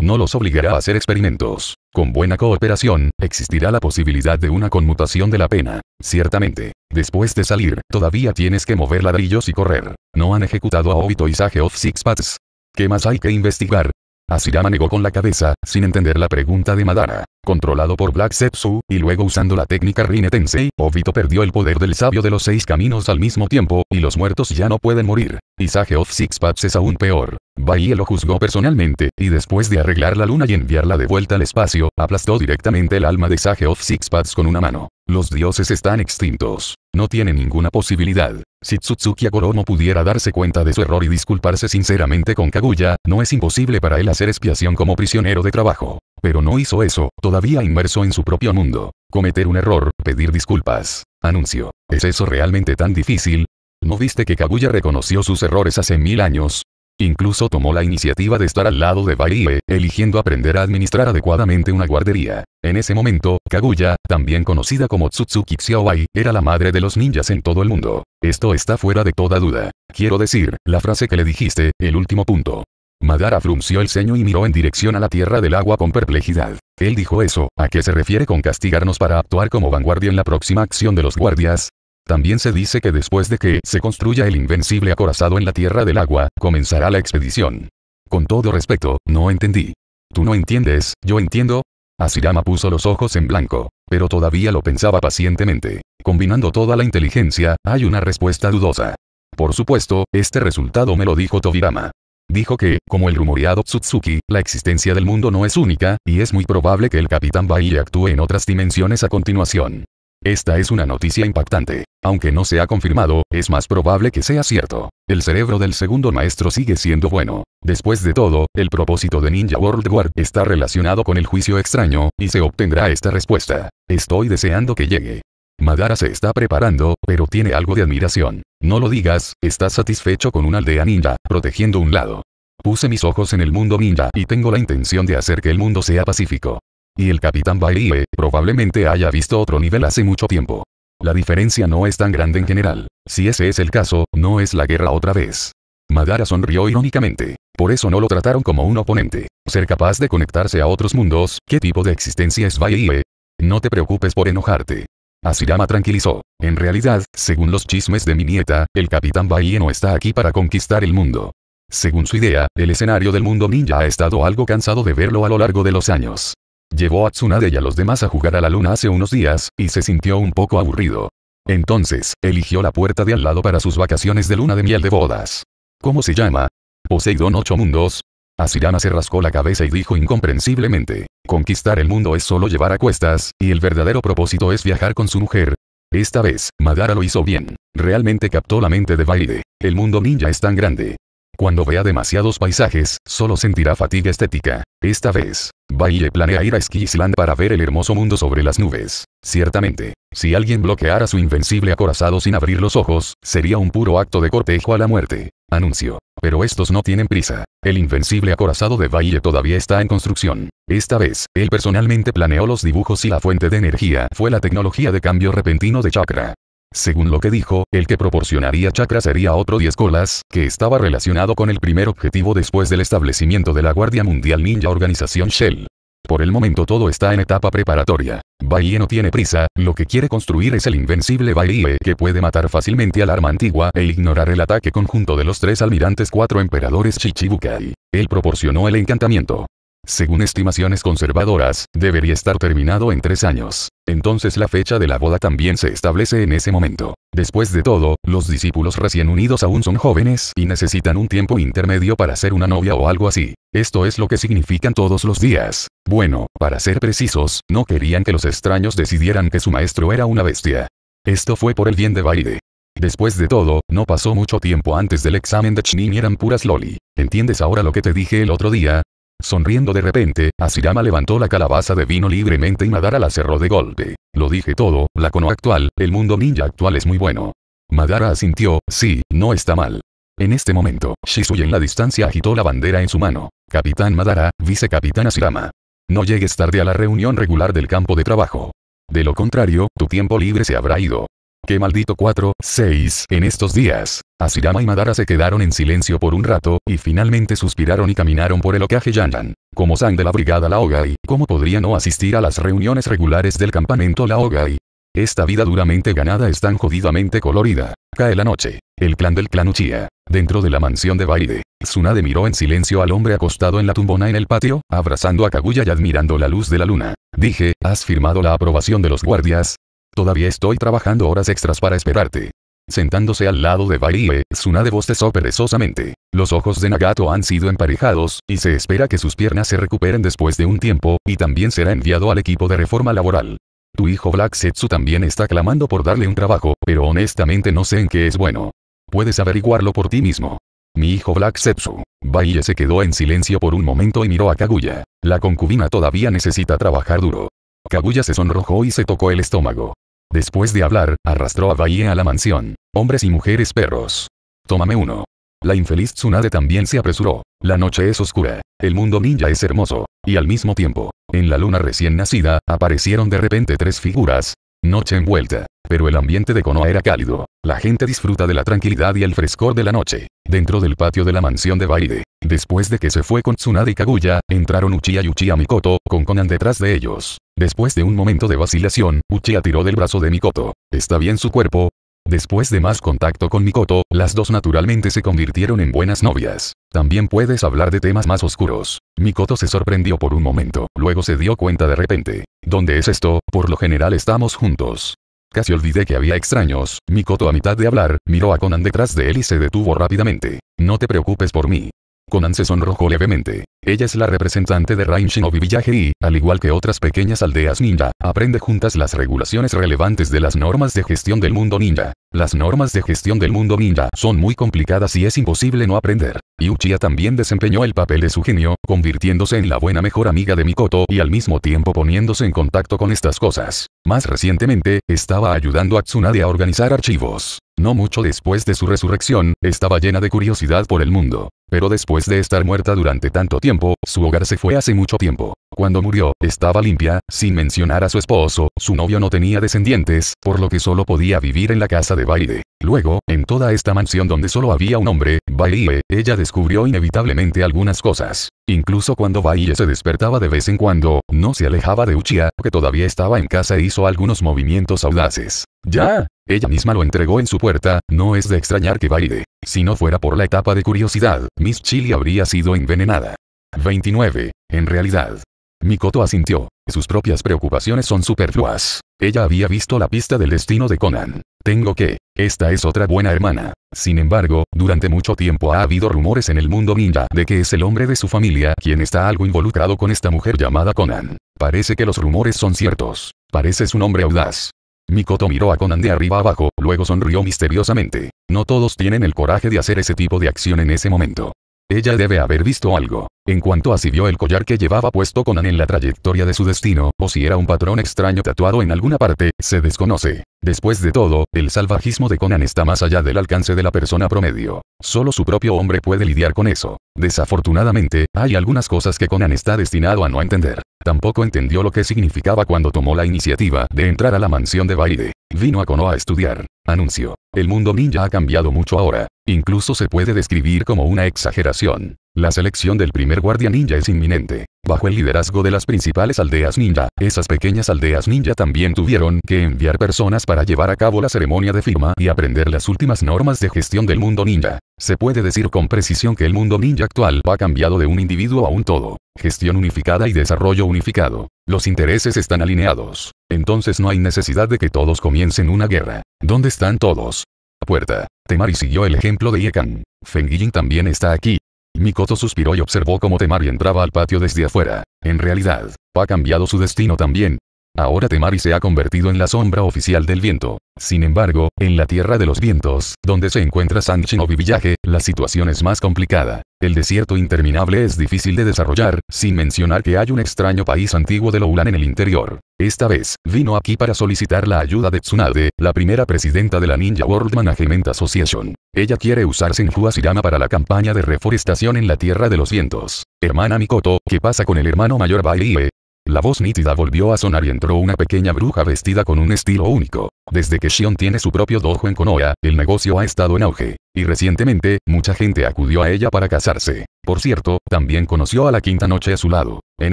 no los obligará a hacer experimentos. Con buena cooperación, existirá la posibilidad de una conmutación de la pena. Ciertamente, después de salir, todavía tienes que mover ladrillos y correr. No han ejecutado a Obito y Sage of Six Paths. ¿Qué más hay que investigar? Asirama negó con la cabeza, sin entender la pregunta de Madara. Controlado por Black Zetsu y luego usando la técnica Rinetensei, Tensei, Obito perdió el poder del sabio de los seis caminos al mismo tiempo, y los muertos ya no pueden morir. Sage of Paths es aún peor. Bahía lo juzgó personalmente, y después de arreglar la luna y enviarla de vuelta al espacio, aplastó directamente el alma de Sage of Six Paths con una mano. Los dioses están extintos. No tiene ninguna posibilidad. Si Tsutsuki Agoromo pudiera darse cuenta de su error y disculparse sinceramente con Kaguya, no es imposible para él hacer expiación como prisionero de trabajo. Pero no hizo eso, todavía inmerso en su propio mundo. Cometer un error, pedir disculpas. Anuncio. ¿Es eso realmente tan difícil? ¿No viste que Kaguya reconoció sus errores hace mil años? Incluso tomó la iniciativa de estar al lado de Baie, eligiendo aprender a administrar adecuadamente una guardería. En ese momento, Kaguya, también conocida como Tsutsuki Xiaobai, era la madre de los ninjas en todo el mundo. Esto está fuera de toda duda. Quiero decir, la frase que le dijiste, el último punto. Madara frunció el ceño y miró en dirección a la Tierra del Agua con perplejidad. Él dijo eso, ¿a qué se refiere con castigarnos para actuar como vanguardia en la próxima acción de los guardias? También se dice que después de que se construya el invencible acorazado en la Tierra del Agua, comenzará la expedición. Con todo respeto, no entendí. Tú no entiendes, yo entiendo. Asirama puso los ojos en blanco, pero todavía lo pensaba pacientemente. Combinando toda la inteligencia, hay una respuesta dudosa. Por supuesto, este resultado me lo dijo Tobirama. Dijo que, como el rumoreado Tsutsuki, la existencia del mundo no es única, y es muy probable que el capitán Bai actúe en otras dimensiones a continuación. Esta es una noticia impactante. Aunque no se ha confirmado, es más probable que sea cierto. El cerebro del segundo maestro sigue siendo bueno. Después de todo, el propósito de Ninja World War está relacionado con el juicio extraño, y se obtendrá esta respuesta. Estoy deseando que llegue. Madara se está preparando, pero tiene algo de admiración. No lo digas, está satisfecho con una aldea ninja, protegiendo un lado. Puse mis ojos en el mundo ninja y tengo la intención de hacer que el mundo sea pacífico. Y el capitán Bailey probablemente haya visto otro nivel hace mucho tiempo. La diferencia no es tan grande en general. Si ese es el caso, no es la guerra otra vez. Madara sonrió irónicamente. Por eso no lo trataron como un oponente. Ser capaz de conectarse a otros mundos, ¿qué tipo de existencia es Bailey? No te preocupes por enojarte. Asirama tranquilizó. En realidad, según los chismes de mi nieta, el capitán Baie no está aquí para conquistar el mundo. Según su idea, el escenario del mundo ninja ha estado algo cansado de verlo a lo largo de los años. Llevó a Tsunade y a los demás a jugar a la luna hace unos días, y se sintió un poco aburrido. Entonces, eligió la puerta de al lado para sus vacaciones de luna de miel de bodas. ¿Cómo se llama? Poseidón Ocho Mundos. Asirama se rascó la cabeza y dijo incomprensiblemente, conquistar el mundo es solo llevar a cuestas, y el verdadero propósito es viajar con su mujer. Esta vez, Madara lo hizo bien. Realmente captó la mente de Baile. El mundo ninja es tan grande, cuando vea demasiados paisajes, solo sentirá fatiga estética. Esta vez, Valle planea ir a Skisland para ver el hermoso mundo sobre las nubes. Ciertamente, si alguien bloqueara su invencible acorazado sin abrir los ojos, sería un puro acto de cortejo a la muerte. Anuncio. Pero estos no tienen prisa. El invencible acorazado de Valle todavía está en construcción. Esta vez, él personalmente planeó los dibujos y la fuente de energía fue la tecnología de cambio repentino de chakra. Según lo que dijo, el que proporcionaría chakra sería otro 10 colas, que estaba relacionado con el primer objetivo después del establecimiento de la Guardia Mundial Ninja Organización Shell. Por el momento todo está en etapa preparatoria. Baie no tiene prisa, lo que quiere construir es el invencible Baie, que puede matar fácilmente al arma antigua e ignorar el ataque conjunto de los tres almirantes cuatro emperadores Chichibukai. Él proporcionó el encantamiento según estimaciones conservadoras, debería estar terminado en tres años. Entonces la fecha de la boda también se establece en ese momento. Después de todo, los discípulos recién unidos aún son jóvenes y necesitan un tiempo intermedio para ser una novia o algo así. Esto es lo que significan todos los días. Bueno, para ser precisos, no querían que los extraños decidieran que su maestro era una bestia. Esto fue por el bien de Baide. Después de todo, no pasó mucho tiempo antes del examen de Chnin y eran puras loli. ¿Entiendes ahora lo que te dije el otro día? Sonriendo de repente, Asirama levantó la calabaza de vino libremente y Madara la cerró de golpe. Lo dije todo, la cono actual, el mundo ninja actual es muy bueno. Madara asintió, sí, no está mal. En este momento, Shisui en la distancia agitó la bandera en su mano. Capitán Madara, vicecapitán Asirama. No llegues tarde a la reunión regular del campo de trabajo. De lo contrario, tu tiempo libre se habrá ido. ¡Qué maldito 4, 6! En estos días, Asirama y Madara se quedaron en silencio por un rato, y finalmente suspiraron y caminaron por el ocaje Yanyan. Como San de la brigada Laogai, ¿cómo podría no asistir a las reuniones regulares del campamento Laogai? Esta vida duramente ganada es tan jodidamente colorida. Cae la noche. El clan del clan Uchiha. Dentro de la mansión de Baide, Tsunade miró en silencio al hombre acostado en la tumbona en el patio, abrazando a Kaguya y admirando la luz de la luna. Dije, ¿has firmado la aprobación de los guardias? Todavía estoy trabajando horas extras para esperarte. Sentándose al lado de de Tsunade bostezó perezosamente. Los ojos de Nagato han sido emparejados, y se espera que sus piernas se recuperen después de un tiempo, y también será enviado al equipo de reforma laboral. Tu hijo Black Setsu también está clamando por darle un trabajo, pero honestamente no sé en qué es bueno. Puedes averiguarlo por ti mismo. Mi hijo Black Setsu. Bailey se quedó en silencio por un momento y miró a Kaguya. La concubina todavía necesita trabajar duro. Kaguya se sonrojó y se tocó el estómago. Después de hablar, arrastró a Bahía a la mansión. Hombres y mujeres perros. Tómame uno. La infeliz Tsunade también se apresuró. La noche es oscura. El mundo ninja es hermoso. Y al mismo tiempo, en la luna recién nacida, aparecieron de repente tres figuras. Noche envuelta. Pero el ambiente de Konoha era cálido. La gente disfruta de la tranquilidad y el frescor de la noche. Dentro del patio de la mansión de Baide. Después de que se fue con Tsunade y Kaguya, entraron Uchiha y Uchiha Mikoto, con Conan detrás de ellos. Después de un momento de vacilación, Uchiha tiró del brazo de Mikoto. ¿Está bien su cuerpo? Después de más contacto con Mikoto, las dos naturalmente se convirtieron en buenas novias. También puedes hablar de temas más oscuros. Mikoto se sorprendió por un momento, luego se dio cuenta de repente. ¿Dónde es esto? Por lo general estamos juntos. Casi olvidé que había extraños. Mikoto a mitad de hablar, miró a Conan detrás de él y se detuvo rápidamente. No te preocupes por mí. Conan se sonrojó levemente. Ella es la representante de Rain Shinobi Village y, al igual que otras pequeñas aldeas ninja, aprende juntas las regulaciones relevantes de las normas de gestión del mundo ninja. Las normas de gestión del mundo ninja son muy complicadas y es imposible no aprender. Yuchiya también desempeñó el papel de su genio, convirtiéndose en la buena mejor amiga de Mikoto y al mismo tiempo poniéndose en contacto con estas cosas. Más recientemente, estaba ayudando a Tsunade a organizar archivos. No mucho después de su resurrección, estaba llena de curiosidad por el mundo. Pero después de estar muerta durante tanto tiempo, su hogar se fue hace mucho tiempo. Cuando murió, estaba limpia, sin mencionar a su esposo, su novio no tenía descendientes, por lo que solo podía vivir en la casa de baile. Luego, en toda esta mansión donde solo había un hombre, Baile, ella descubrió inevitablemente algunas cosas. Incluso cuando Baile se despertaba de vez en cuando, no se alejaba de Uchiha, que todavía estaba en casa e hizo algunos movimientos audaces. ¡Ya! Ella misma lo entregó en su puerta, no es de extrañar que Baile. Si no fuera por la etapa de curiosidad, Miss Chili habría sido envenenada. 29. En realidad. Mikoto asintió. Sus propias preocupaciones son superfluas. Ella había visto la pista del destino de Conan. Tengo que. Esta es otra buena hermana. Sin embargo, durante mucho tiempo ha habido rumores en el mundo ninja de que es el hombre de su familia quien está algo involucrado con esta mujer llamada Conan. Parece que los rumores son ciertos. Parece un hombre audaz. Mikoto miró a Conan de arriba abajo, luego sonrió misteriosamente. No todos tienen el coraje de hacer ese tipo de acción en ese momento. Ella debe haber visto algo. En cuanto a si vio el collar que llevaba puesto Conan en la trayectoria de su destino, o si era un patrón extraño tatuado en alguna parte, se desconoce. Después de todo, el salvajismo de Conan está más allá del alcance de la persona promedio. Solo su propio hombre puede lidiar con eso. Desafortunadamente, hay algunas cosas que Conan está destinado a no entender. Tampoco entendió lo que significaba cuando tomó la iniciativa de entrar a la mansión de Baide. Vino a Konoha a estudiar. anunció. El mundo ninja ha cambiado mucho ahora. Incluso se puede describir como una exageración. La selección del primer guardia ninja es inminente. Bajo el liderazgo de las principales aldeas ninja, esas pequeñas aldeas ninja también tuvieron que enviar personas para llevar a cabo la ceremonia de firma y aprender las últimas normas de gestión del mundo ninja. Se puede decir con precisión que el mundo ninja actual va cambiado de un individuo a un todo. Gestión unificada y desarrollo unificado. Los intereses están alineados. Entonces no hay necesidad de que todos comiencen una guerra. ¿Dónde están todos? Puerta. Temari siguió el ejemplo de Yekan. Feng también está aquí. Mikoto suspiró y observó cómo Temari entraba al patio desde afuera. En realidad, ha cambiado su destino también, Ahora Temari se ha convertido en la sombra oficial del viento. Sin embargo, en la Tierra de los Vientos, donde se encuentra San Shinobi Villaje, la situación es más complicada. El desierto interminable es difícil de desarrollar, sin mencionar que hay un extraño país antiguo de Loulan en el interior. Esta vez, vino aquí para solicitar la ayuda de Tsunade, la primera presidenta de la Ninja World Management Association. Ella quiere usar Senju Asirama para la campaña de reforestación en la Tierra de los Vientos. Hermana Mikoto, ¿qué pasa con el hermano mayor baile la voz nítida volvió a sonar y entró una pequeña bruja vestida con un estilo único. Desde que Shion tiene su propio dojo en Konoha, el negocio ha estado en auge. Y recientemente, mucha gente acudió a ella para casarse. Por cierto, también conoció a la quinta noche a su lado. En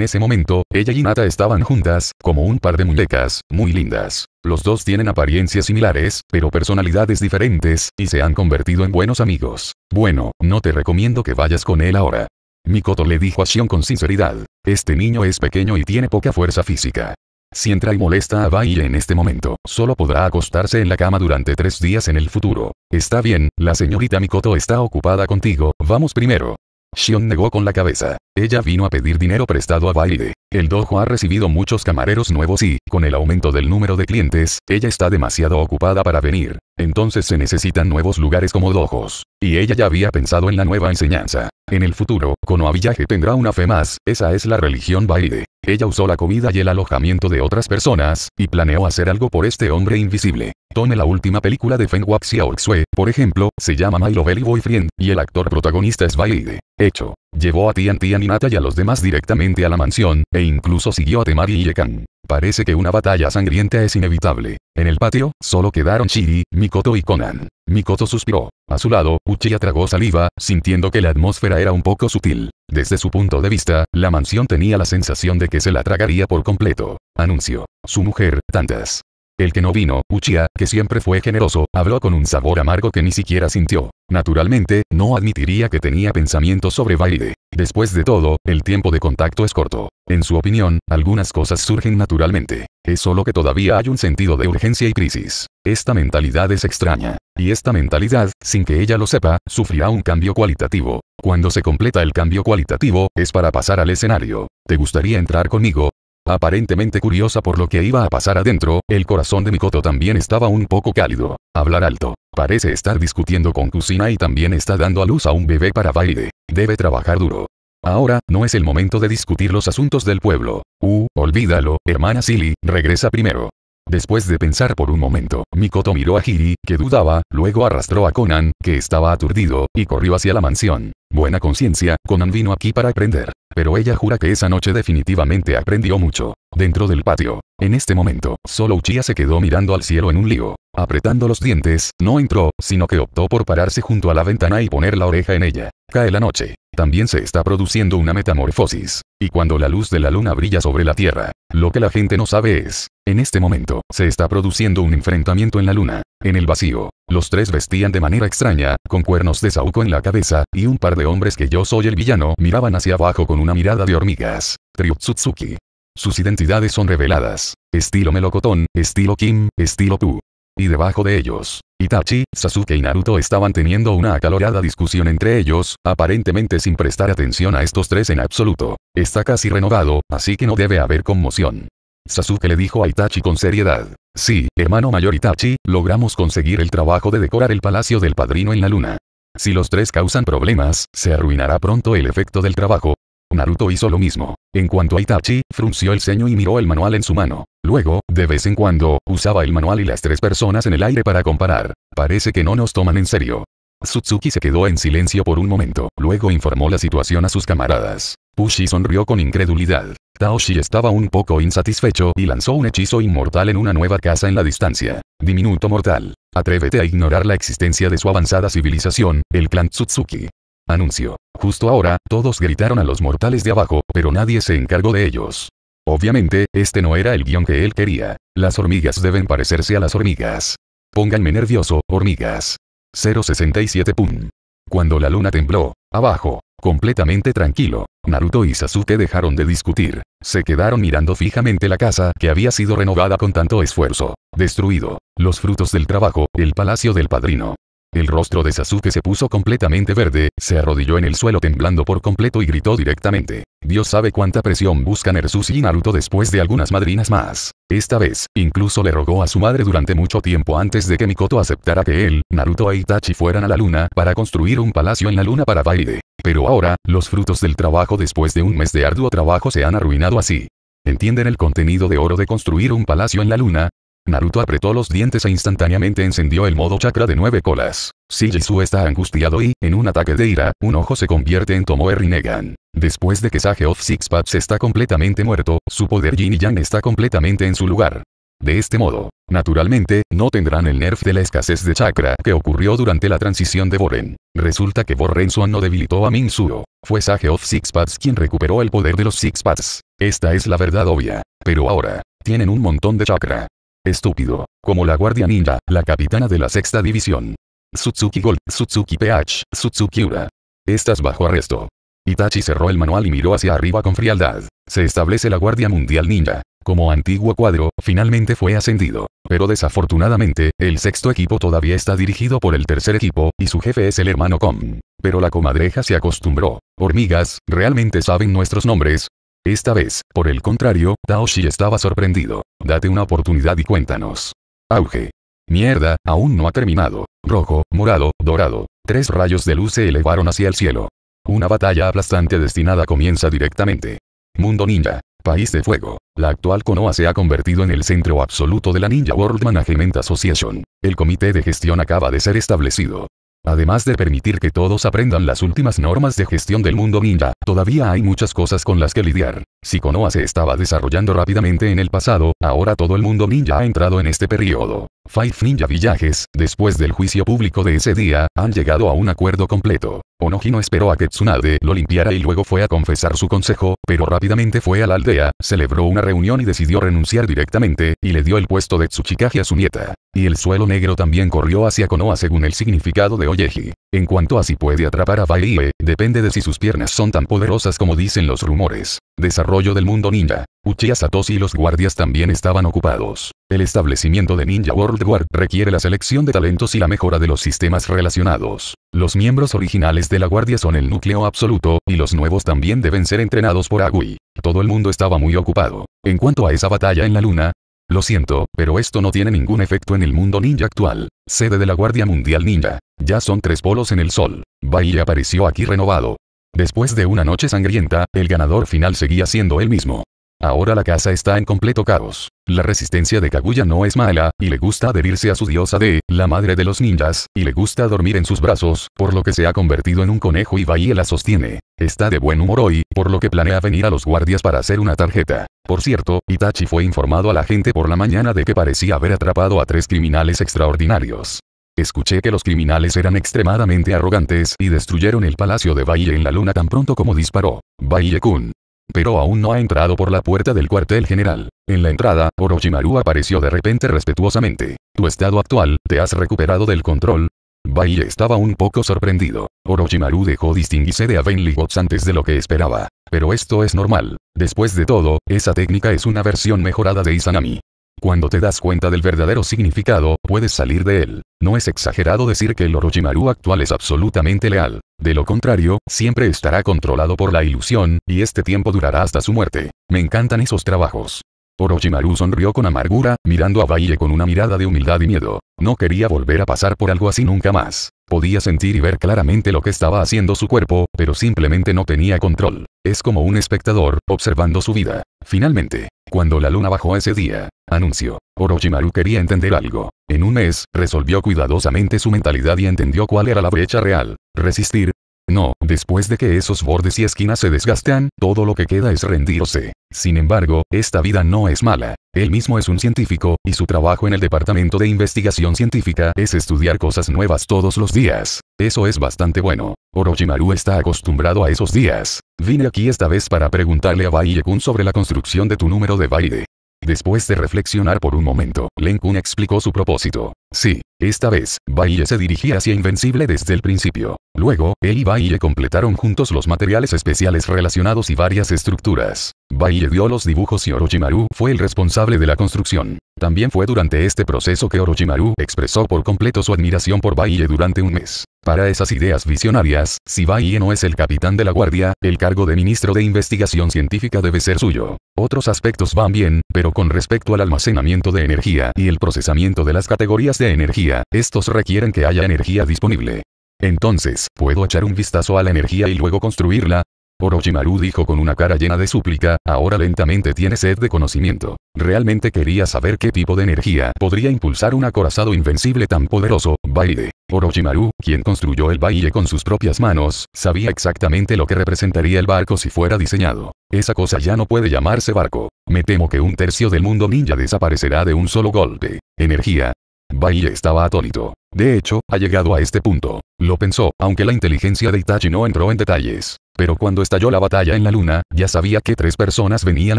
ese momento, ella y Nata estaban juntas, como un par de muñecas, muy lindas. Los dos tienen apariencias similares, pero personalidades diferentes, y se han convertido en buenos amigos. Bueno, no te recomiendo que vayas con él ahora. Mikoto le dijo a Shion con sinceridad. Este niño es pequeño y tiene poca fuerza física. Si entra y molesta a Bai en este momento, solo podrá acostarse en la cama durante tres días en el futuro. Está bien, la señorita Mikoto está ocupada contigo, vamos primero. Shion negó con la cabeza. Ella vino a pedir dinero prestado a Baile. El dojo ha recibido muchos camareros nuevos y, con el aumento del número de clientes, ella está demasiado ocupada para venir. Entonces se necesitan nuevos lugares como dojos. Y ella ya había pensado en la nueva enseñanza. En el futuro, Konoha Villaje tendrá una fe más, esa es la religión Baide. Ella usó la comida y el alojamiento de otras personas, y planeó hacer algo por este hombre invisible. Tome la última película de Feng Xue, por ejemplo, se llama My Lovely Boyfriend, y el actor protagonista es Baide. Hecho. Llevó a Tian Tian y Nata y a los demás directamente a la mansión, e incluso siguió a Temari y Yekan. Parece que una batalla sangrienta es inevitable. En el patio, solo quedaron Shiri, Mikoto y Conan. Mikoto suspiró. A su lado, Uchiha tragó saliva, sintiendo que la atmósfera era un poco sutil. Desde su punto de vista, la mansión tenía la sensación de que se la tragaría por completo. Anuncio. Su mujer, tantas. El que no vino, Uchiha, que siempre fue generoso, habló con un sabor amargo que ni siquiera sintió. Naturalmente, no admitiría que tenía pensamientos sobre Baide. Después de todo, el tiempo de contacto es corto. En su opinión, algunas cosas surgen naturalmente. Es solo que todavía hay un sentido de urgencia y crisis. Esta mentalidad es extraña. Y esta mentalidad, sin que ella lo sepa, sufrirá un cambio cualitativo. Cuando se completa el cambio cualitativo, es para pasar al escenario. ¿Te gustaría entrar conmigo? Aparentemente curiosa por lo que iba a pasar adentro, el corazón de Mikoto también estaba un poco cálido. Hablar alto. Parece estar discutiendo con Kusina y también está dando a luz a un bebé para baile. Debe trabajar duro. Ahora, no es el momento de discutir los asuntos del pueblo. Uh, olvídalo, hermana Silly, regresa primero. Después de pensar por un momento, Mikoto miró a Hiri, que dudaba, luego arrastró a Conan, que estaba aturdido, y corrió hacia la mansión. Buena conciencia, Conan vino aquí para aprender pero ella jura que esa noche definitivamente aprendió mucho. Dentro del patio, en este momento, solo Uchiha se quedó mirando al cielo en un lío. Apretando los dientes, no entró, sino que optó por pararse junto a la ventana y poner la oreja en ella. Cae la noche. También se está produciendo una metamorfosis. Y cuando la luz de la luna brilla sobre la Tierra, lo que la gente no sabe es, en este momento, se está produciendo un enfrentamiento en la luna. En el vacío, los tres vestían de manera extraña, con cuernos de saúco en la cabeza, y un par de hombres que yo soy el villano miraban hacia abajo con una mirada de hormigas. Triutsutsuki. Sus identidades son reveladas. Estilo Melocotón, estilo Kim, estilo Pu. Y debajo de ellos, Itachi, Sasuke y Naruto estaban teniendo una acalorada discusión entre ellos, aparentemente sin prestar atención a estos tres en absoluto. Está casi renovado, así que no debe haber conmoción. Sasuke le dijo a Itachi con seriedad. Sí, hermano mayor Itachi, logramos conseguir el trabajo de decorar el palacio del padrino en la luna. Si los tres causan problemas, se arruinará pronto el efecto del trabajo, Naruto hizo lo mismo. En cuanto a Itachi, frunció el ceño y miró el manual en su mano. Luego, de vez en cuando, usaba el manual y las tres personas en el aire para comparar. Parece que no nos toman en serio. Tsutsuki se quedó en silencio por un momento, luego informó la situación a sus camaradas. Pushi sonrió con incredulidad. Taoshi estaba un poco insatisfecho y lanzó un hechizo inmortal en una nueva casa en la distancia. Diminuto mortal. Atrévete a ignorar la existencia de su avanzada civilización, el clan Tsutsuki. Anuncio. Justo ahora, todos gritaron a los mortales de abajo, pero nadie se encargó de ellos. Obviamente, este no era el guión que él quería. Las hormigas deben parecerse a las hormigas. Pónganme nervioso, hormigas. 067 Pum. Cuando la luna tembló, abajo, completamente tranquilo, Naruto y Sasuke dejaron de discutir. Se quedaron mirando fijamente la casa que había sido renovada con tanto esfuerzo. Destruido. Los frutos del trabajo, el palacio del padrino. El rostro de Sasuke se puso completamente verde, se arrodilló en el suelo temblando por completo y gritó directamente. Dios sabe cuánta presión buscan Ersushi y Naruto después de algunas madrinas más. Esta vez, incluso le rogó a su madre durante mucho tiempo antes de que Mikoto aceptara que él, Naruto e Itachi fueran a la luna para construir un palacio en la luna para Baide. Pero ahora, los frutos del trabajo después de un mes de arduo trabajo se han arruinado así. ¿Entienden el contenido de oro de construir un palacio en la luna? Naruto apretó los dientes e instantáneamente encendió el modo chakra de nueve colas. Shijisu está angustiado y, en un ataque de ira, un ojo se convierte en Tomoe Rinnegan. Después de que Sage of Six Paths está completamente muerto, su poder Yin y Yang está completamente en su lugar. De este modo, naturalmente, no tendrán el nerf de la escasez de chakra que ocurrió durante la transición de Boren. Resulta que Boren Suan no debilitó a Minsuo. Fue Sage of Six Paths quien recuperó el poder de los Six Paths. Esta es la verdad obvia. Pero ahora, tienen un montón de chakra. Estúpido. Como la guardia ninja, la capitana de la sexta división. Suzuki Gold, Sutsuki PH, Sutsuki Ura. Estás bajo arresto. Itachi cerró el manual y miró hacia arriba con frialdad. Se establece la Guardia Mundial Ninja. Como antiguo cuadro, finalmente fue ascendido. Pero desafortunadamente, el sexto equipo todavía está dirigido por el tercer equipo, y su jefe es el hermano Kom. Pero la comadreja se acostumbró. Hormigas, ¿realmente saben nuestros nombres? Esta vez, por el contrario, Taoshi estaba sorprendido. Date una oportunidad y cuéntanos. Auge. Mierda, aún no ha terminado. Rojo, morado, dorado. Tres rayos de luz se elevaron hacia el cielo. Una batalla aplastante destinada comienza directamente. Mundo Ninja. País de Fuego. La actual Konoha se ha convertido en el centro absoluto de la Ninja World Management Association. El comité de gestión acaba de ser establecido. Además de permitir que todos aprendan las últimas normas de gestión del mundo ninja, todavía hay muchas cosas con las que lidiar. Si Konoa se estaba desarrollando rápidamente en el pasado, ahora todo el mundo ninja ha entrado en este periodo. Five Ninja Villages, después del juicio público de ese día, han llegado a un acuerdo completo no esperó a que Tsunade lo limpiara y luego fue a confesar su consejo, pero rápidamente fue a la aldea, celebró una reunión y decidió renunciar directamente, y le dio el puesto de Tsuchikage a su nieta. Y el suelo negro también corrió hacia Konoha según el significado de Oyeji. En cuanto a si puede atrapar a baile depende de si sus piernas son tan poderosas como dicen los rumores. Desarrollo del mundo ninja. Uchiha Satoshi y los guardias también estaban ocupados. El establecimiento de Ninja World Guard requiere la selección de talentos y la mejora de los sistemas relacionados. Los miembros originales de la guardia son el núcleo absoluto, y los nuevos también deben ser entrenados por Agui. Todo el mundo estaba muy ocupado. En cuanto a esa batalla en la luna, lo siento, pero esto no tiene ningún efecto en el mundo ninja actual. Sede de la Guardia Mundial Ninja. Ya son tres polos en el sol. y apareció aquí renovado. Después de una noche sangrienta, el ganador final seguía siendo él mismo. Ahora la casa está en completo caos. La resistencia de Kaguya no es mala, y le gusta adherirse a su diosa de, la madre de los ninjas, y le gusta dormir en sus brazos, por lo que se ha convertido en un conejo y Bahía la sostiene. Está de buen humor hoy, por lo que planea venir a los guardias para hacer una tarjeta. Por cierto, Itachi fue informado a la gente por la mañana de que parecía haber atrapado a tres criminales extraordinarios. Escuché que los criminales eran extremadamente arrogantes y destruyeron el palacio de valle en la luna tan pronto como disparó. Bailekun. kun pero aún no ha entrado por la puerta del cuartel general. En la entrada, Orochimaru apareció de repente respetuosamente. Tu estado actual, ¿te has recuperado del control? Bai estaba un poco sorprendido. Orochimaru dejó distinguirse de Avenly antes de lo que esperaba. Pero esto es normal. Después de todo, esa técnica es una versión mejorada de Izanami. Cuando te das cuenta del verdadero significado, puedes salir de él. No es exagerado decir que el Orochimaru actual es absolutamente leal. De lo contrario, siempre estará controlado por la ilusión, y este tiempo durará hasta su muerte. Me encantan esos trabajos. Orochimaru sonrió con amargura, mirando a Valle con una mirada de humildad y miedo. No quería volver a pasar por algo así nunca más. Podía sentir y ver claramente lo que estaba haciendo su cuerpo, pero simplemente no tenía control. Es como un espectador, observando su vida. Finalmente, cuando la luna bajó ese día, Anuncio. Orochimaru quería entender algo. En un mes, resolvió cuidadosamente su mentalidad y entendió cuál era la brecha real. Resistir. No, después de que esos bordes y esquinas se desgastan, todo lo que queda es rendirse. Sin embargo, esta vida no es mala. Él mismo es un científico, y su trabajo en el Departamento de Investigación Científica es estudiar cosas nuevas todos los días. Eso es bastante bueno. Orochimaru está acostumbrado a esos días. Vine aquí esta vez para preguntarle a Kun sobre la construcción de tu número de baile. Después de reflexionar por un momento, Len explicó su propósito. Sí, esta vez, Baille se dirigía hacia Invencible desde el principio. Luego, él y Baille completaron juntos los materiales especiales relacionados y varias estructuras. Baille dio los dibujos y Orochimaru fue el responsable de la construcción. También fue durante este proceso que Orochimaru expresó por completo su admiración por Baille durante un mes. Para esas ideas visionarias, si Bahie no es el capitán de la guardia, el cargo de ministro de investigación científica debe ser suyo. Otros aspectos van bien, pero con respecto al almacenamiento de energía y el procesamiento de las categorías de energía, estos requieren que haya energía disponible. Entonces, ¿puedo echar un vistazo a la energía y luego construirla? Orochimaru dijo con una cara llena de súplica, ahora lentamente tiene sed de conocimiento. Realmente quería saber qué tipo de energía podría impulsar un acorazado invencible tan poderoso, Baide. Orochimaru, quien construyó el baile con sus propias manos, sabía exactamente lo que representaría el barco si fuera diseñado. Esa cosa ya no puede llamarse barco. Me temo que un tercio del mundo ninja desaparecerá de un solo golpe. Energía. Baile estaba atónito. De hecho, ha llegado a este punto. Lo pensó, aunque la inteligencia de Itachi no entró en detalles. Pero cuando estalló la batalla en la luna, ya sabía que tres personas venían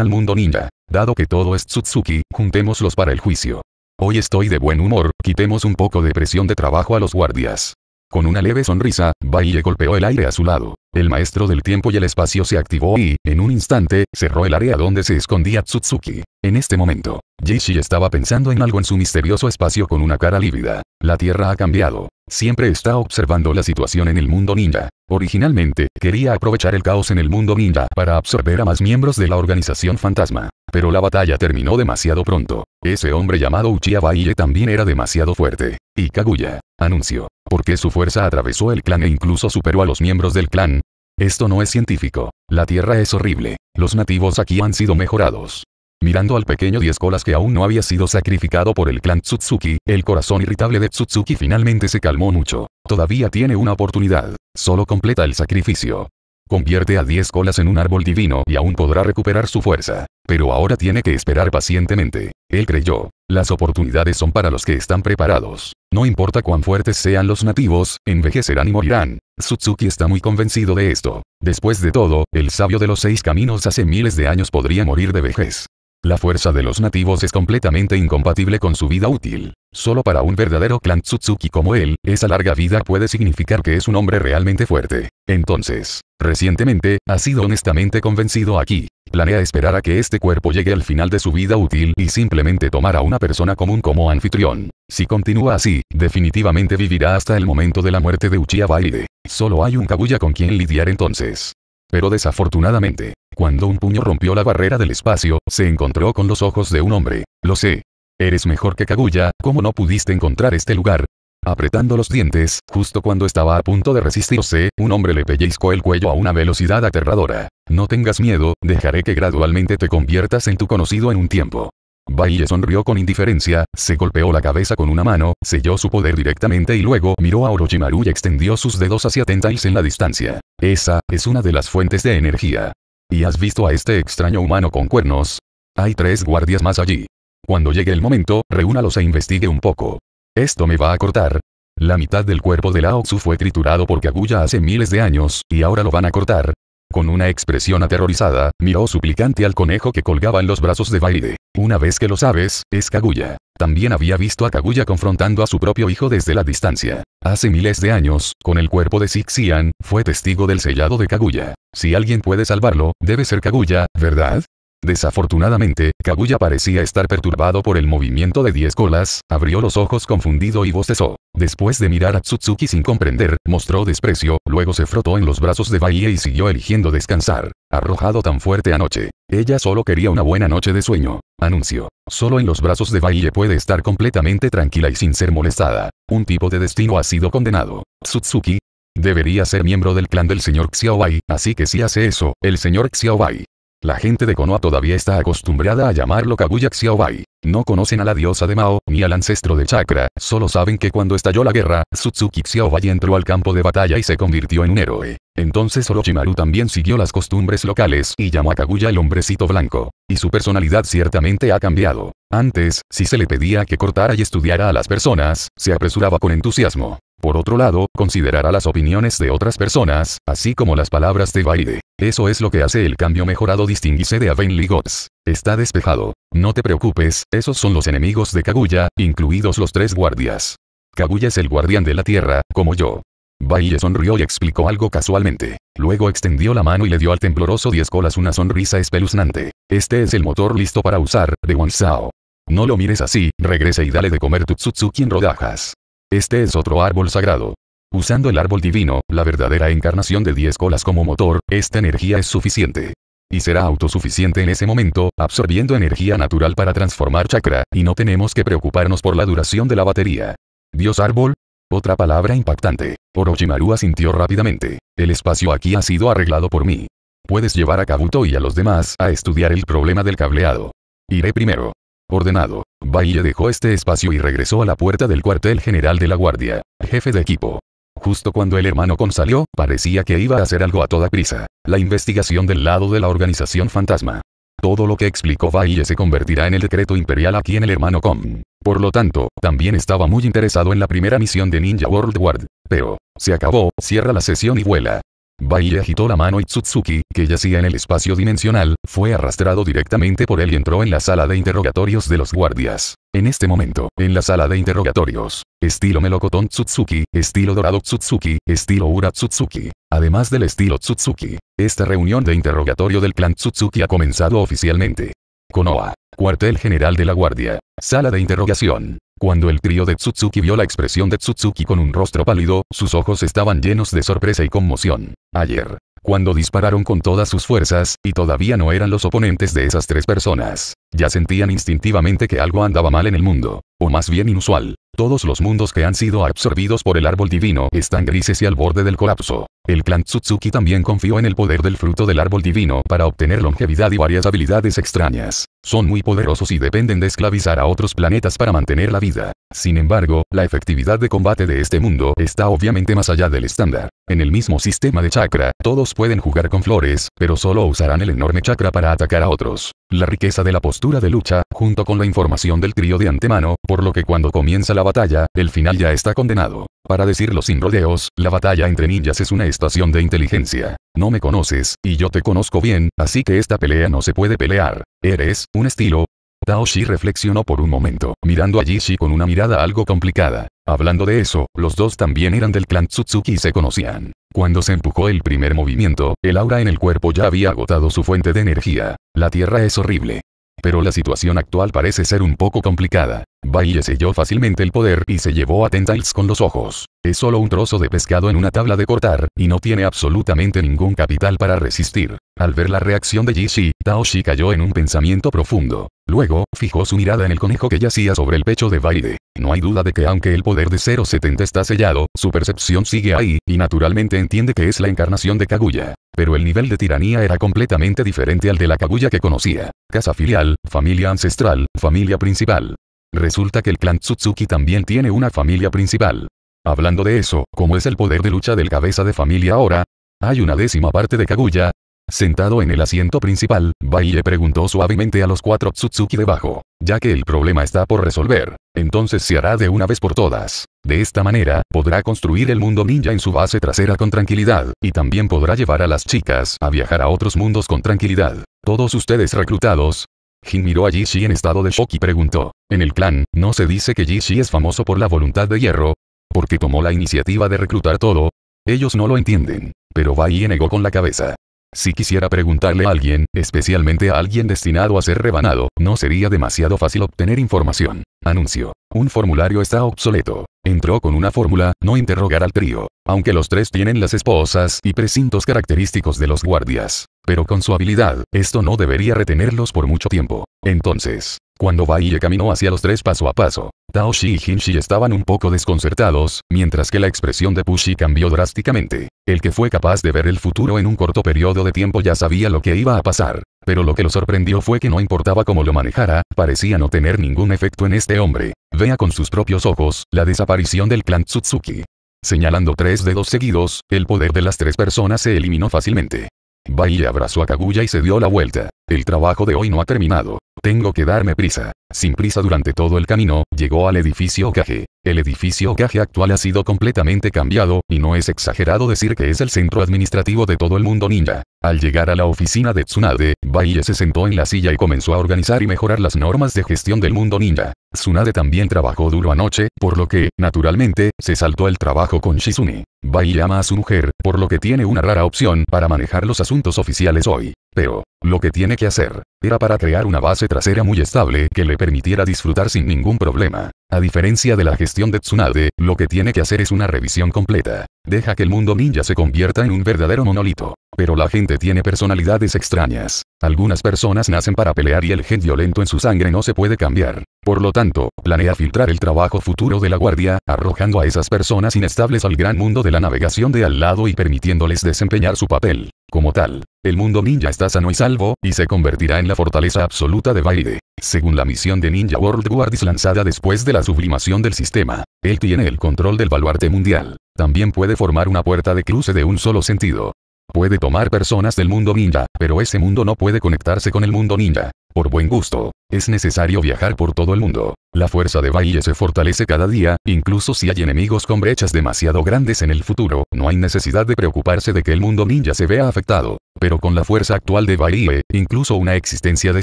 al mundo ninja. Dado que todo es Tsutsuki, juntémoslos para el juicio. Hoy estoy de buen humor, quitemos un poco de presión de trabajo a los guardias. Con una leve sonrisa, Baille golpeó el aire a su lado. El maestro del tiempo y el espacio se activó y, en un instante, cerró el área donde se escondía Tsutsuki. En este momento, Jishi estaba pensando en algo en su misterioso espacio con una cara lívida. La tierra ha cambiado. Siempre está observando la situación en el mundo ninja. Originalmente, quería aprovechar el caos en el mundo ninja para absorber a más miembros de la organización fantasma. Pero la batalla terminó demasiado pronto. Ese hombre llamado Uchiha también era demasiado fuerte. Y Kaguya, anunció. Porque su fuerza atravesó el clan e incluso superó a los miembros del clan. Esto no es científico. La tierra es horrible. Los nativos aquí han sido mejorados. Mirando al pequeño diez colas que aún no había sido sacrificado por el clan Tsutsuki, el corazón irritable de Tsutsuki finalmente se calmó mucho. Todavía tiene una oportunidad. Solo completa el sacrificio. Convierte a 10 colas en un árbol divino y aún podrá recuperar su fuerza. Pero ahora tiene que esperar pacientemente. Él creyó. Las oportunidades son para los que están preparados. No importa cuán fuertes sean los nativos, envejecerán y morirán. Tsutsuki está muy convencido de esto. Después de todo, el sabio de los seis caminos hace miles de años podría morir de vejez. La fuerza de los nativos es completamente incompatible con su vida útil. Solo para un verdadero clan Tsutsuki como él, esa larga vida puede significar que es un hombre realmente fuerte. Entonces, recientemente, ha sido honestamente convencido aquí. Planea esperar a que este cuerpo llegue al final de su vida útil y simplemente tomar a una persona común como anfitrión. Si continúa así, definitivamente vivirá hasta el momento de la muerte de Uchiha Baide. Solo hay un Kabuya con quien lidiar entonces. Pero desafortunadamente, cuando un puño rompió la barrera del espacio, se encontró con los ojos de un hombre. Lo sé. Eres mejor que Kaguya, ¿cómo no pudiste encontrar este lugar? Apretando los dientes, justo cuando estaba a punto de resistirse, un hombre le pellizcó el cuello a una velocidad aterradora. No tengas miedo, dejaré que gradualmente te conviertas en tu conocido en un tiempo. Baile sonrió con indiferencia, se golpeó la cabeza con una mano, selló su poder directamente y luego miró a Orochimaru y extendió sus dedos hacia Tentails en la distancia. Esa, es una de las fuentes de energía. ¿Y has visto a este extraño humano con cuernos? Hay tres guardias más allí. Cuando llegue el momento, reúnalos e investigue un poco. Esto me va a cortar. La mitad del cuerpo de Lao Tzu fue triturado por Kaguya hace miles de años, y ahora lo van a cortar, con una expresión aterrorizada, miró suplicante al conejo que colgaba en los brazos de Baide. Una vez que lo sabes, es Kaguya. También había visto a Kaguya confrontando a su propio hijo desde la distancia. Hace miles de años, con el cuerpo de Sixian, fue testigo del sellado de Kaguya. Si alguien puede salvarlo, debe ser Kaguya, ¿verdad? Desafortunadamente, Kaguya parecía estar perturbado por el movimiento de diez colas, abrió los ojos confundido y bostezó. Después de mirar a Tsutsuki sin comprender, mostró desprecio, luego se frotó en los brazos de Baie y siguió eligiendo descansar. Arrojado tan fuerte anoche. Ella solo quería una buena noche de sueño. Anunció. Solo en los brazos de Baile puede estar completamente tranquila y sin ser molestada. Un tipo de destino ha sido condenado. Tsutsuki. Debería ser miembro del clan del señor Xiaobai, así que si hace eso, el señor Xiaobai la gente de Konoha todavía está acostumbrada a llamarlo Kaguya Xiaobai. No conocen a la diosa de Mao, ni al ancestro de Chakra, solo saben que cuando estalló la guerra, Sutsuki Xiaobai entró al campo de batalla y se convirtió en un héroe. Entonces Orochimaru también siguió las costumbres locales y llamó a Kaguya el hombrecito blanco. Y su personalidad ciertamente ha cambiado. Antes, si se le pedía que cortara y estudiara a las personas, se apresuraba con entusiasmo. Por otro lado, considerará las opiniones de otras personas, así como las palabras de Baide. Eso es lo que hace el cambio mejorado distinguirse de Aven Gods. Está despejado. No te preocupes, esos son los enemigos de Kaguya, incluidos los tres guardias. Kaguya es el guardián de la tierra, como yo. Baile sonrió y explicó algo casualmente. Luego extendió la mano y le dio al tembloroso diez colas una sonrisa espeluznante. Este es el motor listo para usar, de Wansao. No lo mires así, regresa y dale de comer tu Tsutsuki en rodajas. Este es otro árbol sagrado. Usando el árbol divino, la verdadera encarnación de 10 colas como motor, esta energía es suficiente. Y será autosuficiente en ese momento, absorbiendo energía natural para transformar chakra, y no tenemos que preocuparnos por la duración de la batería. Dios árbol, otra palabra impactante. Orochimaru asintió rápidamente. El espacio aquí ha sido arreglado por mí. Puedes llevar a Kabuto y a los demás a estudiar el problema del cableado. Iré primero. Ordenado. Bahía dejó este espacio y regresó a la puerta del cuartel general de la Guardia, jefe de equipo. Justo cuando el hermano Kong salió, parecía que iba a hacer algo a toda prisa. La investigación del lado de la organización fantasma. Todo lo que explicó Bahía se convertirá en el decreto imperial aquí en el hermano Kong. Por lo tanto, también estaba muy interesado en la primera misión de Ninja World Ward. Pero, se acabó, cierra la sesión y vuela. Bai agitó la mano y Tsutsuki, que yacía en el espacio dimensional, fue arrastrado directamente por él y entró en la sala de interrogatorios de los guardias. En este momento, en la sala de interrogatorios, estilo melocotón Tsutsuki, estilo dorado Tsutsuki, estilo Ura Tsutsuki. Además del estilo Tsutsuki, esta reunión de interrogatorio del clan Tsutsuki ha comenzado oficialmente. Konoha, cuartel general de la guardia, sala de interrogación. Cuando el trío de Tsutsuki vio la expresión de Tsutsuki con un rostro pálido, sus ojos estaban llenos de sorpresa y conmoción. Ayer, cuando dispararon con todas sus fuerzas, y todavía no eran los oponentes de esas tres personas. Ya sentían instintivamente que algo andaba mal en el mundo, o más bien inusual. Todos los mundos que han sido absorbidos por el árbol divino están grises y al borde del colapso. El clan Tsutsuki también confió en el poder del fruto del árbol divino para obtener longevidad y varias habilidades extrañas. Son muy poderosos y dependen de esclavizar a otros planetas para mantener la vida. Sin embargo, la efectividad de combate de este mundo está obviamente más allá del estándar. En el mismo sistema de chakra, todos pueden jugar con flores, pero solo usarán el enorme chakra para atacar a otros. La riqueza de la postura de lucha, junto con la información del trío de antemano, por lo que cuando comienza la batalla, el final ya está condenado. Para decirlo sin rodeos, la batalla entre ninjas es una estación de inteligencia. No me conoces, y yo te conozco bien, así que esta pelea no se puede pelear. Eres, un estilo, Taoshi reflexionó por un momento, mirando a Jishi con una mirada algo complicada. Hablando de eso, los dos también eran del clan Tsutsuki y se conocían. Cuando se empujó el primer movimiento, el aura en el cuerpo ya había agotado su fuente de energía. La tierra es horrible. Pero la situación actual parece ser un poco complicada. Baile selló fácilmente el poder y se llevó a Tentiles con los ojos. Es solo un trozo de pescado en una tabla de cortar, y no tiene absolutamente ningún capital para resistir. Al ver la reacción de Jishi, Taoshi cayó en un pensamiento profundo. Luego, fijó su mirada en el conejo que yacía sobre el pecho de Baile. No hay duda de que aunque el poder de 070 está sellado, su percepción sigue ahí, y naturalmente entiende que es la encarnación de Kaguya. Pero el nivel de tiranía era completamente diferente al de la Kaguya que conocía. Casa filial, familia ancestral, familia principal. Resulta que el clan Tsutsuki también tiene una familia principal. Hablando de eso, ¿cómo es el poder de lucha del cabeza de familia ahora? Hay una décima parte de Kaguya. Sentado en el asiento principal, Baille preguntó suavemente a los cuatro Tsutsuki debajo. Ya que el problema está por resolver, entonces se hará de una vez por todas. De esta manera, podrá construir el mundo ninja en su base trasera con tranquilidad, y también podrá llevar a las chicas a viajar a otros mundos con tranquilidad. Todos ustedes reclutados, Jin miró a Jishi en estado de shock y preguntó. En el clan, ¿no se dice que Gi-Shi es famoso por la voluntad de hierro? Porque tomó la iniciativa de reclutar todo. Ellos no lo entienden. Pero Bai negó con la cabeza. Si quisiera preguntarle a alguien, especialmente a alguien destinado a ser rebanado, no sería demasiado fácil obtener información. Anuncio. Un formulario está obsoleto. Entró con una fórmula, no interrogar al trío. Aunque los tres tienen las esposas y precintos característicos de los guardias. Pero con su habilidad, esto no debería retenerlos por mucho tiempo. Entonces, cuando Baiye caminó hacia los tres paso a paso, Taoshi y Hinshi estaban un poco desconcertados, mientras que la expresión de Pushi cambió drásticamente. El que fue capaz de ver el futuro en un corto periodo de tiempo ya sabía lo que iba a pasar, pero lo que lo sorprendió fue que no importaba cómo lo manejara, parecía no tener ningún efecto en este hombre. Vea con sus propios ojos, la desaparición del clan Tsutsuki. Señalando tres dedos seguidos, el poder de las tres personas se eliminó fácilmente. Baiye abrazó a Kaguya y se dio la vuelta. El trabajo de hoy no ha terminado. Tengo que darme prisa. Sin prisa durante todo el camino, llegó al edificio Okage. El edificio Okage actual ha sido completamente cambiado, y no es exagerado decir que es el centro administrativo de todo el mundo ninja. Al llegar a la oficina de Tsunade, Baiye se sentó en la silla y comenzó a organizar y mejorar las normas de gestión del mundo ninja. Tsunade también trabajó duro anoche, por lo que, naturalmente, se saltó el trabajo con Shizune. Bai ama a su mujer, por lo que tiene una rara opción para manejar los asuntos oficiales hoy. Pero, lo que tiene que hacer, era para crear una base trasera muy estable que le permitiera disfrutar sin ningún problema. A diferencia de la gestión de Tsunade, lo que tiene que hacer es una revisión completa. Deja que el mundo ninja se convierta en un verdadero monolito. Pero la gente tiene personalidades extrañas. Algunas personas nacen para pelear y el gen violento en su sangre no se puede cambiar. Por lo tanto, planea filtrar el trabajo futuro de la guardia, arrojando a esas personas inestables al gran mundo de la navegación de al lado y permitiéndoles desempeñar su papel. Como tal, el mundo ninja está sano y salvo, y se convertirá en la fortaleza absoluta de Baide. Según la misión de Ninja World Guardis lanzada después de la sublimación del sistema, él tiene el control del baluarte mundial. También puede formar una puerta de cruce de un solo sentido. Puede tomar personas del mundo ninja, pero ese mundo no puede conectarse con el mundo ninja. Por buen gusto, es necesario viajar por todo el mundo. La fuerza de Baile se fortalece cada día, incluso si hay enemigos con brechas demasiado grandes en el futuro, no hay necesidad de preocuparse de que el mundo ninja se vea afectado. Pero con la fuerza actual de Baile, incluso una existencia de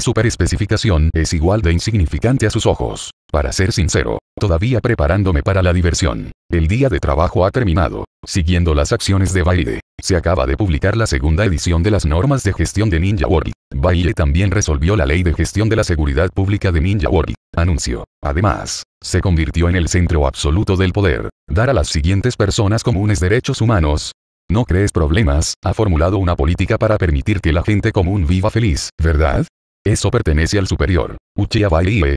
superespecificación es igual de insignificante a sus ojos. Para ser sincero, todavía preparándome para la diversión. El día de trabajo ha terminado. Siguiendo las acciones de Baile, se acaba de publicar la segunda edición de las normas de gestión de Ninja World. Baile también resolvió la ley de gestión de la seguridad pública de Ninja World. Anuncio. Además, se convirtió en el centro absoluto del poder. Dar a las siguientes personas comunes derechos humanos. No crees problemas, ha formulado una política para permitir que la gente común viva feliz, ¿verdad? Eso pertenece al superior. Uchiha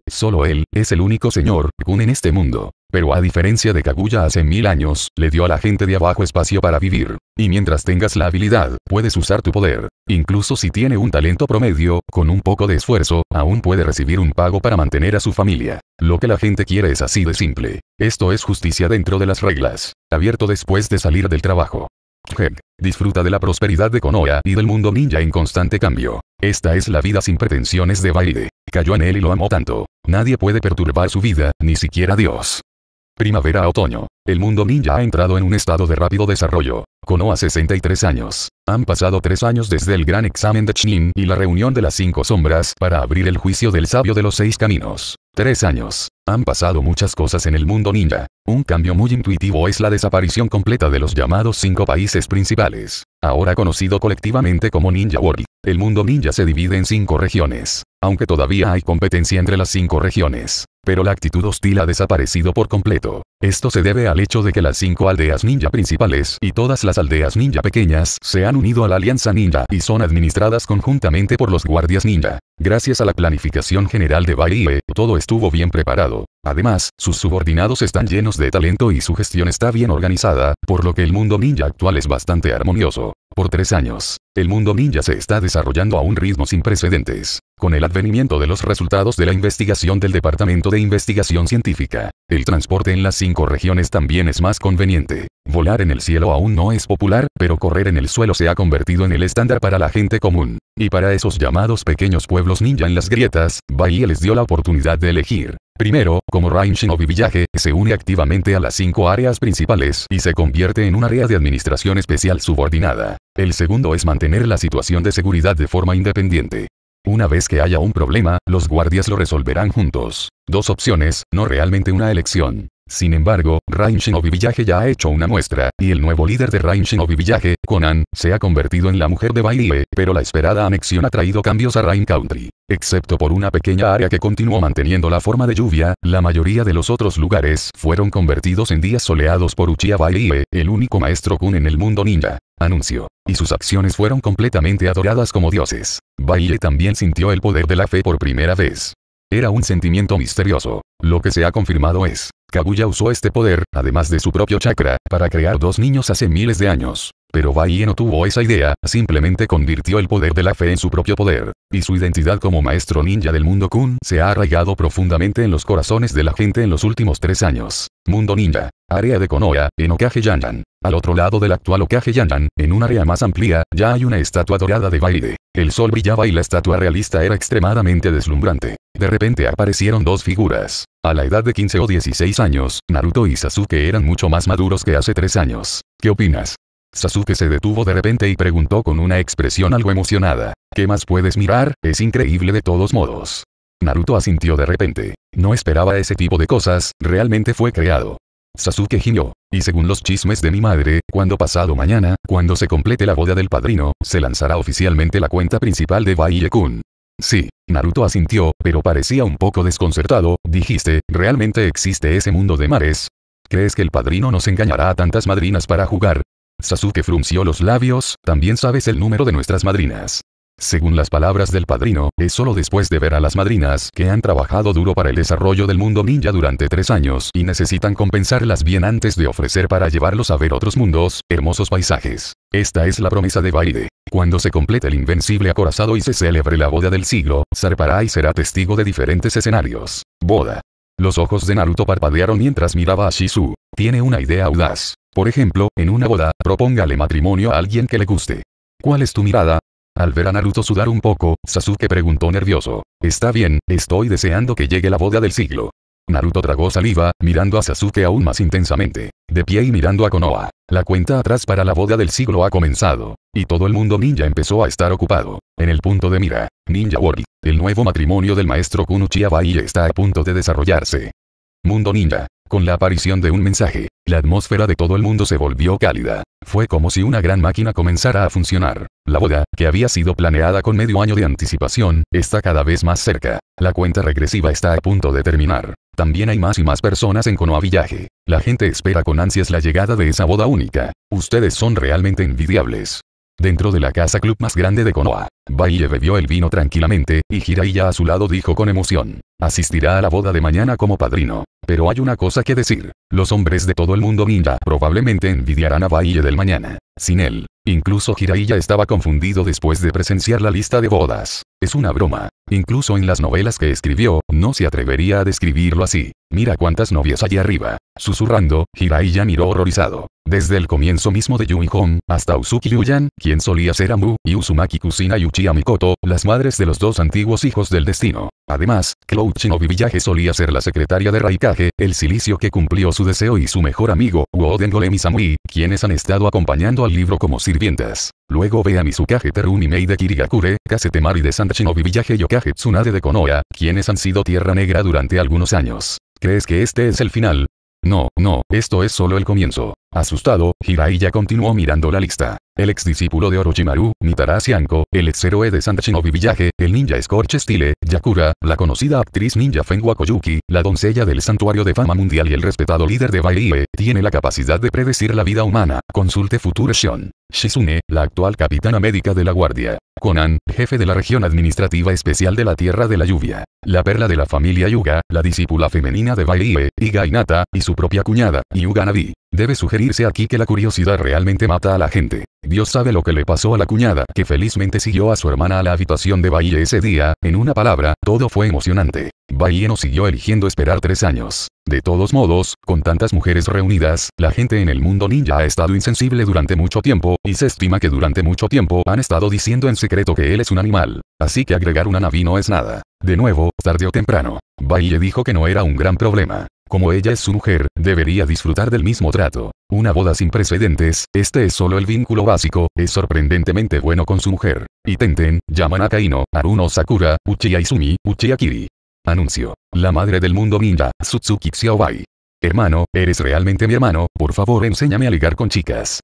solo él, es el único señor Kun en este mundo. Pero a diferencia de Kaguya hace mil años, le dio a la gente de abajo espacio para vivir. Y mientras tengas la habilidad, puedes usar tu poder. Incluso si tiene un talento promedio, con un poco de esfuerzo, aún puede recibir un pago para mantener a su familia. Lo que la gente quiere es así de simple. Esto es justicia dentro de las reglas. Abierto después de salir del trabajo. Disfruta de la prosperidad de Konoha y del mundo ninja en constante cambio. Esta es la vida sin pretensiones de Baide. Cayó en él y lo amó tanto. Nadie puede perturbar su vida, ni siquiera Dios. Primavera-otoño. El mundo ninja ha entrado en un estado de rápido desarrollo. Konoha 63 años. Han pasado tres años desde el gran examen de Chinin y la reunión de las cinco sombras para abrir el juicio del sabio de los seis caminos. Tres años. Han pasado muchas cosas en el mundo ninja. Un cambio muy intuitivo es la desaparición completa de los llamados cinco países principales, ahora conocido colectivamente como Ninja World. El mundo ninja se divide en cinco regiones. Aunque todavía hay competencia entre las cinco regiones. Pero la actitud hostil ha desaparecido por completo. Esto se debe al hecho de que las cinco aldeas ninja principales y todas las aldeas ninja pequeñas se han unido a la Alianza Ninja y son administradas conjuntamente por los guardias ninja. Gracias a la planificación general de Baie, todo estuvo bien preparado. Además, sus subordinados están llenos de talento y su gestión está bien organizada, por lo que el mundo ninja actual es bastante armonioso. Por tres años, el mundo ninja se está desarrollando a un ritmo sin precedentes. Con el advenimiento de los resultados de la investigación del Departamento de Investigación Científica, el transporte en las cinco regiones también es más conveniente. Volar en el cielo aún no es popular, pero correr en el suelo se ha convertido en el estándar para la gente común. Y para esos llamados pequeños pueblos ninja en las grietas, Bahía les dio la oportunidad de elegir. Primero, como Rain Shinobi Village, se une activamente a las cinco áreas principales y se convierte en un área de administración especial subordinada. El segundo es mantener la situación de seguridad de forma independiente. Una vez que haya un problema, los guardias lo resolverán juntos. Dos opciones, no realmente una elección. Sin embargo, Rain Shinobi Village ya ha hecho una muestra, y el nuevo líder de Rain Shinobi Village, Conan, se ha convertido en la mujer de Baile, pero la esperada anexión ha traído cambios a Rain Country. Excepto por una pequeña área que continuó manteniendo la forma de lluvia, la mayoría de los otros lugares fueron convertidos en días soleados por Uchiha Baile, el único maestro Kun en el mundo ninja. anunció, Y sus acciones fueron completamente adoradas como dioses. Baile también sintió el poder de la fe por primera vez. Era un sentimiento misterioso. Lo que se ha confirmado es, Kaguya usó este poder, además de su propio chakra, para crear dos niños hace miles de años. Pero Baie no tuvo esa idea, simplemente convirtió el poder de la fe en su propio poder. Y su identidad como maestro ninja del mundo Kun se ha arraigado profundamente en los corazones de la gente en los últimos tres años. Mundo ninja área de Konoha, en Okage Yanjan. Al otro lado del actual Okage Yanjan, en un área más amplia, ya hay una estatua dorada de Baide. El sol brillaba y la estatua realista era extremadamente deslumbrante. De repente aparecieron dos figuras. A la edad de 15 o 16 años, Naruto y Sasuke eran mucho más maduros que hace 3 años. ¿Qué opinas? Sasuke se detuvo de repente y preguntó con una expresión algo emocionada. ¿Qué más puedes mirar? Es increíble de todos modos. Naruto asintió de repente. No esperaba ese tipo de cosas, realmente fue creado. Sasuke gimió. Y según los chismes de mi madre, cuando pasado mañana, cuando se complete la boda del padrino, se lanzará oficialmente la cuenta principal de Baiyekun. kun Sí, Naruto asintió, pero parecía un poco desconcertado, dijiste, ¿realmente existe ese mundo de mares? ¿Crees que el padrino nos engañará a tantas madrinas para jugar? Sasuke frunció los labios, también sabes el número de nuestras madrinas. Según las palabras del padrino, es solo después de ver a las madrinas que han trabajado duro para el desarrollo del mundo ninja durante tres años y necesitan compensarlas bien antes de ofrecer para llevarlos a ver otros mundos, hermosos paisajes. Esta es la promesa de Baide. Cuando se complete el invencible acorazado y se celebre la boda del siglo, y será testigo de diferentes escenarios. Boda. Los ojos de Naruto parpadearon mientras miraba a Shizu. Tiene una idea audaz. Por ejemplo, en una boda, propóngale matrimonio a alguien que le guste. ¿Cuál es tu mirada? Al ver a Naruto sudar un poco, Sasuke preguntó nervioso. Está bien, estoy deseando que llegue la boda del siglo. Naruto tragó saliva, mirando a Sasuke aún más intensamente. De pie y mirando a Konoha. La cuenta atrás para la boda del siglo ha comenzado. Y todo el mundo ninja empezó a estar ocupado. En el punto de mira, Ninja World, el nuevo matrimonio del maestro Kunuchi Abai está a punto de desarrollarse. Mundo Ninja. Con la aparición de un mensaje, la atmósfera de todo el mundo se volvió cálida. Fue como si una gran máquina comenzara a funcionar. La boda, que había sido planeada con medio año de anticipación, está cada vez más cerca. La cuenta regresiva está a punto de terminar. También hay más y más personas en Konoha La gente espera con ansias la llegada de esa boda única. Ustedes son realmente envidiables dentro de la casa club más grande de Konoha. Baille bebió el vino tranquilamente, y Jiraiya a su lado dijo con emoción. Asistirá a la boda de mañana como padrino. Pero hay una cosa que decir. Los hombres de todo el mundo ninja probablemente envidiarán a Baille del mañana. Sin él. Incluso Jiraiya estaba confundido después de presenciar la lista de bodas. Es una broma. Incluso en las novelas que escribió, no se atrevería a describirlo así. Mira cuántas novias allá arriba. Susurrando, ya miró horrorizado. Desde el comienzo mismo de Yumihon Hong, hasta Usuki Yuyan, quien solía ser Amu, y Uzumaki Kusina y Uchiha Mikoto, las madres de los dos antiguos hijos del destino. Además, Cloud Shinobi Village solía ser la secretaria de Raikage, el silicio que cumplió su deseo y su mejor amigo, Woden Golem y Samui, quienes han estado acompañando al libro como sirvientas. Luego ve a Mizukage Terunimei de Kirigakure, Kasetemari de Sanchinobi Village y Okage Tsunade de Konoha, quienes han sido Tierra Negra durante algunos años. ¿Crees que este es el final? No, no, esto es solo el comienzo. Asustado, Hiraiya continuó mirando la lista. El ex discípulo de Orochimaru, Mitarashi Sianko, el ex héroe de Santa Shinobi Village, el ninja Scorch Stile, Yakura, la conocida actriz ninja Fengwa Koyuki, la doncella del santuario de fama mundial y el respetado líder de Baie, tiene la capacidad de predecir la vida humana. Consulte Future Shion. Shizune, la actual capitana médica de la guardia. Conan, jefe de la región administrativa especial de la Tierra de la Lluvia. La perla de la familia Yuga, la discípula femenina de Baie, Iga Inata, y su propia cuñada, Yuga Navi. Debe sugerirse aquí que la curiosidad realmente mata a la gente. Dios sabe lo que le pasó a la cuñada que felizmente siguió a su hermana a la habitación de Bahía ese día, en una palabra, todo fue emocionante. Bahía no siguió eligiendo esperar tres años. De todos modos, con tantas mujeres reunidas, la gente en el mundo ninja ha estado insensible durante mucho tiempo, y se estima que durante mucho tiempo han estado diciendo en secreto que él es un animal. Así que agregar una naví no es nada. De nuevo, tarde o temprano. Bahía dijo que no era un gran problema. Como ella es su mujer, debería disfrutar del mismo trato. Una boda sin precedentes, este es solo el vínculo básico, es sorprendentemente bueno con su mujer. Y Tenten, llaman a Kaino, Aruno Sakura, Uchiha Izumi, Uchiha Kiri. Anuncio. La madre del mundo ninja, Sutsuki Xiaobai. Hermano, eres realmente mi hermano, por favor enséñame a ligar con chicas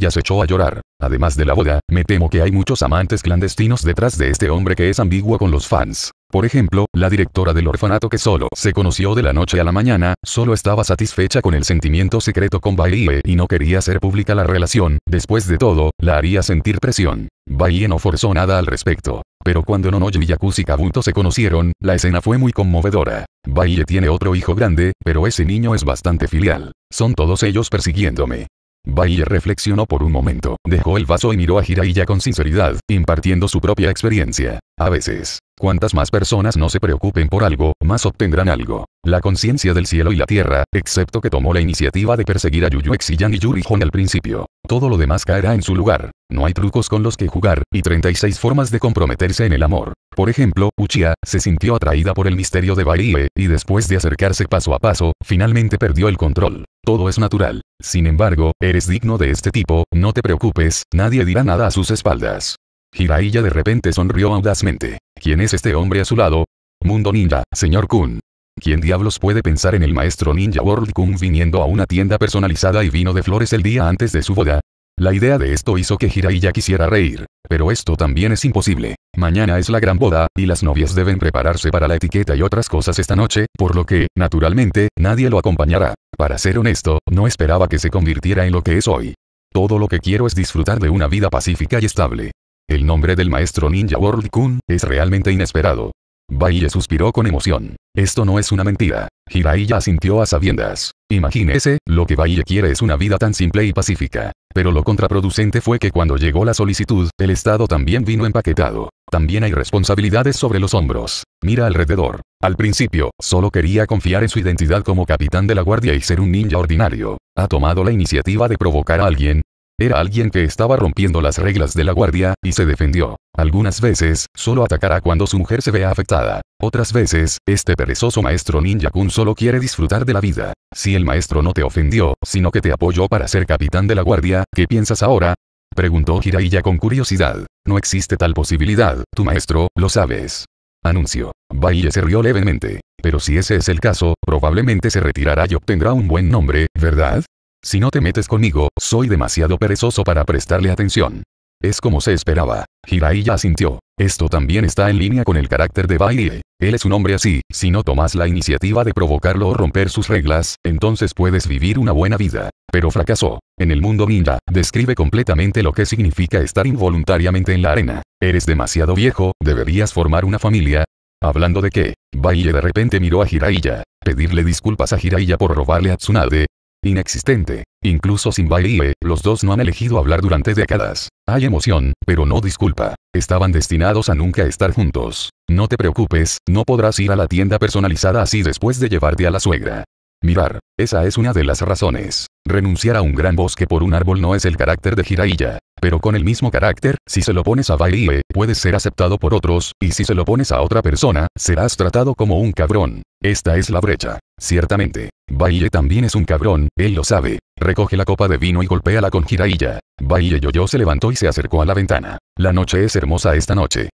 ya se echó a llorar. Además de la boda, me temo que hay muchos amantes clandestinos detrás de este hombre que es ambiguo con los fans. Por ejemplo, la directora del orfanato que solo se conoció de la noche a la mañana, solo estaba satisfecha con el sentimiento secreto con Baie y no quería hacer pública la relación, después de todo, la haría sentir presión. Baie no forzó nada al respecto. Pero cuando Nonoji Yakuza y Kabuto se conocieron, la escena fue muy conmovedora. Baie tiene otro hijo grande, pero ese niño es bastante filial. Son todos ellos persiguiéndome. Bayer reflexionó por un momento, dejó el vaso y miró a Jiraiya con sinceridad, impartiendo su propia experiencia. A veces, Cuantas más personas no se preocupen por algo, más obtendrán algo. La conciencia del cielo y la tierra, excepto que tomó la iniciativa de perseguir a Yuyu Exiyan y Yuri al principio. Todo lo demás caerá en su lugar. No hay trucos con los que jugar, y 36 formas de comprometerse en el amor. Por ejemplo, Uchiha, se sintió atraída por el misterio de Baile, y después de acercarse paso a paso, finalmente perdió el control. Todo es natural. Sin embargo, eres digno de este tipo, no te preocupes, nadie dirá nada a sus espaldas. Jiraiya de repente sonrió audazmente. ¿Quién es este hombre a su lado? Mundo ninja, señor Kun. ¿Quién diablos puede pensar en el maestro ninja World Kun viniendo a una tienda personalizada y vino de flores el día antes de su boda? La idea de esto hizo que Jiraiya quisiera reír, pero esto también es imposible. Mañana es la gran boda, y las novias deben prepararse para la etiqueta y otras cosas esta noche, por lo que, naturalmente, nadie lo acompañará. Para ser honesto, no esperaba que se convirtiera en lo que es hoy. Todo lo que quiero es disfrutar de una vida pacífica y estable. El nombre del maestro ninja World Kun es realmente inesperado. Baille suspiró con emoción. Esto no es una mentira. Hirai ya asintió a sabiendas. Imagínese, lo que Baille quiere es una vida tan simple y pacífica. Pero lo contraproducente fue que cuando llegó la solicitud, el Estado también vino empaquetado. También hay responsabilidades sobre los hombros. Mira alrededor. Al principio, solo quería confiar en su identidad como capitán de la guardia y ser un ninja ordinario. Ha tomado la iniciativa de provocar a alguien, era alguien que estaba rompiendo las reglas de la guardia, y se defendió. Algunas veces, solo atacará cuando su mujer se vea afectada. Otras veces, este perezoso maestro ninja kun solo quiere disfrutar de la vida. Si el maestro no te ofendió, sino que te apoyó para ser capitán de la guardia, ¿qué piensas ahora? Preguntó Jiraiya con curiosidad. No existe tal posibilidad, tu maestro, lo sabes. Anunció. Baile se rió levemente. Pero si ese es el caso, probablemente se retirará y obtendrá un buen nombre, ¿verdad? Si no te metes conmigo, soy demasiado perezoso para prestarle atención. Es como se esperaba. Hiraiya asintió. Esto también está en línea con el carácter de Baile. Él es un hombre así, si no tomas la iniciativa de provocarlo o romper sus reglas, entonces puedes vivir una buena vida. Pero fracasó. En el mundo ninja, describe completamente lo que significa estar involuntariamente en la arena. Eres demasiado viejo, deberías formar una familia. Hablando de qué, Baile de repente miró a Hiraiya. Pedirle disculpas a Hiraiya por robarle a Tsunade, inexistente. Incluso sin Bailey, los dos no han elegido hablar durante décadas. Hay emoción, pero no disculpa. Estaban destinados a nunca estar juntos. No te preocupes, no podrás ir a la tienda personalizada así después de llevarte a la suegra. Mirar, esa es una de las razones. Renunciar a un gran bosque por un árbol no es el carácter de Jiraiya pero con el mismo carácter, si se lo pones a Baile, puedes ser aceptado por otros, y si se lo pones a otra persona, serás tratado como un cabrón. Esta es la brecha. Ciertamente. Baile también es un cabrón, él lo sabe. Recoge la copa de vino y golpéala con jirailla. Baile yo se levantó y se acercó a la ventana. La noche es hermosa esta noche.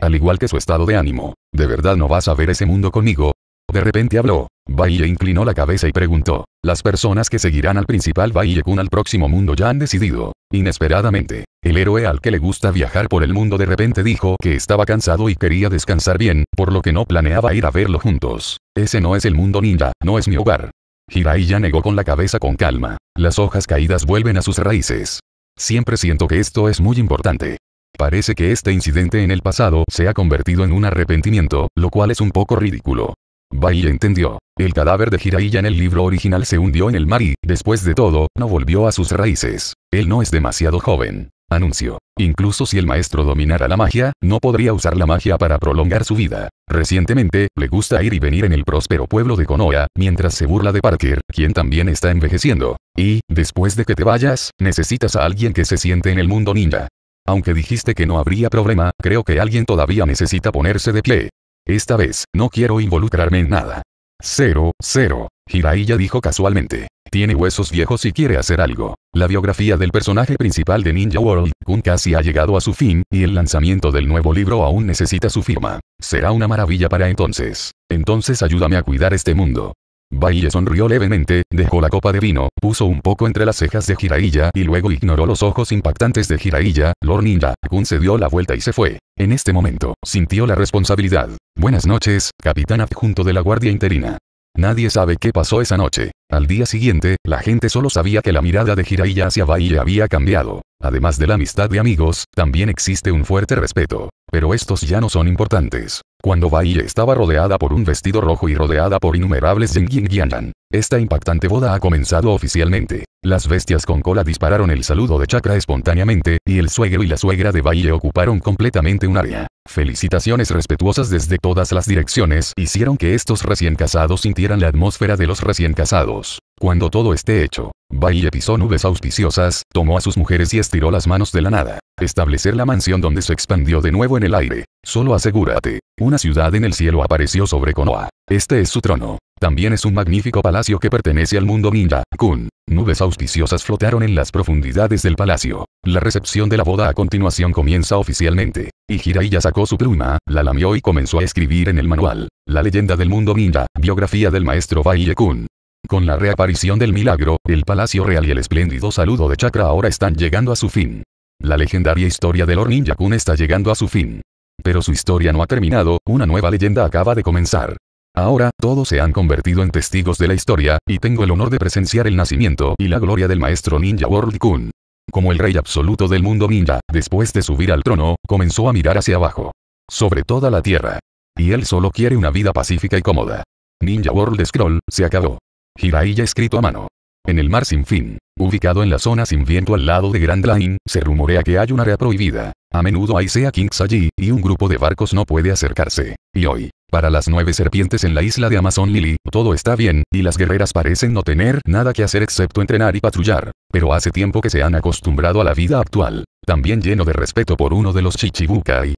Al igual que su estado de ánimo. De verdad no vas a ver ese mundo conmigo, de repente habló. Baille inclinó la cabeza y preguntó. Las personas que seguirán al principal Baille Kun al próximo mundo ya han decidido. Inesperadamente, el héroe al que le gusta viajar por el mundo de repente dijo que estaba cansado y quería descansar bien, por lo que no planeaba ir a verlo juntos. Ese no es el mundo ninja, no es mi hogar. Jiraiya negó con la cabeza con calma. Las hojas caídas vuelven a sus raíces. Siempre siento que esto es muy importante. Parece que este incidente en el pasado se ha convertido en un arrepentimiento, lo cual es un poco ridículo. Bahía entendió. El cadáver de Jiraiya en el libro original se hundió en el mar y, después de todo, no volvió a sus raíces. Él no es demasiado joven. Anuncio. Incluso si el maestro dominara la magia, no podría usar la magia para prolongar su vida. Recientemente, le gusta ir y venir en el próspero pueblo de Konoha, mientras se burla de Parker, quien también está envejeciendo. Y, después de que te vayas, necesitas a alguien que se siente en el mundo ninja. Aunque dijiste que no habría problema, creo que alguien todavía necesita ponerse de pie. Esta vez, no quiero involucrarme en nada. Cero, cero. Hiraiya dijo casualmente. Tiene huesos viejos y quiere hacer algo. La biografía del personaje principal de Ninja World, Kun casi ha llegado a su fin, y el lanzamiento del nuevo libro aún necesita su firma. Será una maravilla para entonces. Entonces ayúdame a cuidar este mundo. Baile sonrió levemente, dejó la copa de vino, puso un poco entre las cejas de Jiraiya y luego ignoró los ojos impactantes de Jiraiya, Lord Ninja, Kun se dio la vuelta y se fue. En este momento, sintió la responsabilidad. Buenas noches, capitán adjunto de la Guardia Interina. Nadie sabe qué pasó esa noche. Al día siguiente, la gente solo sabía que la mirada de Jiraiya hacia Bahía había cambiado. Además de la amistad de amigos, también existe un fuerte respeto. Pero estos ya no son importantes. Cuando Bahía estaba rodeada por un vestido rojo y rodeada por innumerables Yengin esta impactante boda ha comenzado oficialmente. Las bestias con cola dispararon el saludo de chakra espontáneamente, y el suegro y la suegra de Bahía ocuparon completamente un área. Felicitaciones respetuosas desde todas las direcciones hicieron que estos recién casados sintieran la atmósfera de los recién casados. Cuando todo esté hecho, Baiye pisó nubes auspiciosas, tomó a sus mujeres y estiró las manos de la nada. Establecer la mansión donde se expandió de nuevo en el aire. Solo asegúrate. Una ciudad en el cielo apareció sobre Konoha. Este es su trono. También es un magnífico palacio que pertenece al mundo ninja, Kun. Nubes auspiciosas flotaron en las profundidades del palacio. La recepción de la boda a continuación comienza oficialmente. Y Jiraiya sacó su pluma, la lamió y comenzó a escribir en el manual. La leyenda del mundo ninja, biografía del maestro Baiye Kun. Con la reaparición del milagro, el Palacio Real y el espléndido saludo de Chakra ahora están llegando a su fin. La legendaria historia de Lord Ninja Kun está llegando a su fin. Pero su historia no ha terminado, una nueva leyenda acaba de comenzar. Ahora, todos se han convertido en testigos de la historia, y tengo el honor de presenciar el nacimiento y la gloria del maestro ninja World Kun. Como el rey absoluto del mundo ninja, después de subir al trono, comenzó a mirar hacia abajo. Sobre toda la tierra. Y él solo quiere una vida pacífica y cómoda. Ninja World Scroll, se acabó ya escrito a mano. En el mar sin fin, ubicado en la zona sin viento al lado de Grand Line, se rumorea que hay una área prohibida. A menudo hay sea Kings allí, y un grupo de barcos no puede acercarse. Y hoy, para las nueve serpientes en la isla de Amazon Lily, todo está bien, y las guerreras parecen no tener nada que hacer excepto entrenar y patrullar. Pero hace tiempo que se han acostumbrado a la vida actual también lleno de respeto por uno de los y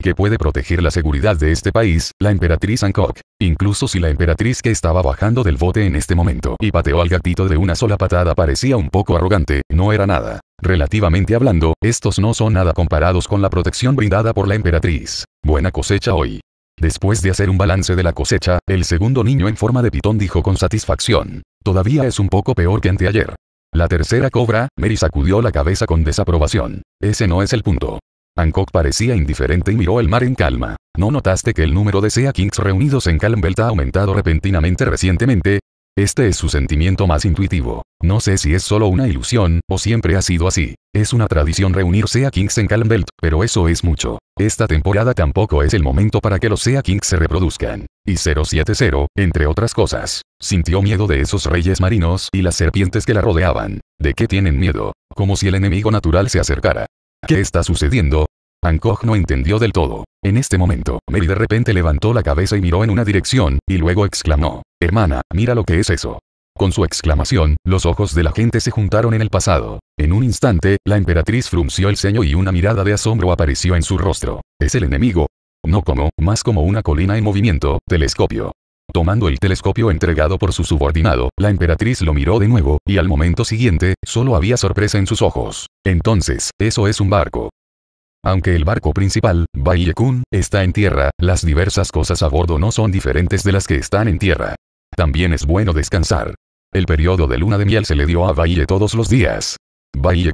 que puede proteger la seguridad de este país, la emperatriz Hancock. Incluso si la emperatriz que estaba bajando del bote en este momento y pateó al gatito de una sola patada parecía un poco arrogante, no era nada. Relativamente hablando, estos no son nada comparados con la protección brindada por la emperatriz. Buena cosecha hoy. Después de hacer un balance de la cosecha, el segundo niño en forma de pitón dijo con satisfacción. Todavía es un poco peor que anteayer. La tercera cobra, Mary sacudió la cabeza con desaprobación. Ese no es el punto. Hancock parecía indiferente y miró el mar en calma. ¿No notaste que el número de SEA Kings reunidos en Belt ha aumentado repentinamente recientemente? Este es su sentimiento más intuitivo. No sé si es solo una ilusión, o siempre ha sido así. Es una tradición reunirse a Kings en Belt, pero eso es mucho. Esta temporada tampoco es el momento para que los Sea Kings se reproduzcan. Y 070, entre otras cosas. Sintió miedo de esos reyes marinos y las serpientes que la rodeaban. ¿De qué tienen miedo? Como si el enemigo natural se acercara. ¿Qué está sucediendo? Hancock no entendió del todo. En este momento, Mary de repente levantó la cabeza y miró en una dirección, y luego exclamó, Hermana, mira lo que es eso. Con su exclamación, los ojos de la gente se juntaron en el pasado. En un instante, la emperatriz frunció el ceño y una mirada de asombro apareció en su rostro. ¿Es el enemigo? No como, más como una colina en movimiento, telescopio. Tomando el telescopio entregado por su subordinado, la emperatriz lo miró de nuevo, y al momento siguiente, solo había sorpresa en sus ojos. Entonces, eso es un barco. Aunque el barco principal, Kun, está en tierra, las diversas cosas a bordo no son diferentes de las que están en tierra. También es bueno descansar. El periodo de luna de miel se le dio a Valle todos los días.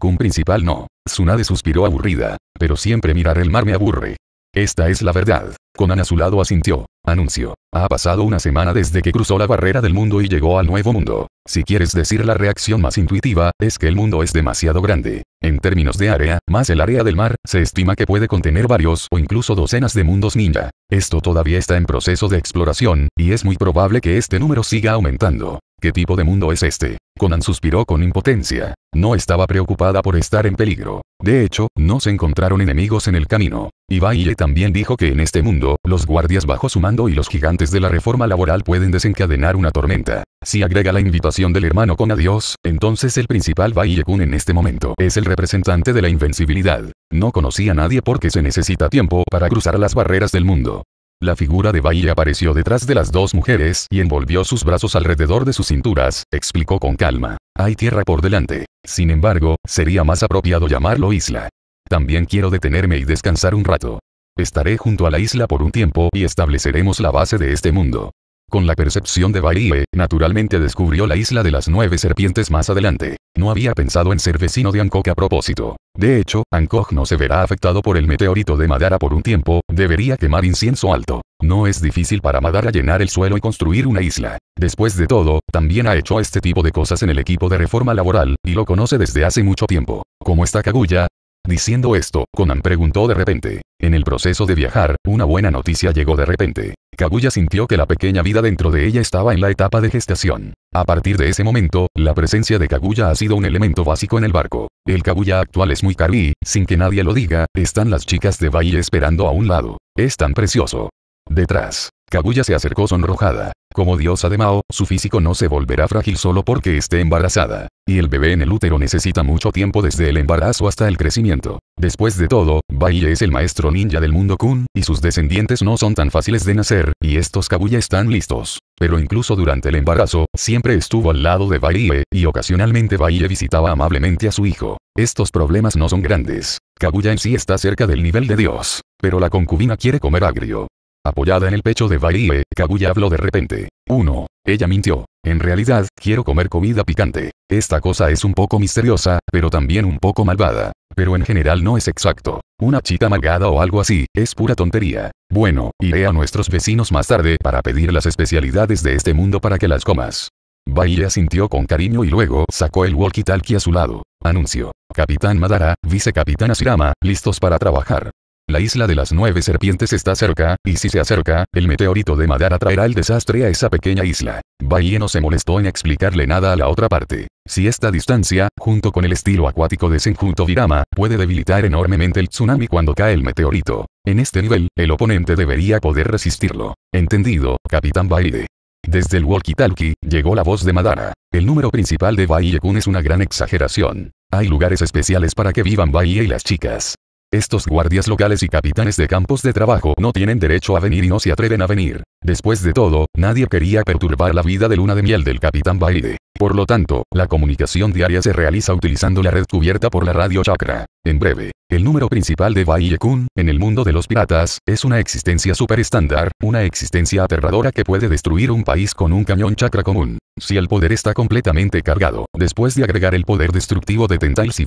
Kun principal no. Tsunade suspiró aburrida. Pero siempre mirar el mar me aburre. Esta es la verdad. Conan a su lado asintió. Anuncio. Ha pasado una semana desde que cruzó la barrera del mundo y llegó al nuevo mundo. Si quieres decir la reacción más intuitiva, es que el mundo es demasiado grande. En términos de área, más el área del mar, se estima que puede contener varios o incluso docenas de mundos ninja. Esto todavía está en proceso de exploración, y es muy probable que este número siga aumentando. ¿Qué tipo de mundo es este? Conan suspiró con impotencia. No estaba preocupada por estar en peligro. De hecho, no se encontraron enemigos en el camino. Y Ibaiye también dijo que en este mundo los guardias bajo su mando y los gigantes de la reforma laboral pueden desencadenar una tormenta. Si agrega la invitación del hermano con adiós, entonces el principal Bai en este momento es el representante de la invencibilidad. No conocía a nadie porque se necesita tiempo para cruzar las barreras del mundo. La figura de Bai apareció detrás de las dos mujeres y envolvió sus brazos alrededor de sus cinturas, explicó con calma. Hay tierra por delante. Sin embargo, sería más apropiado llamarlo isla. También quiero detenerme y descansar un rato. Estaré junto a la isla por un tiempo y estableceremos la base de este mundo. Con la percepción de baribe naturalmente descubrió la isla de las nueve serpientes más adelante. No había pensado en ser vecino de Hancock a propósito. De hecho, Hancock no se verá afectado por el meteorito de Madara por un tiempo, debería quemar incienso alto. No es difícil para Madara llenar el suelo y construir una isla. Después de todo, también ha hecho este tipo de cosas en el equipo de reforma laboral, y lo conoce desde hace mucho tiempo. ¿Cómo está Kaguya? Diciendo esto, Conan preguntó de repente. En el proceso de viajar, una buena noticia llegó de repente. Kaguya sintió que la pequeña vida dentro de ella estaba en la etapa de gestación. A partir de ese momento, la presencia de Kaguya ha sido un elemento básico en el barco. El Kaguya actual es muy caro y, sin que nadie lo diga, están las chicas de Bai esperando a un lado. Es tan precioso. Detrás, Kaguya se acercó sonrojada. Como diosa de Mao, su físico no se volverá frágil solo porque esté embarazada. Y el bebé en el útero necesita mucho tiempo desde el embarazo hasta el crecimiento. Después de todo, Bai es el maestro ninja del mundo Kun, y sus descendientes no son tan fáciles de nacer, y estos Kabuya están listos. Pero incluso durante el embarazo, siempre estuvo al lado de Baile y ocasionalmente Baile visitaba amablemente a su hijo. Estos problemas no son grandes. Kabuya en sí está cerca del nivel de Dios. Pero la concubina quiere comer agrio. Apoyada en el pecho de Baile, Kabuya habló de repente. 1. Ella mintió. En realidad, quiero comer comida picante. Esta cosa es un poco misteriosa, pero también un poco malvada. Pero en general no es exacto. Una chita malgada o algo así, es pura tontería. Bueno, iré a nuestros vecinos más tarde para pedir las especialidades de este mundo para que las comas. Bahía sintió con cariño y luego sacó el walkie-talkie a su lado. Anuncio. Capitán Madara, vicecapitán Asirama, listos para trabajar. La isla de las nueve serpientes está cerca, y si se acerca, el meteorito de Madara traerá el desastre a esa pequeña isla. Bahía no se molestó en explicarle nada a la otra parte. Si esta distancia, junto con el estilo acuático de Senjuto Virama, puede debilitar enormemente el tsunami cuando cae el meteorito. En este nivel, el oponente debería poder resistirlo. Entendido, Capitán Baide. Desde el walkie-talkie, llegó la voz de Madara. El número principal de Bahía kun es una gran exageración. Hay lugares especiales para que vivan Bahía y las chicas. Estos guardias locales y capitanes de campos de trabajo no tienen derecho a venir y no se atreven a venir. Después de todo, nadie quería perturbar la vida de luna de miel del capitán Baide. Por lo tanto, la comunicación diaria se realiza utilizando la red cubierta por la radio chakra. En breve, el número principal de Baile-kun, en el mundo de los piratas, es una existencia super estándar, una existencia aterradora que puede destruir un país con un cañón chakra común. Si el poder está completamente cargado, después de agregar el poder destructivo de Tentails y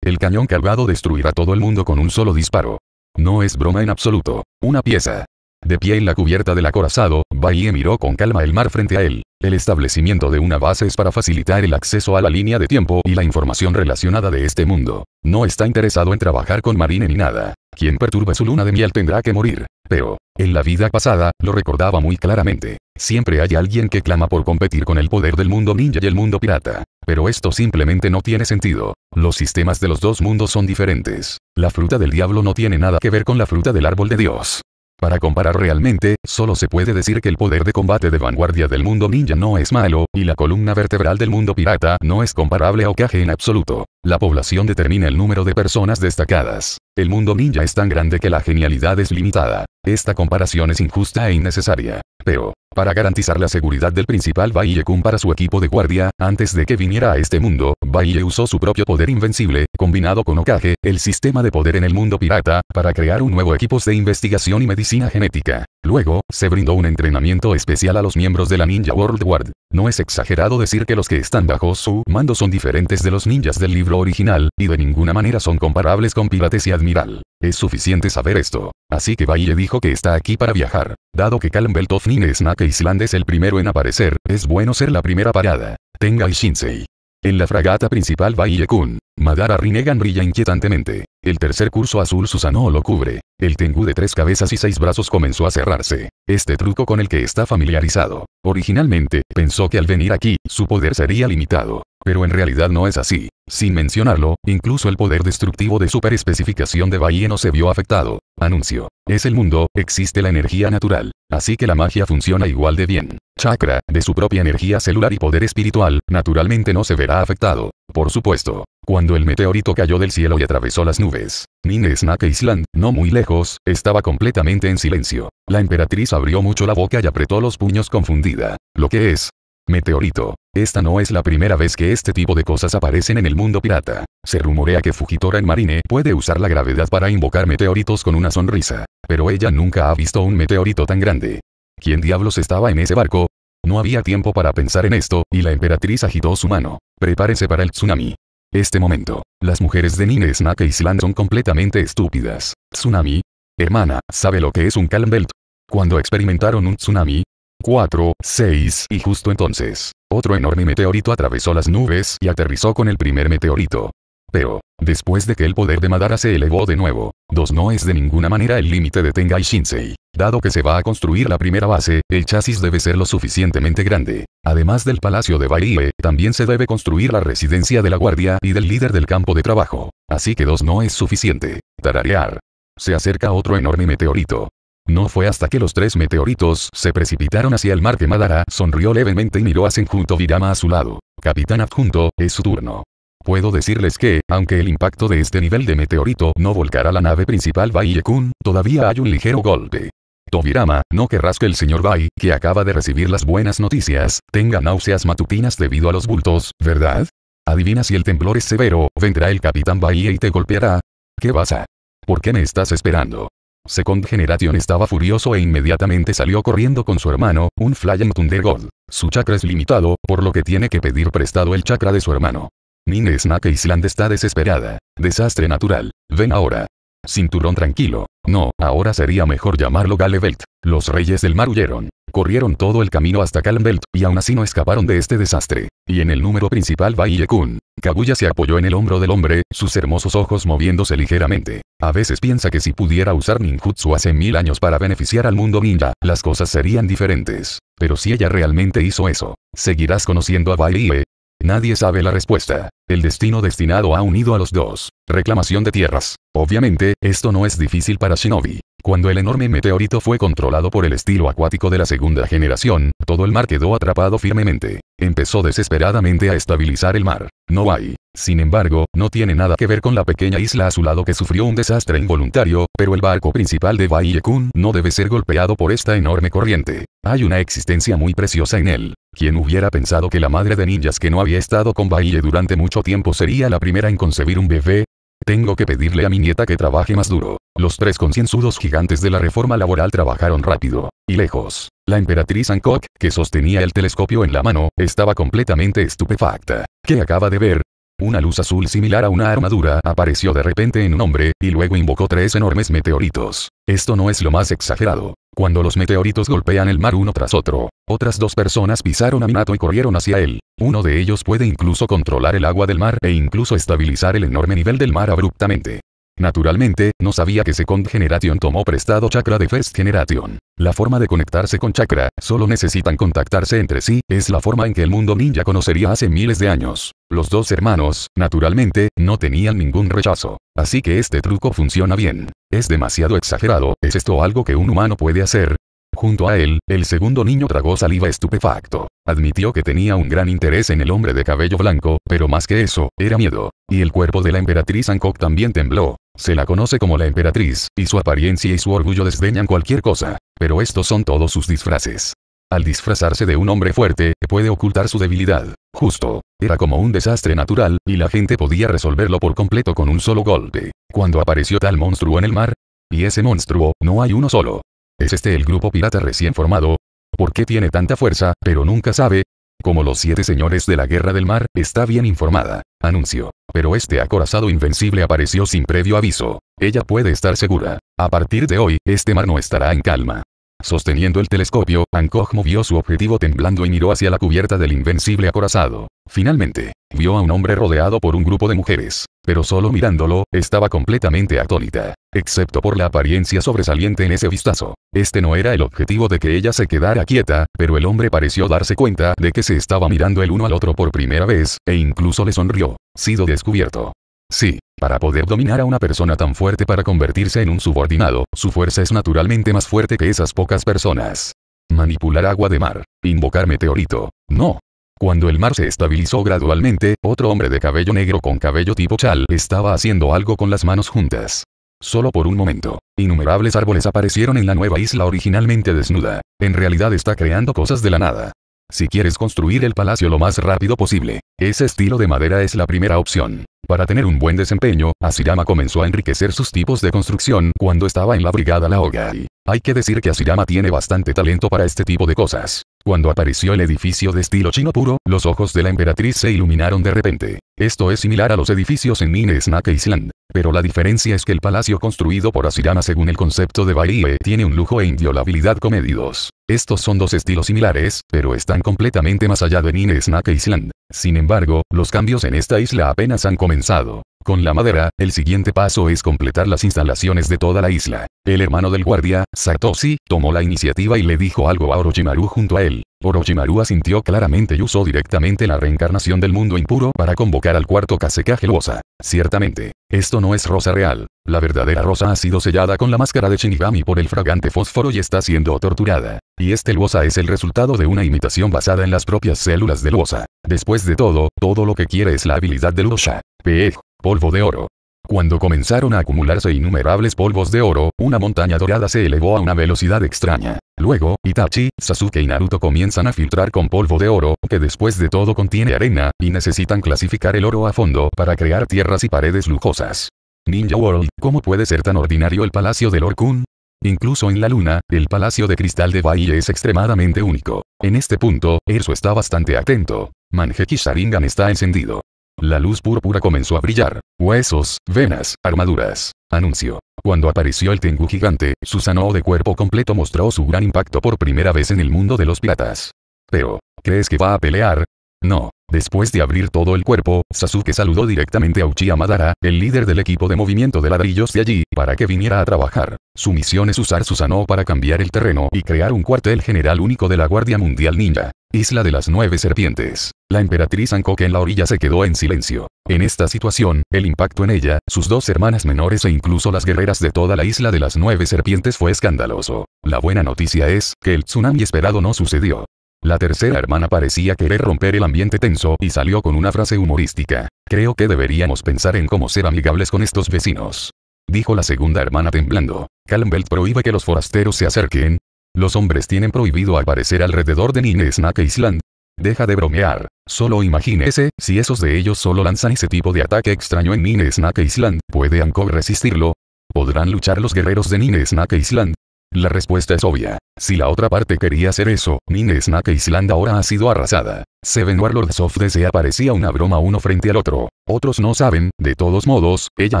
el cañón cargado destruirá todo el mundo con un solo disparo. No es broma en absoluto. Una pieza. De pie en la cubierta del acorazado, Baiye miró con calma el mar frente a él. El establecimiento de una base es para facilitar el acceso a la línea de tiempo y la información relacionada de este mundo. No está interesado en trabajar con Marine ni nada. Quien perturbe su luna de miel tendrá que morir. Pero, en la vida pasada, lo recordaba muy claramente. Siempre hay alguien que clama por competir con el poder del mundo ninja y el mundo pirata. Pero esto simplemente no tiene sentido. Los sistemas de los dos mundos son diferentes. La fruta del diablo no tiene nada que ver con la fruta del árbol de Dios. Para comparar realmente, solo se puede decir que el poder de combate de vanguardia del mundo ninja no es malo, y la columna vertebral del mundo pirata no es comparable a Okage en absoluto. La población determina el número de personas destacadas. El mundo ninja es tan grande que la genialidad es limitada. Esta comparación es injusta e innecesaria. Pero, para garantizar la seguridad del principal Baille-kun para su equipo de guardia, antes de que viniera a este mundo, Baille usó su propio poder invencible, combinado con Okage, el sistema de poder en el mundo pirata, para crear un nuevo equipo de investigación y medicina genética. Luego, se brindó un entrenamiento especial a los miembros de la Ninja World Guard. No es exagerado decir que los que están bajo su mando son diferentes de los ninjas del libro original, y de ninguna manera son comparables con pirates y admiral. Es suficiente saber esto. Así que Baile dijo que está aquí para viajar. Dado que Kalmbeltov Nin Snake Island es el primero en aparecer, es bueno ser la primera parada. Tenga y Shinsei. En la fragata principal Baile-kun, Madara Rinnegan brilla inquietantemente. El tercer curso azul Susanoo lo cubre. El Tengu de tres cabezas y seis brazos comenzó a cerrarse. Este truco con el que está familiarizado. Originalmente, pensó que al venir aquí, su poder sería limitado pero en realidad no es así. Sin mencionarlo, incluso el poder destructivo de superespecificación de Bahía no se vio afectado. Anuncio. Es el mundo, existe la energía natural. Así que la magia funciona igual de bien. Chakra, de su propia energía celular y poder espiritual, naturalmente no se verá afectado. Por supuesto. Cuando el meteorito cayó del cielo y atravesó las nubes, Nine Snake Island, no muy lejos, estaba completamente en silencio. La emperatriz abrió mucho la boca y apretó los puños confundida. Lo que es, Meteorito. Esta no es la primera vez que este tipo de cosas aparecen en el mundo pirata. Se rumorea que Fujitora en Marine puede usar la gravedad para invocar meteoritos con una sonrisa. Pero ella nunca ha visto un meteorito tan grande. ¿Quién diablos estaba en ese barco? No había tiempo para pensar en esto, y la emperatriz agitó su mano. Prepárese para el tsunami. Este momento. Las mujeres de Nine y Island son completamente estúpidas. ¿Tsunami? Hermana, ¿sabe lo que es un Calm Belt? Cuando experimentaron un tsunami, 4, 6 y justo entonces, otro enorme meteorito atravesó las nubes y aterrizó con el primer meteorito. Pero, después de que el poder de Madara se elevó de nuevo, 2 no es de ninguna manera el límite de Tengai Shinsei. Dado que se va a construir la primera base, el chasis debe ser lo suficientemente grande. Además del palacio de Bairie, también se debe construir la residencia de la guardia y del líder del campo de trabajo. Así que 2 no es suficiente. Tararear. Se acerca otro enorme meteorito. No fue hasta que los tres meteoritos se precipitaron hacia el mar que Madara sonrió levemente y miró a Senjunto Virama a su lado. Capitán adjunto, es su turno. Puedo decirles que, aunque el impacto de este nivel de meteorito no volcará la nave principal Baiyekun, todavía hay un ligero golpe. Tobirama, no querrás que el señor Bai, que acaba de recibir las buenas noticias, tenga náuseas matutinas debido a los bultos, ¿verdad? Adivina si el temblor es severo, vendrá el capitán Baie y te golpeará. ¿Qué pasa? ¿Por qué me estás esperando? Second Generation estaba furioso e inmediatamente salió corriendo con su hermano, un Flying Thunder God. Su chakra es limitado, por lo que tiene que pedir prestado el chakra de su hermano. Nine Snake Island está desesperada. Desastre natural. Ven ahora. Cinturón tranquilo. No, ahora sería mejor llamarlo Galebelt. Los reyes del mar huyeron. Corrieron todo el camino hasta Belt, y aún así no escaparon de este desastre. Y en el número principal va Kun. Kaguya se apoyó en el hombro del hombre, sus hermosos ojos moviéndose ligeramente. A veces piensa que si pudiera usar ninjutsu hace mil años para beneficiar al mundo ninja, las cosas serían diferentes. Pero si ella realmente hizo eso, seguirás conociendo a Baile. Nadie sabe la respuesta. El destino destinado ha unido a los dos. Reclamación de tierras. Obviamente, esto no es difícil para Shinobi. Cuando el enorme meteorito fue controlado por el estilo acuático de la segunda generación, todo el mar quedó atrapado firmemente. Empezó desesperadamente a estabilizar el mar. No hay sin embargo, no tiene nada que ver con la pequeña isla a su lado que sufrió un desastre involuntario, pero el barco principal de Kun no debe ser golpeado por esta enorme corriente. Hay una existencia muy preciosa en él. ¿Quién hubiera pensado que la madre de ninjas que no había estado con Baile durante mucho tiempo sería la primera en concebir un bebé? Tengo que pedirle a mi nieta que trabaje más duro. Los tres concienzudos gigantes de la reforma laboral trabajaron rápido y lejos. La emperatriz Hancock, que sostenía el telescopio en la mano, estaba completamente estupefacta. ¿Qué acaba de ver? Una luz azul similar a una armadura apareció de repente en un hombre, y luego invocó tres enormes meteoritos. Esto no es lo más exagerado. Cuando los meteoritos golpean el mar uno tras otro, otras dos personas pisaron a Minato y corrieron hacia él. Uno de ellos puede incluso controlar el agua del mar e incluso estabilizar el enorme nivel del mar abruptamente. Naturalmente, no sabía que Second Generation tomó prestado chakra de First Generation. La forma de conectarse con chakra, solo necesitan contactarse entre sí, es la forma en que el mundo ninja conocería hace miles de años. Los dos hermanos, naturalmente, no tenían ningún rechazo. Así que este truco funciona bien. Es demasiado exagerado, ¿es esto algo que un humano puede hacer? Junto a él, el segundo niño tragó saliva estupefacto. Admitió que tenía un gran interés en el hombre de cabello blanco, pero más que eso, era miedo. Y el cuerpo de la emperatriz Hancock también tembló. Se la conoce como la emperatriz, y su apariencia y su orgullo desdeñan cualquier cosa. Pero estos son todos sus disfraces. Al disfrazarse de un hombre fuerte, puede ocultar su debilidad. Justo. Era como un desastre natural, y la gente podía resolverlo por completo con un solo golpe. Cuando apareció tal monstruo en el mar. Y ese monstruo, no hay uno solo. ¿Es este el grupo pirata recién formado? ¿Por qué tiene tanta fuerza, pero nunca sabe? Como los siete señores de la guerra del mar, está bien informada. Anuncio. Pero este acorazado invencible apareció sin previo aviso. Ella puede estar segura. A partir de hoy, este mar no estará en calma. Sosteniendo el telescopio, Hancock movió su objetivo temblando y miró hacia la cubierta del invencible acorazado. Finalmente, vio a un hombre rodeado por un grupo de mujeres, pero solo mirándolo, estaba completamente atónita, excepto por la apariencia sobresaliente en ese vistazo. Este no era el objetivo de que ella se quedara quieta, pero el hombre pareció darse cuenta de que se estaba mirando el uno al otro por primera vez, e incluso le sonrió. Sido descubierto. Sí, para poder dominar a una persona tan fuerte para convertirse en un subordinado, su fuerza es naturalmente más fuerte que esas pocas personas. Manipular agua de mar. Invocar meteorito. No. Cuando el mar se estabilizó gradualmente, otro hombre de cabello negro con cabello tipo chal estaba haciendo algo con las manos juntas. Solo por un momento, innumerables árboles aparecieron en la nueva isla originalmente desnuda. En realidad está creando cosas de la nada. Si quieres construir el palacio lo más rápido posible, ese estilo de madera es la primera opción. Para tener un buen desempeño, Asirama comenzó a enriquecer sus tipos de construcción cuando estaba en la brigada Laogai. Hay que decir que Asirama tiene bastante talento para este tipo de cosas. Cuando apareció el edificio de estilo chino puro, los ojos de la emperatriz se iluminaron de repente. Esto es similar a los edificios en Nine e Island. Pero la diferencia es que el palacio construido por Asirama según el concepto de Baie tiene un lujo e inviolabilidad comedidos. Estos son dos estilos similares, pero están completamente más allá de Nine e Island. Sin embargo, los cambios en esta isla apenas han comenzado con la madera, el siguiente paso es completar las instalaciones de toda la isla. El hermano del guardia, Satoshi, tomó la iniciativa y le dijo algo a Orochimaru junto a él. Orochimaru asintió claramente y usó directamente la reencarnación del mundo impuro para convocar al cuarto casecaje Losa. Ciertamente, esto no es rosa real. La verdadera rosa ha sido sellada con la máscara de Shinigami por el fragante fósforo y está siendo torturada. Y este Losa es el resultado de una imitación basada en las propias células de Losa. Después de todo, todo lo que quiere es la habilidad de Losa. P.E. Polvo de oro. Cuando comenzaron a acumularse innumerables polvos de oro, una montaña dorada se elevó a una velocidad extraña. Luego, Itachi, Sasuke y Naruto comienzan a filtrar con polvo de oro, que después de todo contiene arena, y necesitan clasificar el oro a fondo para crear tierras y paredes lujosas. Ninja World, ¿cómo puede ser tan ordinario el palacio del Orkun? Incluso en la luna, el palacio de cristal de Bahía es extremadamente único. En este punto, Erso está bastante atento. manjeki Sharingan está encendido. La luz púrpura comenzó a brillar. Huesos, venas, armaduras. Anuncio. Cuando apareció el Tengu gigante, Susanoo de cuerpo completo mostró su gran impacto por primera vez en el mundo de los piratas. Pero, ¿crees que va a pelear? No. Después de abrir todo el cuerpo, Sasuke saludó directamente a Uchiha Madara, el líder del equipo de movimiento de ladrillos de allí, para que viniera a trabajar. Su misión es usar Susanoo para cambiar el terreno y crear un cuartel general único de la Guardia Mundial Ninja. Isla de las Nueve Serpientes. La emperatriz Ankoke en la orilla se quedó en silencio. En esta situación, el impacto en ella, sus dos hermanas menores e incluso las guerreras de toda la Isla de las Nueve Serpientes fue escandaloso. La buena noticia es, que el tsunami esperado no sucedió. La tercera hermana parecía querer romper el ambiente tenso y salió con una frase humorística. Creo que deberíamos pensar en cómo ser amigables con estos vecinos. Dijo la segunda hermana temblando. Calmbelt prohíbe que los forasteros se acerquen. Los hombres tienen prohibido aparecer alrededor de Snack Island. Deja de bromear. Solo imagínese, si esos de ellos solo lanzan ese tipo de ataque extraño en Snack Island, ¿puede Ankov resistirlo? ¿Podrán luchar los guerreros de Snack Island? La respuesta es obvia. Si la otra parte quería hacer eso, Nine Snack Island ahora ha sido arrasada. Seven Warlords of Desea parecía una broma uno frente al otro. Otros no saben, de todos modos, ella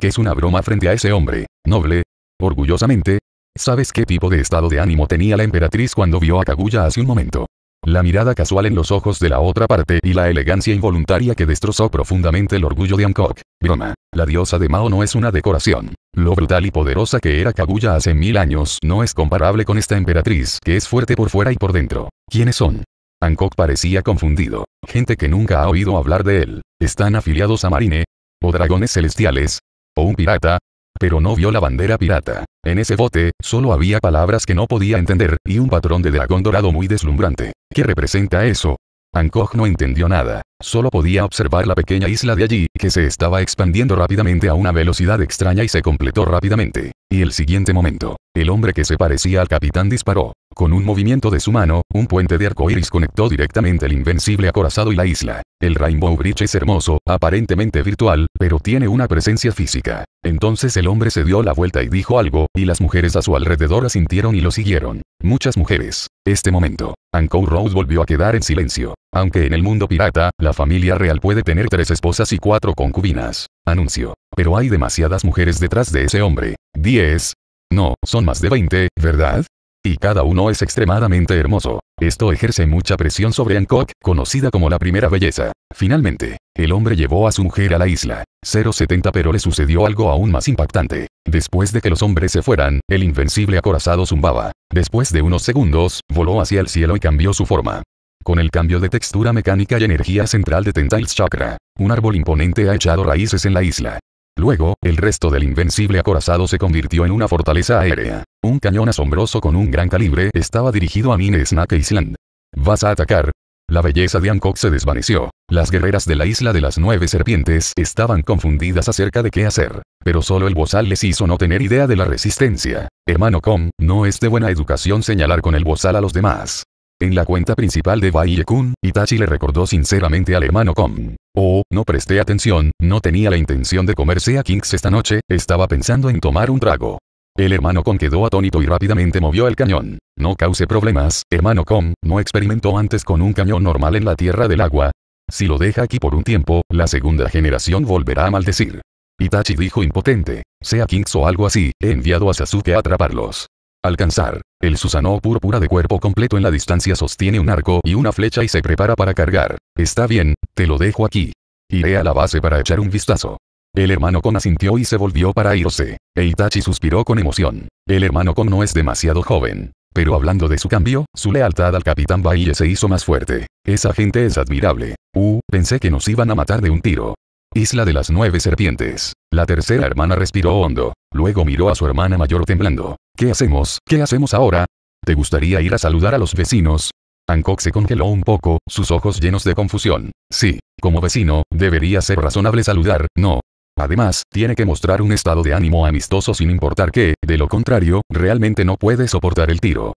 que es una broma frente a ese hombre. Noble. Orgullosamente. ¿Sabes qué tipo de estado de ánimo tenía la emperatriz cuando vio a Kaguya hace un momento? La mirada casual en los ojos de la otra parte y la elegancia involuntaria que destrozó profundamente el orgullo de Angkor. Broma. La diosa de Mao no es una decoración. Lo brutal y poderosa que era Kaguya hace mil años no es comparable con esta emperatriz que es fuerte por fuera y por dentro. ¿Quiénes son? Angkor parecía confundido. Gente que nunca ha oído hablar de él. ¿Están afiliados a Marine? ¿O dragones celestiales? ¿O un pirata? pero no vio la bandera pirata. En ese bote, solo había palabras que no podía entender, y un patrón de dragón dorado muy deslumbrante. ¿Qué representa eso? Angkor no entendió nada, solo podía observar la pequeña isla de allí, que se estaba expandiendo rápidamente a una velocidad extraña y se completó rápidamente. Y el siguiente momento, el hombre que se parecía al capitán disparó. Con un movimiento de su mano, un puente de arco iris conectó directamente el invencible acorazado y la isla. El Rainbow Bridge es hermoso, aparentemente virtual, pero tiene una presencia física. Entonces el hombre se dio la vuelta y dijo algo, y las mujeres a su alrededor asintieron y lo siguieron. Muchas mujeres. Este momento. Ankou Rose volvió a quedar en silencio. Aunque en el mundo pirata, la familia real puede tener tres esposas y cuatro concubinas. Anuncio. Pero hay demasiadas mujeres detrás de ese hombre. Diez. No, son más de 20, ¿verdad? y cada uno es extremadamente hermoso. Esto ejerce mucha presión sobre Hancock, conocida como la primera belleza. Finalmente, el hombre llevó a su mujer a la isla. 070 pero le sucedió algo aún más impactante. Después de que los hombres se fueran, el invencible acorazado zumbaba. Después de unos segundos, voló hacia el cielo y cambió su forma con el cambio de textura mecánica y energía central de Tentails Chakra. Un árbol imponente ha echado raíces en la isla. Luego, el resto del invencible acorazado se convirtió en una fortaleza aérea. Un cañón asombroso con un gran calibre estaba dirigido a Mine Snack Island. ¿Vas a atacar? La belleza de Hancock se desvaneció. Las guerreras de la isla de las nueve serpientes estaban confundidas acerca de qué hacer. Pero solo el bozal les hizo no tener idea de la resistencia. Hermano Com, no es de buena educación señalar con el bozal a los demás. En la cuenta principal de Baiyekun, Itachi le recordó sinceramente al hermano Kong. Oh, no presté atención, no tenía la intención de comerse a Kings esta noche, estaba pensando en tomar un trago. El hermano Kong quedó atónito y rápidamente movió el cañón. No cause problemas, hermano Kong, no experimentó antes con un cañón normal en la Tierra del Agua. Si lo deja aquí por un tiempo, la segunda generación volverá a maldecir. Itachi dijo impotente. Sea Kings o algo así, he enviado a Sasuke a atraparlos. Alcanzar. El Susanoo púrpura de cuerpo completo en la distancia sostiene un arco y una flecha y se prepara para cargar. Está bien, te lo dejo aquí. Iré a la base para echar un vistazo. El hermano Kon asintió y se volvió para irse. Eitachi suspiró con emoción. El hermano Kon no es demasiado joven. Pero hablando de su cambio, su lealtad al capitán Baille se hizo más fuerte. Esa gente es admirable. Uh, pensé que nos iban a matar de un tiro. Isla de las Nueve Serpientes. La tercera hermana respiró hondo. Luego miró a su hermana mayor temblando. ¿Qué hacemos? ¿Qué hacemos ahora? ¿Te gustaría ir a saludar a los vecinos? Hancock se congeló un poco, sus ojos llenos de confusión. Sí, como vecino, debería ser razonable saludar, no. Además, tiene que mostrar un estado de ánimo amistoso sin importar que, de lo contrario, realmente no puede soportar el tiro.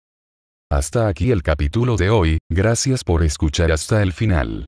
Hasta aquí el capítulo de hoy, gracias por escuchar hasta el final.